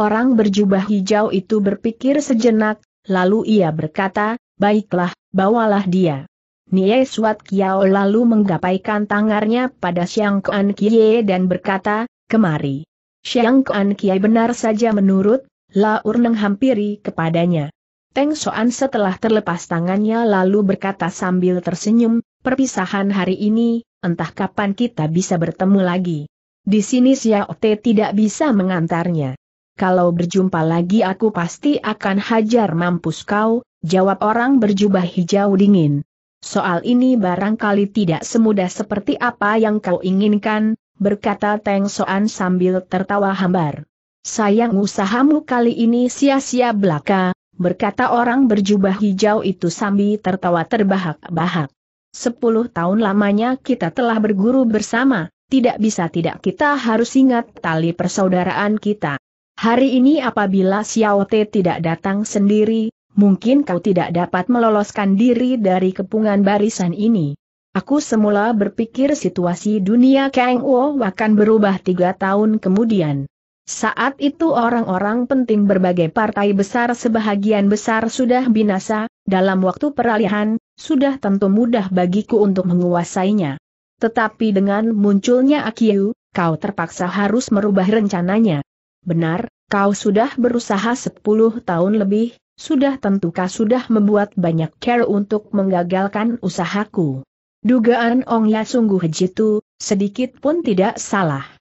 [SPEAKER 1] Orang berjubah hijau itu berpikir sejenak, lalu ia berkata, baiklah, bawalah dia. Nie Suat Kiao lalu menggapaikan tangannya pada Xiang Kuan Kie dan berkata, kemari. Xiang Kuan Kie benar saja menurut, La Urneng hampiri kepadanya. Teng Soan setelah terlepas tangannya lalu berkata sambil tersenyum, perpisahan hari ini, entah kapan kita bisa bertemu lagi. Di sini Xiao Te tidak bisa mengantarnya. Kalau berjumpa lagi aku pasti akan hajar mampus kau, jawab orang berjubah hijau dingin. Soal ini barangkali tidak semudah seperti apa yang kau inginkan, berkata Teng Soan sambil tertawa hambar. Sayang usahamu kali ini sia-sia belaka, berkata orang berjubah hijau itu sambil tertawa terbahak-bahak. Sepuluh tahun lamanya kita telah berguru bersama, tidak bisa tidak kita harus ingat tali persaudaraan kita. Hari ini apabila Xiao Te tidak datang sendiri, mungkin kau tidak dapat meloloskan diri dari kepungan barisan ini. Aku semula berpikir situasi dunia Kang Wu akan berubah tiga tahun kemudian. Saat itu orang-orang penting berbagai partai besar sebahagian besar sudah binasa, dalam waktu peralihan, sudah tentu mudah bagiku untuk menguasainya. Tetapi dengan munculnya Akiu, kau terpaksa harus merubah rencananya. Benar, kau sudah berusaha 10 tahun lebih, sudah tentu kau sudah membuat banyak care untuk menggagalkan usahaku. Dugaan Ong Ya sungguh jitu, sedikit pun tidak salah.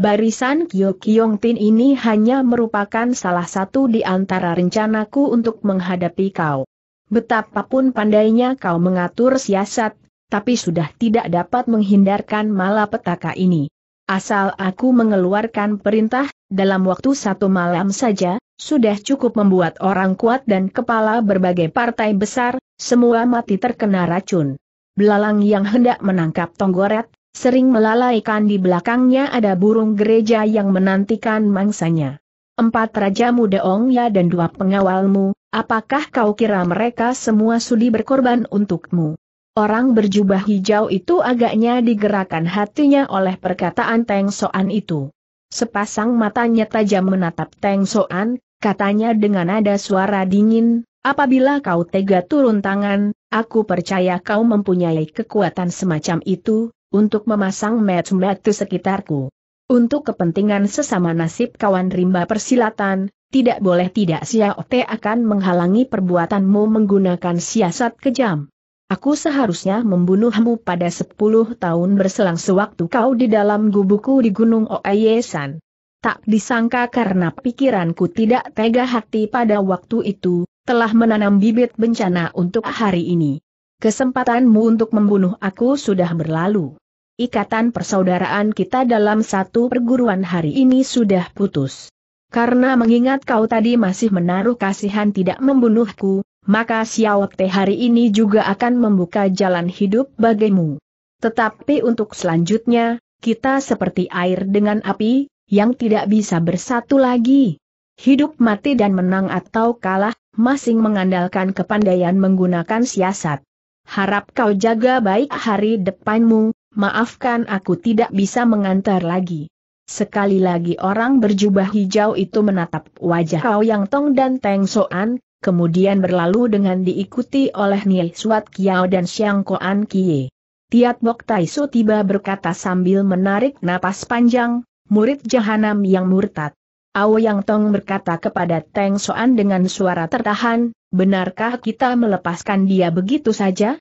[SPEAKER 1] Barisan Kyokyong Tin ini hanya merupakan salah satu di antara rencanaku untuk menghadapi kau. Betapapun pandainya kau mengatur siasat, tapi sudah tidak dapat menghindarkan malapetaka ini. Asal aku mengeluarkan perintah, dalam waktu satu malam saja, sudah cukup membuat orang kuat dan kepala berbagai partai besar, semua mati terkena racun. Belalang yang hendak menangkap tonggorat. Sering melalaikan di belakangnya ada burung gereja yang menantikan mangsanya. Empat Raja Muda Ongya dan dua pengawalmu, apakah kau kira mereka semua sudi berkorban untukmu? Orang berjubah hijau itu agaknya digerakkan hatinya oleh perkataan Teng Soan itu. Sepasang matanya tajam menatap Teng Soan, katanya dengan nada suara dingin, Apabila kau tega turun tangan, aku percaya kau mempunyai kekuatan semacam itu, untuk memasang match-match di sekitarku. Untuk kepentingan sesama nasib kawan rimba persilatan, tidak boleh tidak Xiaote akan menghalangi perbuatanmu menggunakan siasat kejam. Aku seharusnya membunuhmu pada sepuluh tahun berselang sewaktu kau di dalam gubuku di Gunung Oayesan. Tak disangka karena pikiranku tidak tega hati pada waktu itu, telah menanam bibit bencana untuk hari ini. Kesempatanmu untuk membunuh aku sudah berlalu ikatan persaudaraan kita dalam satu perguruan hari ini sudah putus. Karena mengingat kau tadi masih menaruh kasihan tidak membunuhku, maka siawak teh hari ini juga akan membuka jalan hidup bagimu. Tetapi untuk selanjutnya, kita seperti air dengan api, yang tidak bisa bersatu lagi. Hidup mati dan menang atau kalah, masing mengandalkan kepandaian menggunakan siasat. Harap kau jaga baik hari depanmu, maafkan aku tidak bisa mengantar lagi. Sekali lagi orang berjubah hijau itu menatap wajah Hao Yang Tong dan Teng Soan, kemudian berlalu dengan diikuti oleh Nil Suat Kiao dan Xiang Koan Kie. Tiat Bok Tai Su tiba berkata sambil menarik napas panjang, murid jahanam yang murtad. Ao Yang Tong berkata kepada Teng Soan dengan suara tertahan, benarkah kita melepaskan dia begitu saja?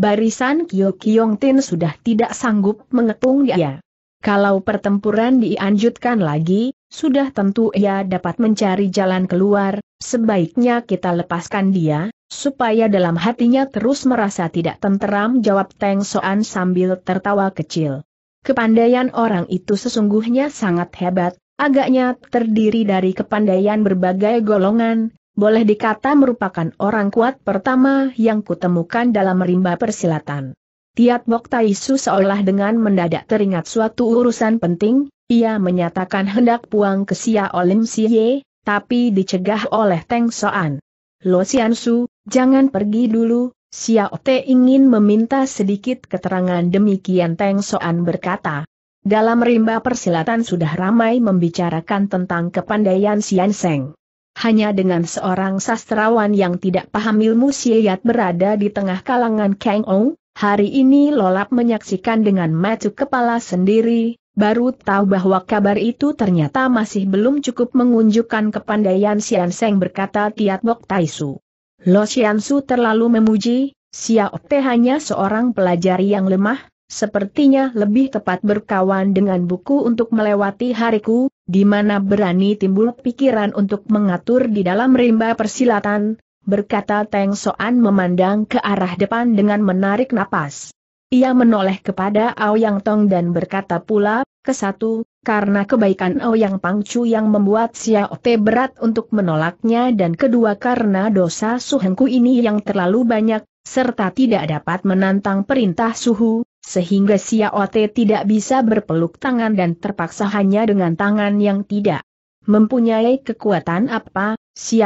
[SPEAKER 1] barisan Kyo Kyong Tin sudah tidak sanggup mengepung dia. Kalau pertempuran dianjutkan lagi, sudah tentu ia dapat mencari jalan keluar, sebaiknya kita lepaskan dia, supaya dalam hatinya terus merasa tidak tenteram jawab Teng Soan sambil tertawa kecil. Kepandaian orang itu sesungguhnya sangat hebat, agaknya terdiri dari kepandaian berbagai golongan, boleh dikata merupakan orang kuat pertama yang kutemukan dalam rimba persilatan. Tiat Bok Taisu seolah dengan mendadak teringat suatu urusan penting, ia menyatakan hendak puang ke Sia Olim Siye, tapi dicegah oleh Teng Soan. Lo Su, jangan pergi dulu, Sia Te ingin meminta sedikit keterangan demikian Teng Soan berkata. Dalam rimba persilatan sudah ramai membicarakan tentang kepandaian Sian Seng hanya dengan seorang sastrawan yang tidak paham ilmu siyat berada di tengah kalangan Kang Ong, hari ini Lolap menyaksikan dengan mata kepala sendiri, baru tahu bahwa kabar itu ternyata masih belum cukup mengunjukkan kepandaian Sian Seng berkata Tiat Bok su. Lo Sian Su terlalu memuji, Xiao Te hanya seorang pelajar yang lemah, sepertinya lebih tepat berkawan dengan buku untuk melewati hariku, di mana berani timbul pikiran untuk mengatur di dalam rimba persilatan, berkata Teng Soan memandang ke arah depan dengan menarik napas. Ia menoleh kepada Ao Yang Tong dan berkata pula, kesatu, karena kebaikan Ao Aoyang Pangcu yang membuat Xiao Te berat untuk menolaknya dan kedua karena dosa Suhengku ini yang terlalu banyak, serta tidak dapat menantang perintah Suhu, sehingga Ote tidak bisa berpeluk tangan dan terpaksa hanya dengan tangan yang tidak mempunyai kekuatan apa,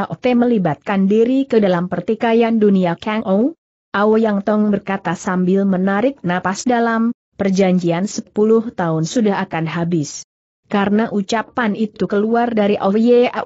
[SPEAKER 1] Ote melibatkan diri ke dalam pertikaian dunia Kang Ou. Ao Yang Tong berkata sambil menarik napas dalam, perjanjian 10 tahun sudah akan habis. Karena ucapan itu keluar dari Ao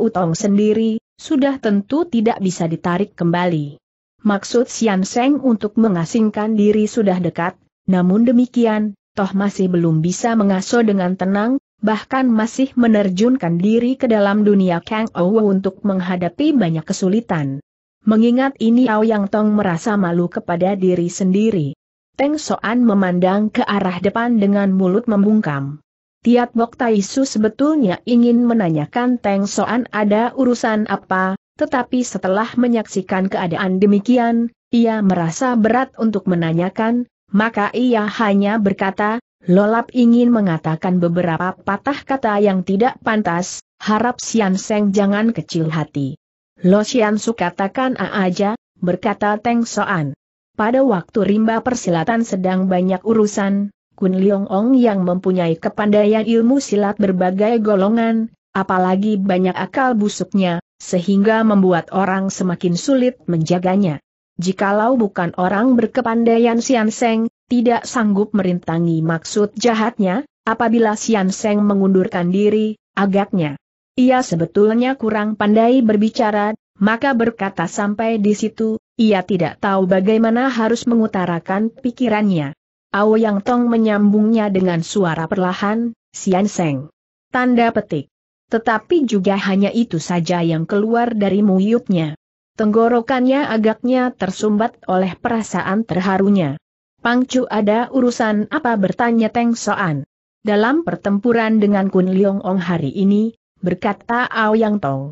[SPEAKER 1] Tong sendiri, sudah tentu tidak bisa ditarik kembali. Maksud Sian Seng untuk mengasingkan diri sudah dekat, namun demikian, toh masih belum bisa mengaso dengan tenang, bahkan masih menerjunkan diri ke dalam dunia Kang Ouwe untuk menghadapi banyak kesulitan. Mengingat ini Yang Tong merasa malu kepada diri sendiri. Teng Soan memandang ke arah depan dengan mulut membungkam. Tiat Bok Tai Su sebetulnya ingin menanyakan Teng Soan ada urusan apa, tetapi setelah menyaksikan keadaan demikian, ia merasa berat untuk menanyakan, maka ia hanya berkata, Lolap ingin mengatakan beberapa patah kata yang tidak pantas, harap Sian Seng jangan kecil hati. Lo Sian Su katakan A aja, berkata Teng Soan. Pada waktu rimba persilatan sedang banyak urusan, Kun Leong Ong yang mempunyai kepandaian ilmu silat berbagai golongan, apalagi banyak akal busuknya, sehingga membuat orang semakin sulit menjaganya. Jikalau bukan orang berkepandaian Sian Seng, tidak sanggup merintangi maksud jahatnya, apabila Sian Seng mengundurkan diri, agaknya. Ia sebetulnya kurang pandai berbicara, maka berkata sampai di situ, ia tidak tahu bagaimana harus mengutarakan pikirannya. Ao Yang Tong menyambungnya dengan suara perlahan, Sian Seng. Tanda petik. Tetapi juga hanya itu saja yang keluar dari muyutnya. Tenggorokannya agaknya tersumbat oleh perasaan terharunya. Pangcu ada urusan apa bertanya Teng Soan. Dalam pertempuran dengan Kun Leong Ong hari ini, berkata Ao Yang Tong,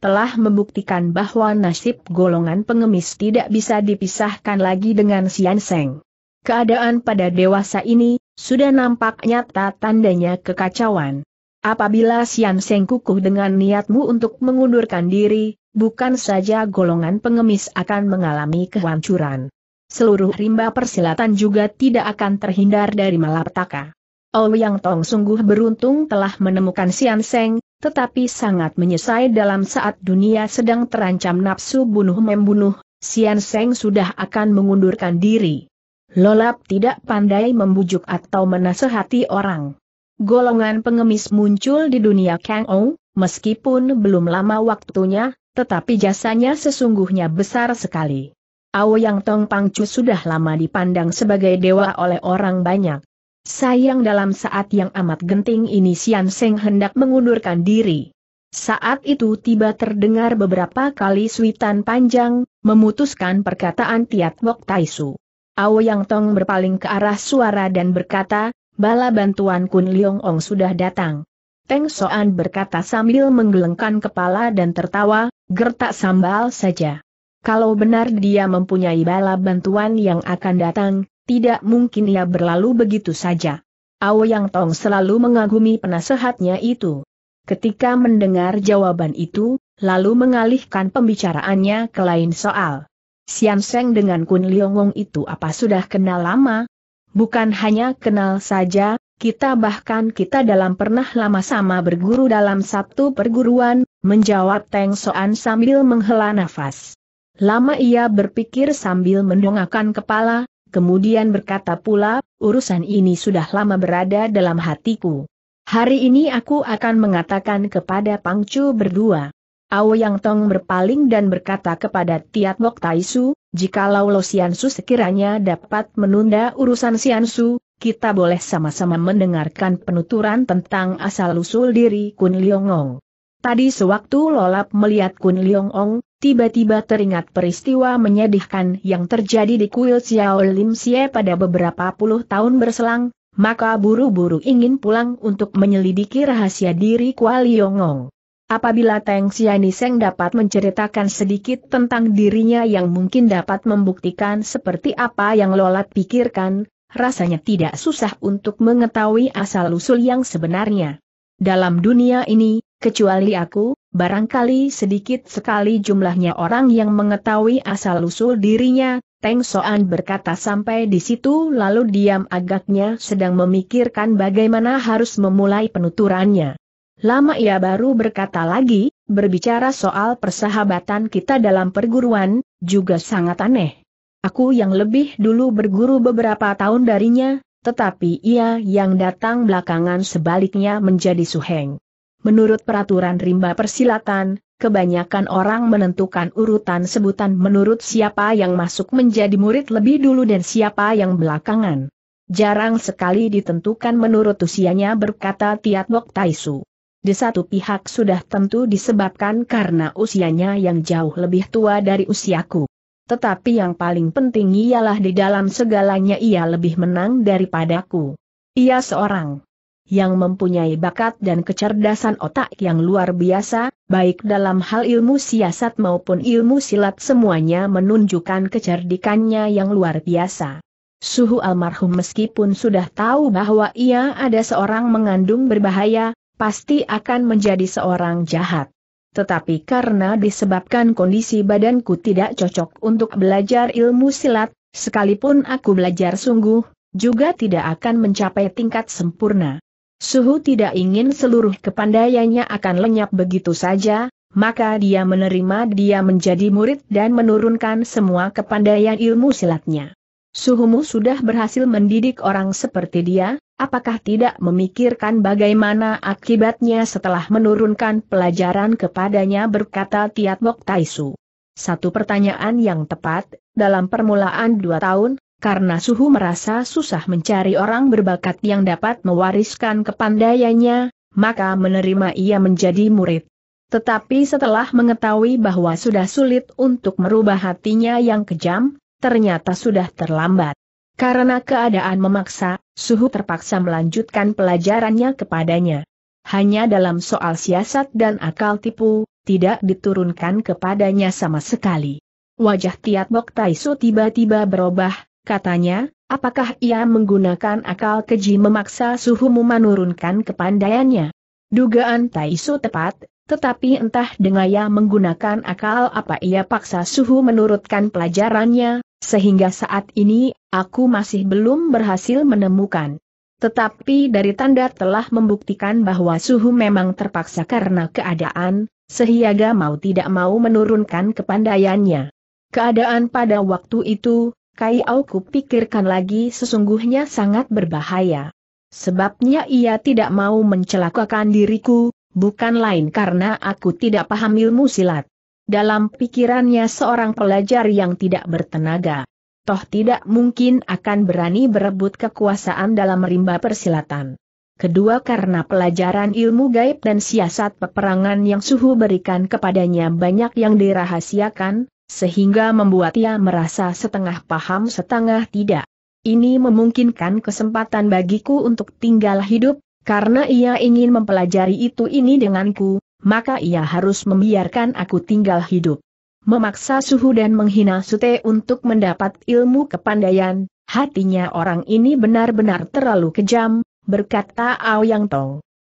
[SPEAKER 1] telah membuktikan bahwa nasib golongan pengemis tidak bisa dipisahkan lagi dengan Sian Seng. Keadaan pada dewasa ini, sudah nampak nyata tandanya kekacauan. Apabila Sian Seng kukuh dengan niatmu untuk mengundurkan diri, bukan saja golongan pengemis akan mengalami kehancuran. Seluruh rimba persilatan juga tidak akan terhindar dari malapetaka. Ouyang Tong sungguh beruntung telah menemukan Sian Seng, tetapi sangat menyesai dalam saat dunia sedang terancam nafsu bunuh-membunuh, Sian Seng sudah akan mengundurkan diri. Lolap tidak pandai membujuk atau menasehati orang. Golongan pengemis muncul di dunia Kang Ou, meskipun belum lama waktunya, tetapi jasanya sesungguhnya besar sekali. Aoyang Tong Pangcu sudah lama dipandang sebagai dewa oleh orang banyak. Sayang dalam saat yang amat genting ini Sian Seng hendak mengundurkan diri. Saat itu tiba terdengar beberapa kali suitan panjang, memutuskan perkataan Tiat Wok Taisu. Aoyang Tong berpaling ke arah suara dan berkata, bala bantuan Kun Leong Ong sudah datang. Teng Soan berkata sambil menggelengkan kepala dan tertawa, gertak sambal saja. Kalau benar dia mempunyai bala bantuan yang akan datang, tidak mungkin ia berlalu begitu saja. Ao Yang Tong selalu mengagumi penasehatnya itu. Ketika mendengar jawaban itu, lalu mengalihkan pembicaraannya ke lain soal. Sian Seng dengan Kun Liongong itu apa sudah kenal lama? Bukan hanya kenal saja, kita bahkan kita dalam pernah lama sama berguru dalam satu perguruan, menjawab Teng Soan sambil menghela nafas. Lama ia berpikir sambil mendongakkan kepala, kemudian berkata pula, urusan ini sudah lama berada dalam hatiku. Hari ini aku akan mengatakan kepada Pangcu berdua. Ao Yang Tong berpaling dan berkata kepada Tiat Bok Taisu, jikalau Lo Su sekiranya dapat menunda urusan Sian Su, kita boleh sama-sama mendengarkan penuturan tentang asal-usul diri Kun Liongong. Tadi sewaktu Lolap melihat Kun Liongong, tiba-tiba teringat peristiwa menyedihkan yang terjadi di kuil Xiao Lim Xie pada beberapa puluh tahun berselang, maka buru-buru ingin pulang untuk menyelidiki rahasia diri Kual Liongong. Apabila Teng Seng dapat menceritakan sedikit tentang dirinya yang mungkin dapat membuktikan seperti apa yang Lolat pikirkan, rasanya tidak susah untuk mengetahui asal-usul yang sebenarnya. Dalam dunia ini, kecuali aku, barangkali sedikit sekali jumlahnya orang yang mengetahui asal-usul dirinya, Teng Soan berkata sampai di situ lalu diam agaknya sedang memikirkan bagaimana harus memulai penuturannya. Lama ia baru berkata lagi, berbicara soal persahabatan kita dalam perguruan, juga sangat aneh. Aku yang lebih dulu berguru beberapa tahun darinya, tetapi ia yang datang belakangan sebaliknya menjadi suheng. Menurut peraturan rimba persilatan, kebanyakan orang menentukan urutan sebutan menurut siapa yang masuk menjadi murid lebih dulu dan siapa yang belakangan. Jarang sekali ditentukan menurut usianya berkata Tiat Wok Taisu. Di satu pihak sudah tentu disebabkan karena usianya yang jauh lebih tua dari usiaku tetapi yang paling penting ialah di dalam segalanya ia lebih menang daripadaku. Ia seorang yang mempunyai bakat dan kecerdasan otak yang luar biasa, baik dalam hal ilmu siasat maupun ilmu silat semuanya menunjukkan kecerdikannya yang luar biasa. Suhu almarhum meskipun sudah tahu bahwa ia ada seorang mengandung berbahaya, pasti akan menjadi seorang jahat tetapi karena disebabkan kondisi badanku tidak cocok untuk belajar ilmu silat, sekalipun aku belajar sungguh, juga tidak akan mencapai tingkat sempurna. Suhu tidak ingin seluruh kepandaiannya akan lenyap begitu saja, maka dia menerima dia menjadi murid dan menurunkan semua kepandaian ilmu silatnya. Suhumu sudah berhasil mendidik orang seperti dia, Apakah tidak memikirkan bagaimana akibatnya setelah menurunkan pelajaran kepadanya berkata Tiat Bok Taisu. Satu pertanyaan yang tepat, dalam permulaan dua tahun, karena Suhu merasa susah mencari orang berbakat yang dapat mewariskan kepandaiannya, maka menerima ia menjadi murid. Tetapi setelah mengetahui bahwa sudah sulit untuk merubah hatinya yang kejam, ternyata sudah terlambat. Karena keadaan memaksa, Suhu terpaksa melanjutkan pelajarannya kepadanya. Hanya dalam soal siasat dan akal tipu, tidak diturunkan kepadanya sama sekali. Wajah Tiat Bok Taisu tiba-tiba berubah, katanya, apakah ia menggunakan akal keji memaksa Suhu menurunkan kepandaiannya? Dugaan Taisu tepat, tetapi entah dengan ia menggunakan akal apa ia paksa Suhu menurutkan pelajarannya, sehingga saat ini, aku masih belum berhasil menemukan. Tetapi dari tanda telah membuktikan bahwa suhu memang terpaksa karena keadaan, sehingga mau tidak mau menurunkan kepandaiannya. Keadaan pada waktu itu, Kai Aoku pikirkan lagi sesungguhnya sangat berbahaya. Sebabnya ia tidak mau mencelakakan diriku, bukan lain karena aku tidak paham ilmu silat. Dalam pikirannya seorang pelajar yang tidak bertenaga. Toh tidak mungkin akan berani berebut kekuasaan dalam rimba persilatan. Kedua karena pelajaran ilmu gaib dan siasat peperangan yang suhu berikan kepadanya banyak yang dirahasiakan, sehingga membuat ia merasa setengah paham setengah tidak. Ini memungkinkan kesempatan bagiku untuk tinggal hidup, karena ia ingin mempelajari itu ini denganku, maka ia harus membiarkan aku tinggal hidup. Memaksa suhu dan menghina sute untuk mendapat ilmu kepandaian, hatinya orang ini benar-benar terlalu kejam, berkata Ao Yang Tong.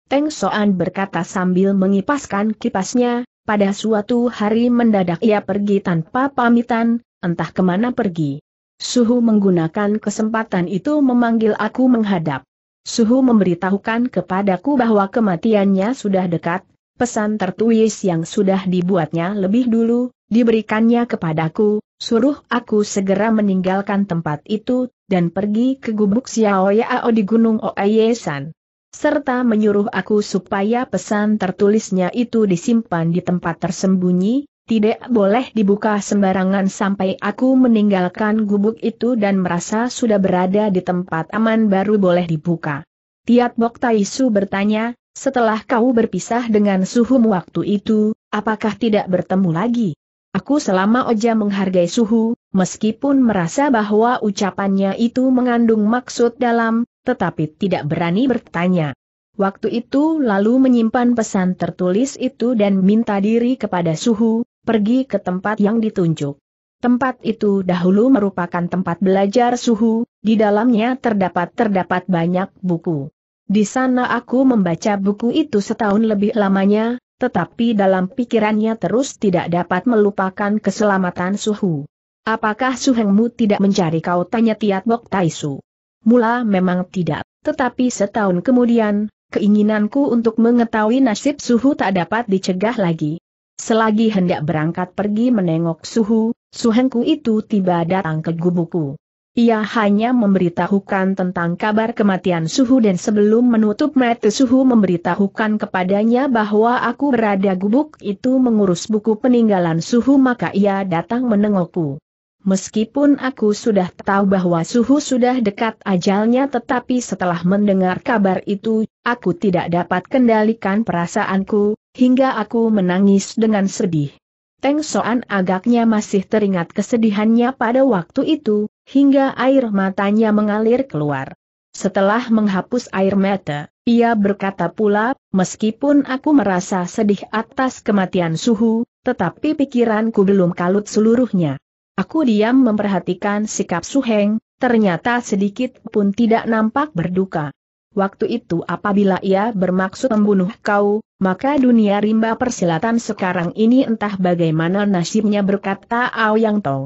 [SPEAKER 1] Teng Soan berkata sambil mengipaskan kipasnya, pada suatu hari mendadak ia pergi tanpa pamitan, entah kemana pergi. Suhu menggunakan kesempatan itu memanggil aku menghadap. Suhu memberitahukan kepadaku bahwa kematiannya sudah dekat, pesan tertulis yang sudah dibuatnya lebih dulu, diberikannya kepadaku, suruh aku segera meninggalkan tempat itu, dan pergi ke gubuk Xiao Yao di Gunung Oayesan. Serta menyuruh aku supaya pesan tertulisnya itu disimpan di tempat tersembunyi, tidak boleh dibuka sembarangan sampai aku meninggalkan gubuk itu dan merasa sudah berada di tempat aman baru boleh dibuka. Tiat Bok Taisu bertanya, setelah kau berpisah dengan Suhu waktu itu, apakah tidak bertemu lagi? Aku selama Oja menghargai suhu, meskipun merasa bahwa ucapannya itu mengandung maksud dalam, tetapi tidak berani bertanya. Waktu itu lalu menyimpan pesan tertulis itu dan minta diri kepada suhu, pergi ke tempat yang ditunjuk. Tempat itu dahulu merupakan tempat belajar suhu, di dalamnya terdapat terdapat banyak buku. Di sana aku membaca buku itu setahun lebih lamanya, tetapi dalam pikirannya terus tidak dapat melupakan keselamatan Suhu. Apakah Suhengmu tidak mencari kau tanya Tiat Bok Taisu? Mula memang tidak, tetapi setahun kemudian, keinginanku untuk mengetahui nasib Suhu tak dapat dicegah lagi. Selagi hendak berangkat pergi menengok Suhu, Suhengku itu tiba datang ke gubuku. Ia hanya memberitahukan tentang kabar kematian Suhu dan sebelum menutup mata Suhu memberitahukan kepadanya bahwa aku berada gubuk itu mengurus buku peninggalan Suhu maka ia datang menengokku. Meskipun aku sudah tahu bahwa Suhu sudah dekat ajalnya tetapi setelah mendengar kabar itu, aku tidak dapat kendalikan perasaanku, hingga aku menangis dengan sedih. Teng Soan agaknya masih teringat kesedihannya pada waktu itu, hingga air matanya mengalir keluar. Setelah menghapus air mata, ia berkata pula, meskipun aku merasa sedih atas kematian suhu, tetapi pikiranku belum kalut seluruhnya. Aku diam memperhatikan sikap Suheng, ternyata sedikit pun tidak nampak berduka. Waktu itu apabila ia bermaksud membunuh kau, maka dunia rimba persilatan sekarang ini entah bagaimana nasibnya berkata Ao Yang Tong.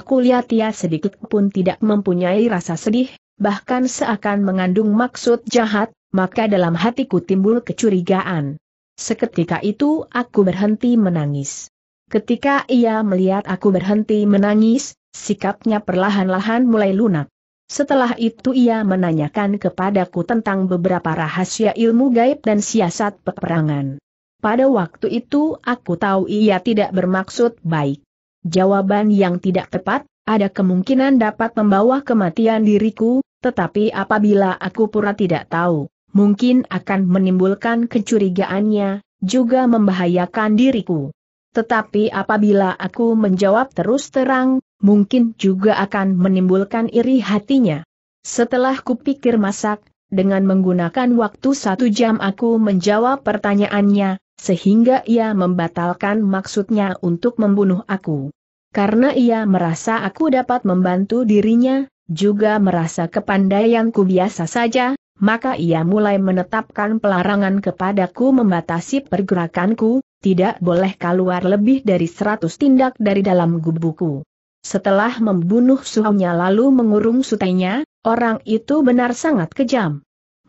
[SPEAKER 1] Aku lihat ia sedikit pun tidak mempunyai rasa sedih, bahkan seakan mengandung maksud jahat, maka dalam hatiku timbul kecurigaan. Seketika itu aku berhenti menangis. Ketika ia melihat aku berhenti menangis, sikapnya perlahan-lahan mulai lunak. Setelah itu ia menanyakan kepadaku tentang beberapa rahasia ilmu gaib dan siasat peperangan. Pada waktu itu aku tahu ia tidak bermaksud baik. Jawaban yang tidak tepat, ada kemungkinan dapat membawa kematian diriku, tetapi apabila aku pura tidak tahu, mungkin akan menimbulkan kecurigaannya, juga membahayakan diriku. Tetapi apabila aku menjawab terus terang, mungkin juga akan menimbulkan iri hatinya. Setelah kupikir masak, dengan menggunakan waktu satu jam aku menjawab pertanyaannya, sehingga ia membatalkan maksudnya untuk membunuh aku. Karena ia merasa aku dapat membantu dirinya, juga merasa kepandaianku biasa saja, maka ia mulai menetapkan pelarangan kepadaku membatasi pergerakanku, tidak boleh keluar lebih dari seratus tindak dari dalam gubuku. Setelah membunuh suhunya lalu mengurung sutainya, orang itu benar sangat kejam.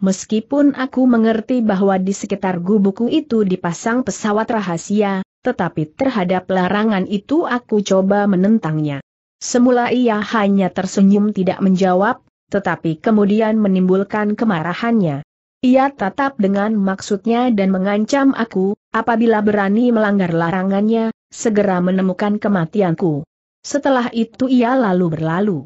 [SPEAKER 1] Meskipun aku mengerti bahwa di sekitar gubukku itu dipasang pesawat rahasia, tetapi terhadap larangan itu aku coba menentangnya. Semula ia hanya tersenyum tidak menjawab, tetapi kemudian menimbulkan kemarahannya. Ia tatap dengan maksudnya dan mengancam aku, apabila berani melanggar larangannya, segera menemukan kematianku. Setelah itu ia lalu berlalu.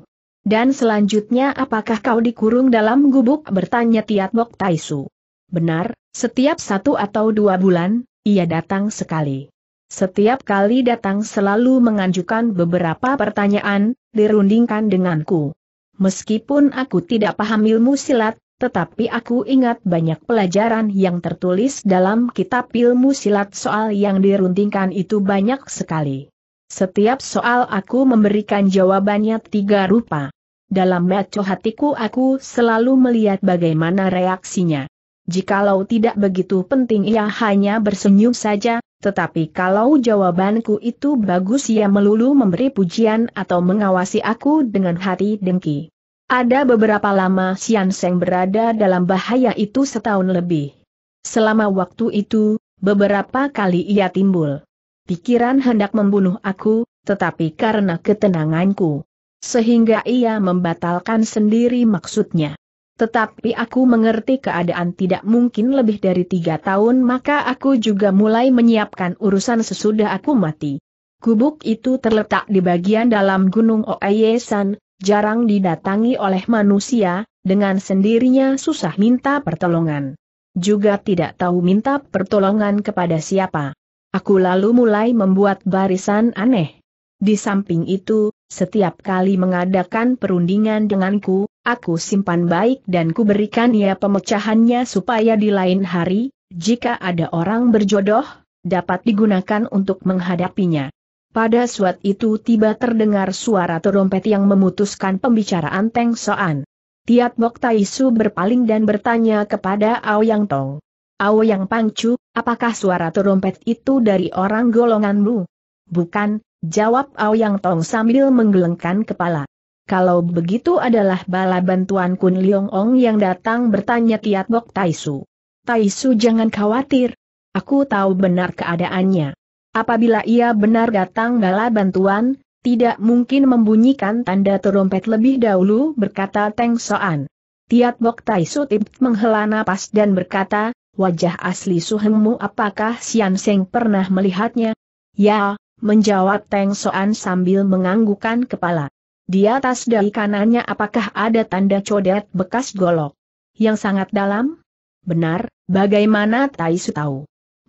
[SPEAKER 1] Dan selanjutnya apakah kau dikurung dalam gubuk bertanya Tiat Bok Taisu. Benar, setiap satu atau dua bulan, ia datang sekali. Setiap kali datang selalu mengajukan beberapa pertanyaan, dirundingkan denganku. Meskipun aku tidak paham ilmu silat, tetapi aku ingat banyak pelajaran yang tertulis dalam kitab ilmu silat soal yang dirundingkan itu banyak sekali. Setiap soal aku memberikan jawabannya tiga rupa. Dalam meco hatiku aku selalu melihat bagaimana reaksinya. Jikalau tidak begitu penting ia hanya bersenyum saja, tetapi kalau jawabanku itu bagus ia melulu memberi pujian atau mengawasi aku dengan hati dengki. Ada beberapa lama Sian Seng berada dalam bahaya itu setahun lebih. Selama waktu itu, beberapa kali ia timbul. Pikiran hendak membunuh aku, tetapi karena ketenanganku, sehingga ia membatalkan sendiri maksudnya. Tetapi aku mengerti keadaan tidak mungkin lebih dari tiga tahun maka aku juga mulai menyiapkan urusan sesudah aku mati. Kubuk itu terletak di bagian dalam Gunung Oayesan, jarang didatangi oleh manusia, dengan sendirinya susah minta pertolongan. Juga tidak tahu minta pertolongan kepada siapa. Aku lalu mulai membuat barisan aneh. Di samping itu, setiap kali mengadakan perundingan denganku, aku simpan baik dan kuberikan ia pemecahannya supaya di lain hari, jika ada orang berjodoh, dapat digunakan untuk menghadapinya. Pada suat itu tiba terdengar suara terompet yang memutuskan pembicaraan Teng Soan. Tiat Bok Taisu berpaling dan bertanya kepada Aoyang Tong. Aoyang Pangcu, apakah suara terompet itu dari orang golonganmu? Bukan, Jawab Yang Tong sambil menggelengkan kepala. Kalau begitu adalah bala bantuan Kun Leong Ong yang datang bertanya Tiat Bok Taisu. Taisu jangan khawatir. Aku tahu benar keadaannya. Apabila ia benar datang bala bantuan, tidak mungkin membunyikan tanda terompet lebih dahulu berkata Teng Soan. Tiat Bok Taisu tip menghela napas dan berkata, wajah asli Suhengmu apakah Sian Seng pernah melihatnya? Ya, menjawab Teng Soan sambil menganggukkan kepala. Di atas dari kanannya apakah ada tanda codet bekas golok? Yang sangat dalam? Benar, bagaimana Taisu tahu?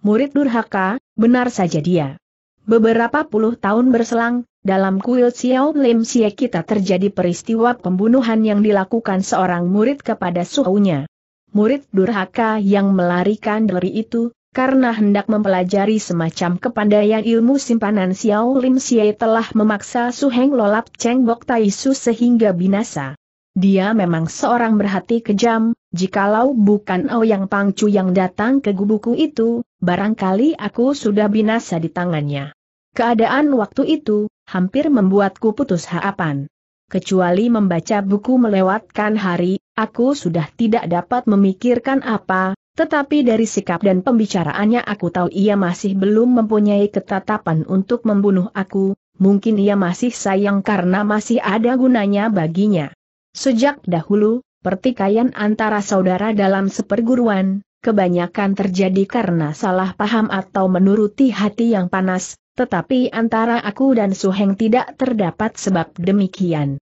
[SPEAKER 1] Murid durhaka, benar saja dia. Beberapa puluh tahun berselang, dalam kuil Xiao Lim Xie kita terjadi peristiwa pembunuhan yang dilakukan seorang murid kepada suhunya. Murid durhaka yang melarikan diri itu, karena hendak mempelajari semacam kepandaian ilmu simpanan Xiao Lim Xie telah memaksa Su Heng lolap Cheng Bok Tai Su sehingga binasa. Dia memang seorang berhati kejam, jikalau bukan Ouyang Pangcu yang datang ke gubuku itu, barangkali aku sudah binasa di tangannya. Keadaan waktu itu, hampir membuatku putus harapan. Kecuali membaca buku melewatkan hari, aku sudah tidak dapat memikirkan apa, tetapi dari sikap dan pembicaraannya aku tahu ia masih belum mempunyai ketatapan untuk membunuh aku, mungkin ia masih sayang karena masih ada gunanya baginya. Sejak dahulu, pertikaian antara saudara dalam seperguruan, kebanyakan terjadi karena salah paham atau menuruti hati yang panas, tetapi antara aku dan Suheng tidak terdapat sebab demikian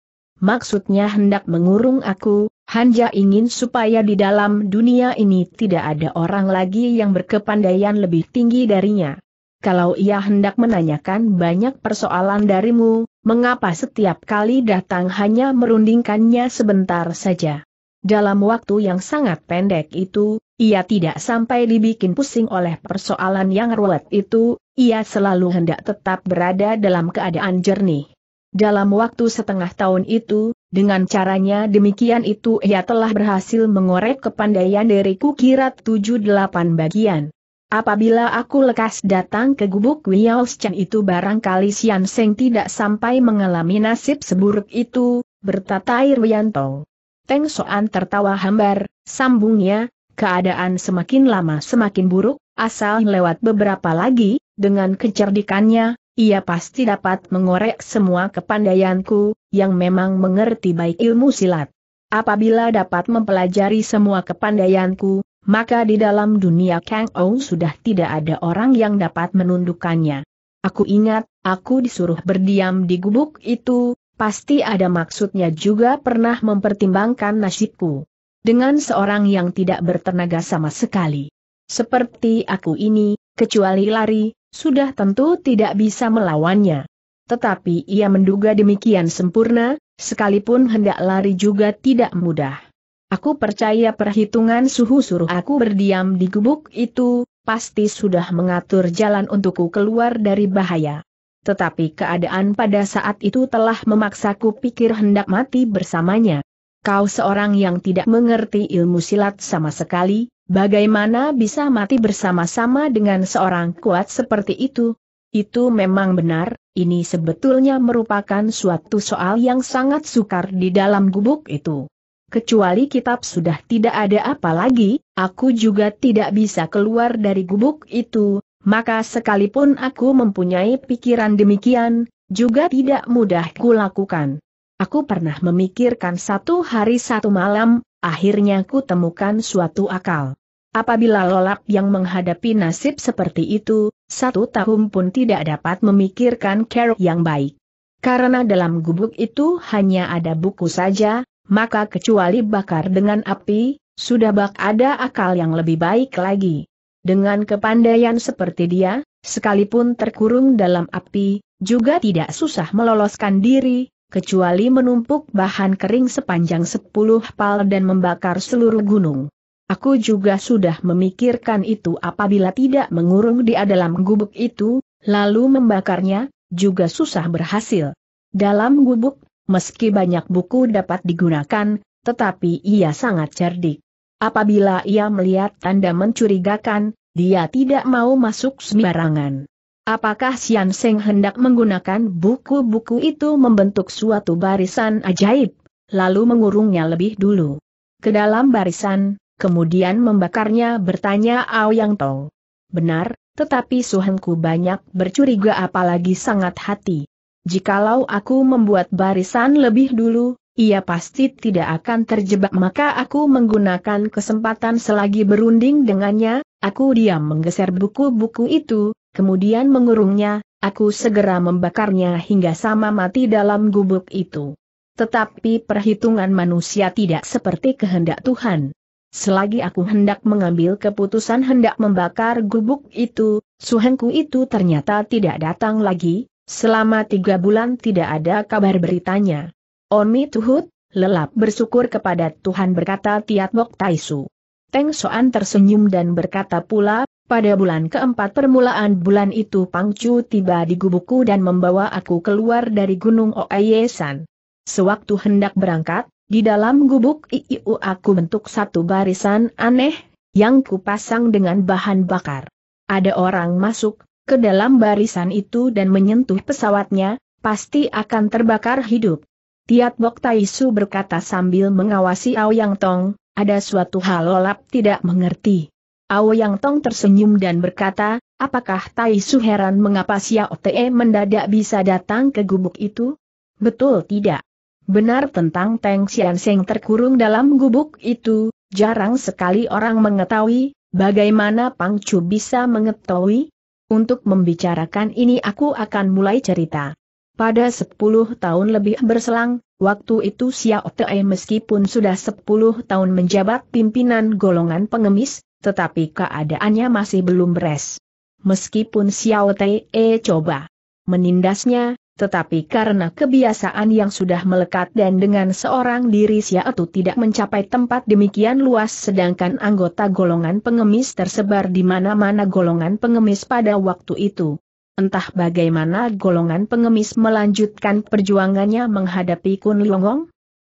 [SPEAKER 1] maksudnya hendak mengurung aku, Hanja ingin supaya di dalam dunia ini tidak ada orang lagi yang berkepandaian lebih tinggi darinya. Kalau ia hendak menanyakan banyak persoalan darimu, mengapa setiap kali datang hanya merundingkannya sebentar saja? Dalam waktu yang sangat pendek itu, ia tidak sampai dibikin pusing oleh persoalan yang ruwet itu, ia selalu hendak tetap berada dalam keadaan jernih. Dalam waktu setengah tahun itu, dengan caranya demikian itu ia telah berhasil mengorek kepandaian diriku kirat 78 bagian. Apabila aku lekas datang ke gubuk Wiaoscan itu barangkali Sian Seng tidak sampai mengalami nasib seburuk itu, bertata Wianto. Teng Soan tertawa hambar, sambungnya, keadaan semakin lama semakin buruk, asal lewat beberapa lagi, dengan kecerdikannya, ia pasti dapat mengorek semua kepandaianku, yang memang mengerti baik ilmu silat. Apabila dapat mempelajari semua kepandaianku, maka di dalam dunia Kang Ou sudah tidak ada orang yang dapat menundukkannya. Aku ingat, aku disuruh berdiam di gubuk itu, pasti ada maksudnya juga pernah mempertimbangkan nasibku. Dengan seorang yang tidak bertenaga sama sekali. Seperti aku ini, kecuali lari, sudah tentu tidak bisa melawannya. Tetapi ia menduga demikian sempurna, sekalipun hendak lari juga tidak mudah. Aku percaya perhitungan suhu suruh aku berdiam di gubuk itu, pasti sudah mengatur jalan untukku keluar dari bahaya. Tetapi keadaan pada saat itu telah memaksaku pikir hendak mati bersamanya. Kau seorang yang tidak mengerti ilmu silat sama sekali, Bagaimana bisa mati bersama-sama dengan seorang kuat seperti itu? Itu memang benar, ini sebetulnya merupakan suatu soal yang sangat sukar di dalam gubuk itu. Kecuali kitab sudah tidak ada apa lagi, aku juga tidak bisa keluar dari gubuk itu, maka sekalipun aku mempunyai pikiran demikian, juga tidak mudah kulakukan. Aku pernah memikirkan satu hari satu malam, akhirnya ku temukan suatu akal. Apabila lolak yang menghadapi nasib seperti itu, satu tahun pun tidak dapat memikirkan kerok yang baik. Karena dalam gubuk itu hanya ada buku saja, maka kecuali bakar dengan api, sudah bak ada akal yang lebih baik lagi. Dengan kepandaian seperti dia, sekalipun terkurung dalam api, juga tidak susah meloloskan diri, kecuali menumpuk bahan kering sepanjang sepuluh pal dan membakar seluruh gunung. Aku juga sudah memikirkan itu apabila tidak mengurung di dalam gubuk itu, lalu membakarnya, juga susah berhasil. Dalam gubuk, meski banyak buku dapat digunakan, tetapi ia sangat cerdik. Apabila ia melihat tanda mencurigakan, dia tidak mau masuk sembarangan. Apakah Xian Seng hendak menggunakan buku-buku itu membentuk suatu barisan ajaib, lalu mengurungnya lebih dulu ke dalam barisan, kemudian membakarnya bertanya Aoyang Tong. Benar, tetapi suhanku banyak bercuriga apalagi sangat hati. Jikalau aku membuat barisan lebih dulu, ia pasti tidak akan terjebak maka aku menggunakan kesempatan selagi berunding dengannya, aku diam menggeser buku-buku itu, kemudian mengurungnya, aku segera membakarnya hingga sama mati dalam gubuk itu. Tetapi perhitungan manusia tidak seperti kehendak Tuhan. Selagi aku hendak mengambil keputusan hendak membakar gubuk itu, suhengku itu ternyata tidak datang lagi, selama tiga bulan tidak ada kabar beritanya. Oni Tuhut, lelap bersyukur kepada Tuhan berkata Tiat Bok Taisu. Teng Soan tersenyum dan berkata pula, pada bulan keempat permulaan bulan itu Pang Chu tiba di gubukku dan membawa aku keluar dari gunung Oayesan. Sewaktu hendak berangkat, di dalam gubuk IIU aku bentuk satu barisan aneh, yang kupasang dengan bahan bakar. Ada orang masuk, ke dalam barisan itu dan menyentuh pesawatnya, pasti akan terbakar hidup. Tiat Bok Taisu berkata sambil mengawasi Ao Yang Tong, ada suatu hal lolap tidak mengerti. Yang Tong tersenyum dan berkata, apakah Tai Su heran mengapa Xiao Te mendadak bisa datang ke gubuk itu? Betul tidak? Benar tentang Teng Xian Seng terkurung dalam gubuk itu, jarang sekali orang mengetahui, bagaimana Pang Chu bisa mengetahui? Untuk membicarakan ini aku akan mulai cerita. Pada 10 tahun lebih berselang, Waktu itu Xiao Te meskipun sudah 10 tahun menjabat pimpinan golongan pengemis, tetapi keadaannya masih belum beres. Meskipun Xiao Te eh, coba menindasnya, tetapi karena kebiasaan yang sudah melekat dan dengan seorang diri Xiao Siatu tidak mencapai tempat demikian luas sedangkan anggota golongan pengemis tersebar di mana-mana golongan pengemis pada waktu itu. Entah bagaimana golongan pengemis melanjutkan perjuangannya menghadapi Kun Liongong,